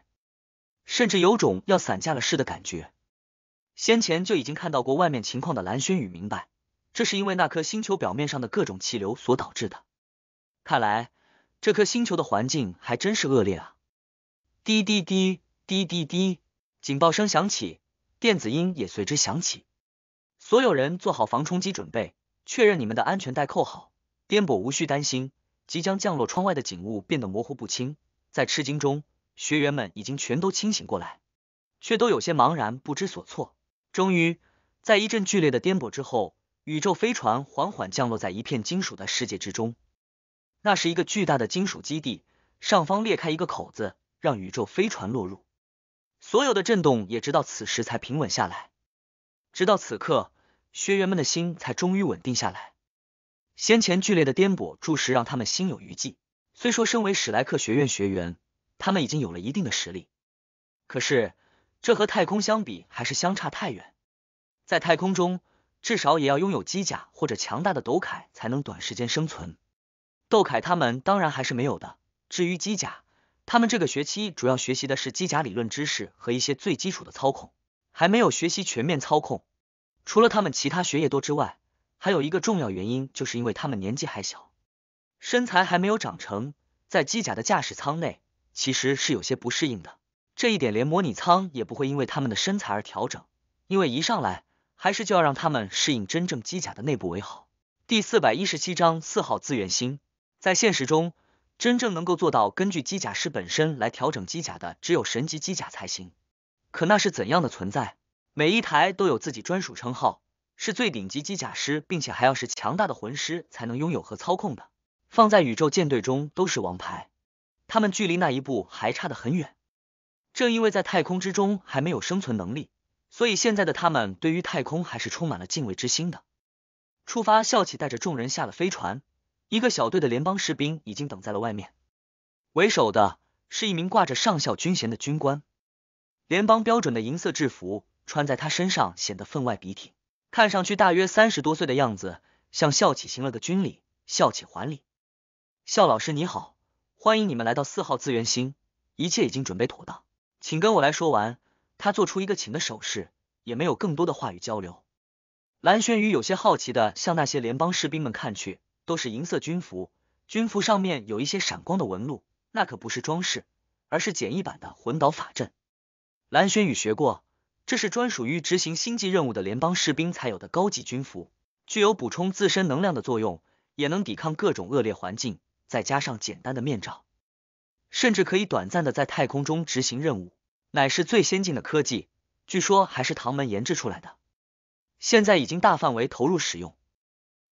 甚至有种要散架了似的感觉。先前就已经看到过外面情况的蓝轩宇明白，这是因为那颗星球表面上的各种气流所导致的。看来这颗星球的环境还真是恶劣啊！滴滴滴滴滴滴，警报声响起。电子音也随之响起，所有人做好防冲击准备，确认你们的安全带扣好。颠簸无需担心，即将降落。窗外的景物变得模糊不清，在吃惊中，学员们已经全都清醒过来，却都有些茫然不知所措。终于，在一阵剧烈的颠簸之后，宇宙飞船缓缓降落在一片金属的世界之中。那是一个巨大的金属基地，上方裂开一个口子，让宇宙飞船落入。所有的震动也直到此时才平稳下来，直到此刻，学员们的心才终于稳定下来。先前剧烈的颠簸注实让他们心有余悸。虽说身为史莱克学院学员，他们已经有了一定的实力，可是这和太空相比还是相差太远。在太空中，至少也要拥有机甲或者强大的斗铠才能短时间生存。斗铠他们当然还是没有的，至于机甲。他们这个学期主要学习的是机甲理论知识和一些最基础的操控，还没有学习全面操控。除了他们其他学业多之外，还有一个重要原因，就是因为他们年纪还小，身材还没有长成，在机甲的驾驶舱内其实是有些不适应的。这一点连模拟舱也不会因为他们的身材而调整，因为一上来还是就要让他们适应真正机甲的内部为好。第四百一十七章四号资源星，在现实中。真正能够做到根据机甲师本身来调整机甲的，只有神级机甲才行。可那是怎样的存在？每一台都有自己专属称号，是最顶级机甲师，并且还要是强大的魂师才能拥有和操控的。放在宇宙舰队中都是王牌。他们距离那一步还差得很远。正因为在太空之中还没有生存能力，所以现在的他们对于太空还是充满了敬畏之心的。出发，笑起带着众人下了飞船。一个小队的联邦士兵已经等在了外面，为首的是一名挂着上校军衔的军官，联邦标准的银色制服穿在他身上显得分外笔挺，看上去大约三十多岁的样子。向校企行了个军礼，校企还礼。校老师你好，欢迎你们来到四号资源星，一切已经准备妥当，请跟我来说完。他做出一个请的手势，也没有更多的话语交流。蓝轩宇有些好奇的向那些联邦士兵们看去。都是银色军服，军服上面有一些闪光的纹路，那可不是装饰，而是简易版的魂导法阵。蓝轩宇学过，这是专属于执行星际任务的联邦士兵才有的高级军服，具有补充自身能量的作用，也能抵抗各种恶劣环境，再加上简单的面罩，甚至可以短暂的在太空中执行任务，乃是最先进的科技，据说还是唐门研制出来的，现在已经大范围投入使用。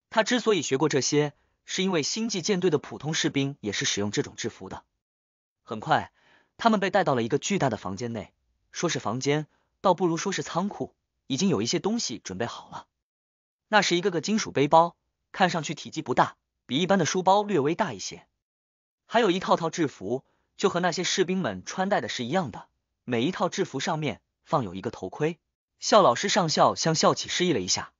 他之所以学过这些，是因为星际舰队的普通士兵也是使用这种制服的。很快，他们被带到了一个巨大的房间内，说是房间，倒不如说是仓库，已经有一些东西准备好了。那是一个个金属背包，看上去体积不大，比一般的书包略微大一些。还有一套套制服，就和那些士兵们穿戴的是一样的。每一套制服上面放有一个头盔。校老师上校向校企示意了一下。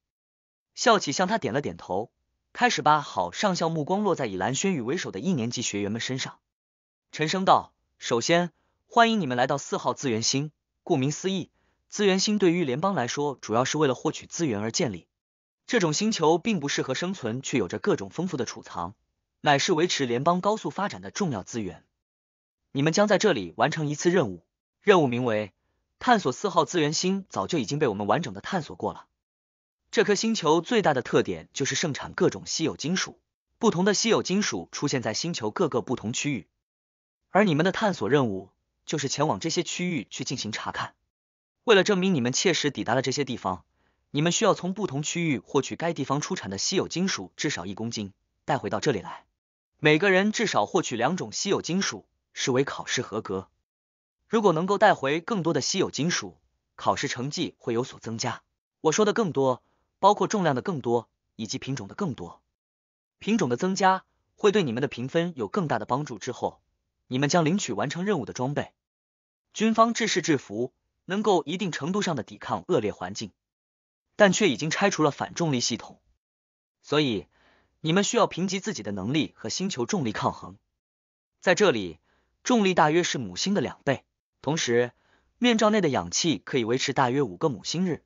校企向他点了点头，开始吧。好，上校目光落在以蓝轩宇为首的一年级学员们身上，沉声道：“首先，欢迎你们来到四号资源星。顾名思义，资源星对于联邦来说，主要是为了获取资源而建立。这种星球并不适合生存，却有着各种丰富的储藏，乃是维持联邦高速发展的重要资源。你们将在这里完成一次任务，任务名为探索四号资源星。早就已经被我们完整的探索过了。”这颗星球最大的特点就是盛产各种稀有金属，不同的稀有金属出现在星球各个不同区域，而你们的探索任务就是前往这些区域去进行查看。为了证明你们切实抵达了这些地方，你们需要从不同区域获取该地方出产的稀有金属至少一公斤，带回到这里来。每个人至少获取两种稀有金属，视为考试合格。如果能够带回更多的稀有金属，考试成绩会有所增加。我说的更多。包括重量的更多，以及品种的更多。品种的增加会对你们的评分有更大的帮助。之后，你们将领取完成任务的装备。军方制式制服能够一定程度上的抵抗恶劣环境，但却已经拆除了反重力系统。所以，你们需要评级自己的能力和星球重力抗衡。在这里，重力大约是母星的两倍。同时，面罩内的氧气可以维持大约五个母星日。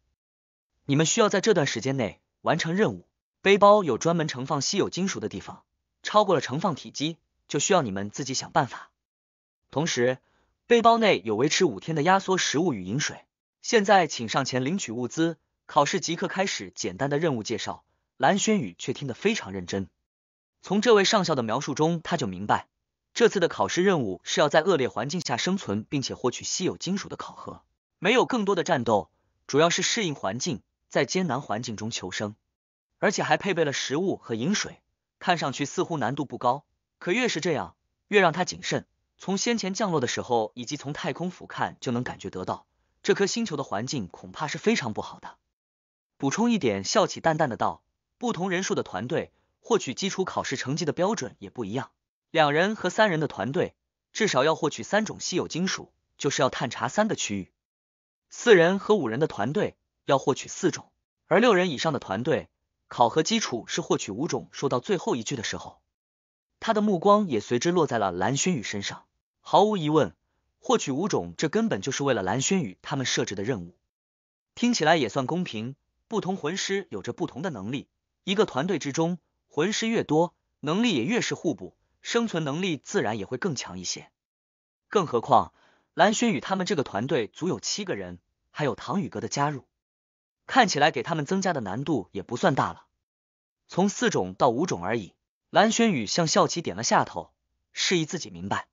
你们需要在这段时间内完成任务。背包有专门盛放稀有金属的地方，超过了盛放体积就需要你们自己想办法。同时，背包内有维持五天的压缩食物与饮水。现在，请上前领取物资。考试即刻开始，简单的任务介绍。蓝轩宇却听得非常认真。从这位上校的描述中，他就明白这次的考试任务是要在恶劣环境下生存，并且获取稀有金属的考核。没有更多的战斗，主要是适应环境。在艰难环境中求生，而且还配备了食物和饮水，看上去似乎难度不高。可越是这样，越让他谨慎。从先前降落的时候，以及从太空俯瞰就能感觉得到，这颗星球的环境恐怕是非常不好的。补充一点，笑起淡淡的道：“不同人数的团队获取基础考试成绩的标准也不一样。两人和三人的团队至少要获取三种稀有金属，就是要探查三个区域；四人和五人的团队。”要获取四种，而六人以上的团队考核基础是获取五种。说到最后一句的时候，他的目光也随之落在了蓝轩宇身上。毫无疑问，获取五种，这根本就是为了蓝轩宇他们设置的任务。听起来也算公平，不同魂师有着不同的能力，一个团队之中魂师越多，能力也越是互补，生存能力自然也会更强一些。更何况，蓝轩宇他们这个团队足有七个人，还有唐宇阁的加入。看起来给他们增加的难度也不算大了，从四种到五种而已。蓝轩宇向校旗点了下头，示意自己明白。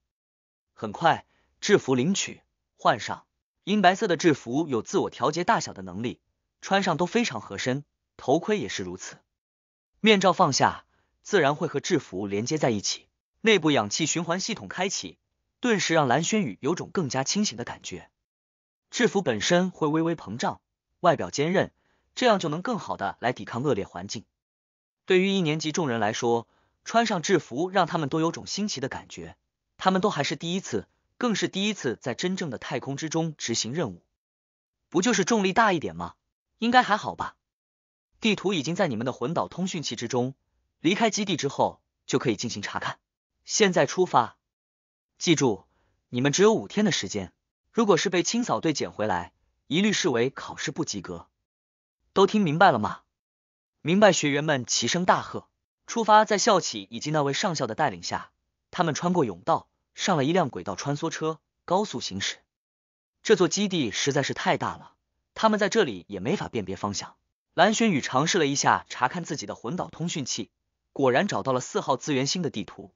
很快，制服领取、换上。银白色的制服有自我调节大小的能力，穿上都非常合身。头盔也是如此，面罩放下，自然会和制服连接在一起。内部氧气循环系统开启，顿时让蓝轩宇有种更加清醒的感觉。制服本身会微微膨胀。外表坚韧，这样就能更好的来抵抗恶劣环境。对于一年级众人来说，穿上制服让他们都有种新奇的感觉，他们都还是第一次，更是第一次在真正的太空之中执行任务。不就是重力大一点吗？应该还好吧。地图已经在你们的魂导通讯器之中，离开基地之后就可以进行查看。现在出发，记住，你们只有五天的时间。如果是被清扫队捡回来，一律视为考试不及格，都听明白了吗？明白，学员们齐声大喝。出发，在校企以及那位上校的带领下，他们穿过甬道，上了一辆轨道穿梭车，高速行驶。这座基地实在是太大了，他们在这里也没法辨别方向。蓝轩宇尝试了一下，查看自己的魂导通讯器，果然找到了四号资源星的地图，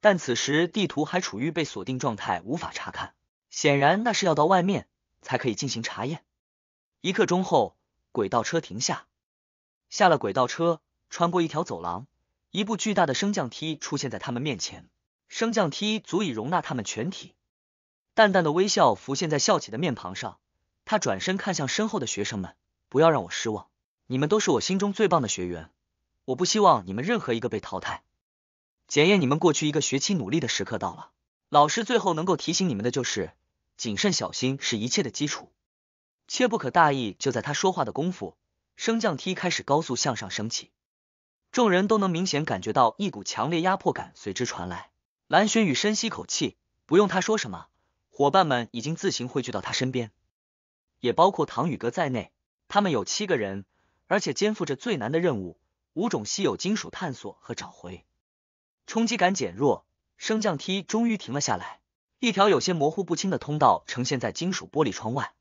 但此时地图还处于被锁定状态，无法查看。显然，那是要到外面。才可以进行查验。一刻钟后，轨道车停下，下了轨道车，穿过一条走廊，一部巨大的升降梯出现在他们面前。升降梯足以容纳他们全体。淡淡的微笑浮现在校企的面庞上，他转身看向身后的学生们：“不要让我失望，你们都是我心中最棒的学员，我不希望你们任何一个被淘汰。检验你们过去一个学期努力的时刻到了。老师最后能够提醒你们的就是。”谨慎小心是一切的基础，切不可大意。就在他说话的功夫，升降梯开始高速向上升起，众人都能明显感觉到一股强烈压迫感随之传来。蓝轩宇深吸口气，不用他说什么，伙伴们已经自行汇聚到他身边，也包括唐宇哥在内。他们有七个人，而且肩负着最难的任务——五种稀有金属探索和找回。冲击感减弱，升降梯终于停了下来。一条有些模糊不清的通道呈现在金属玻璃窗外。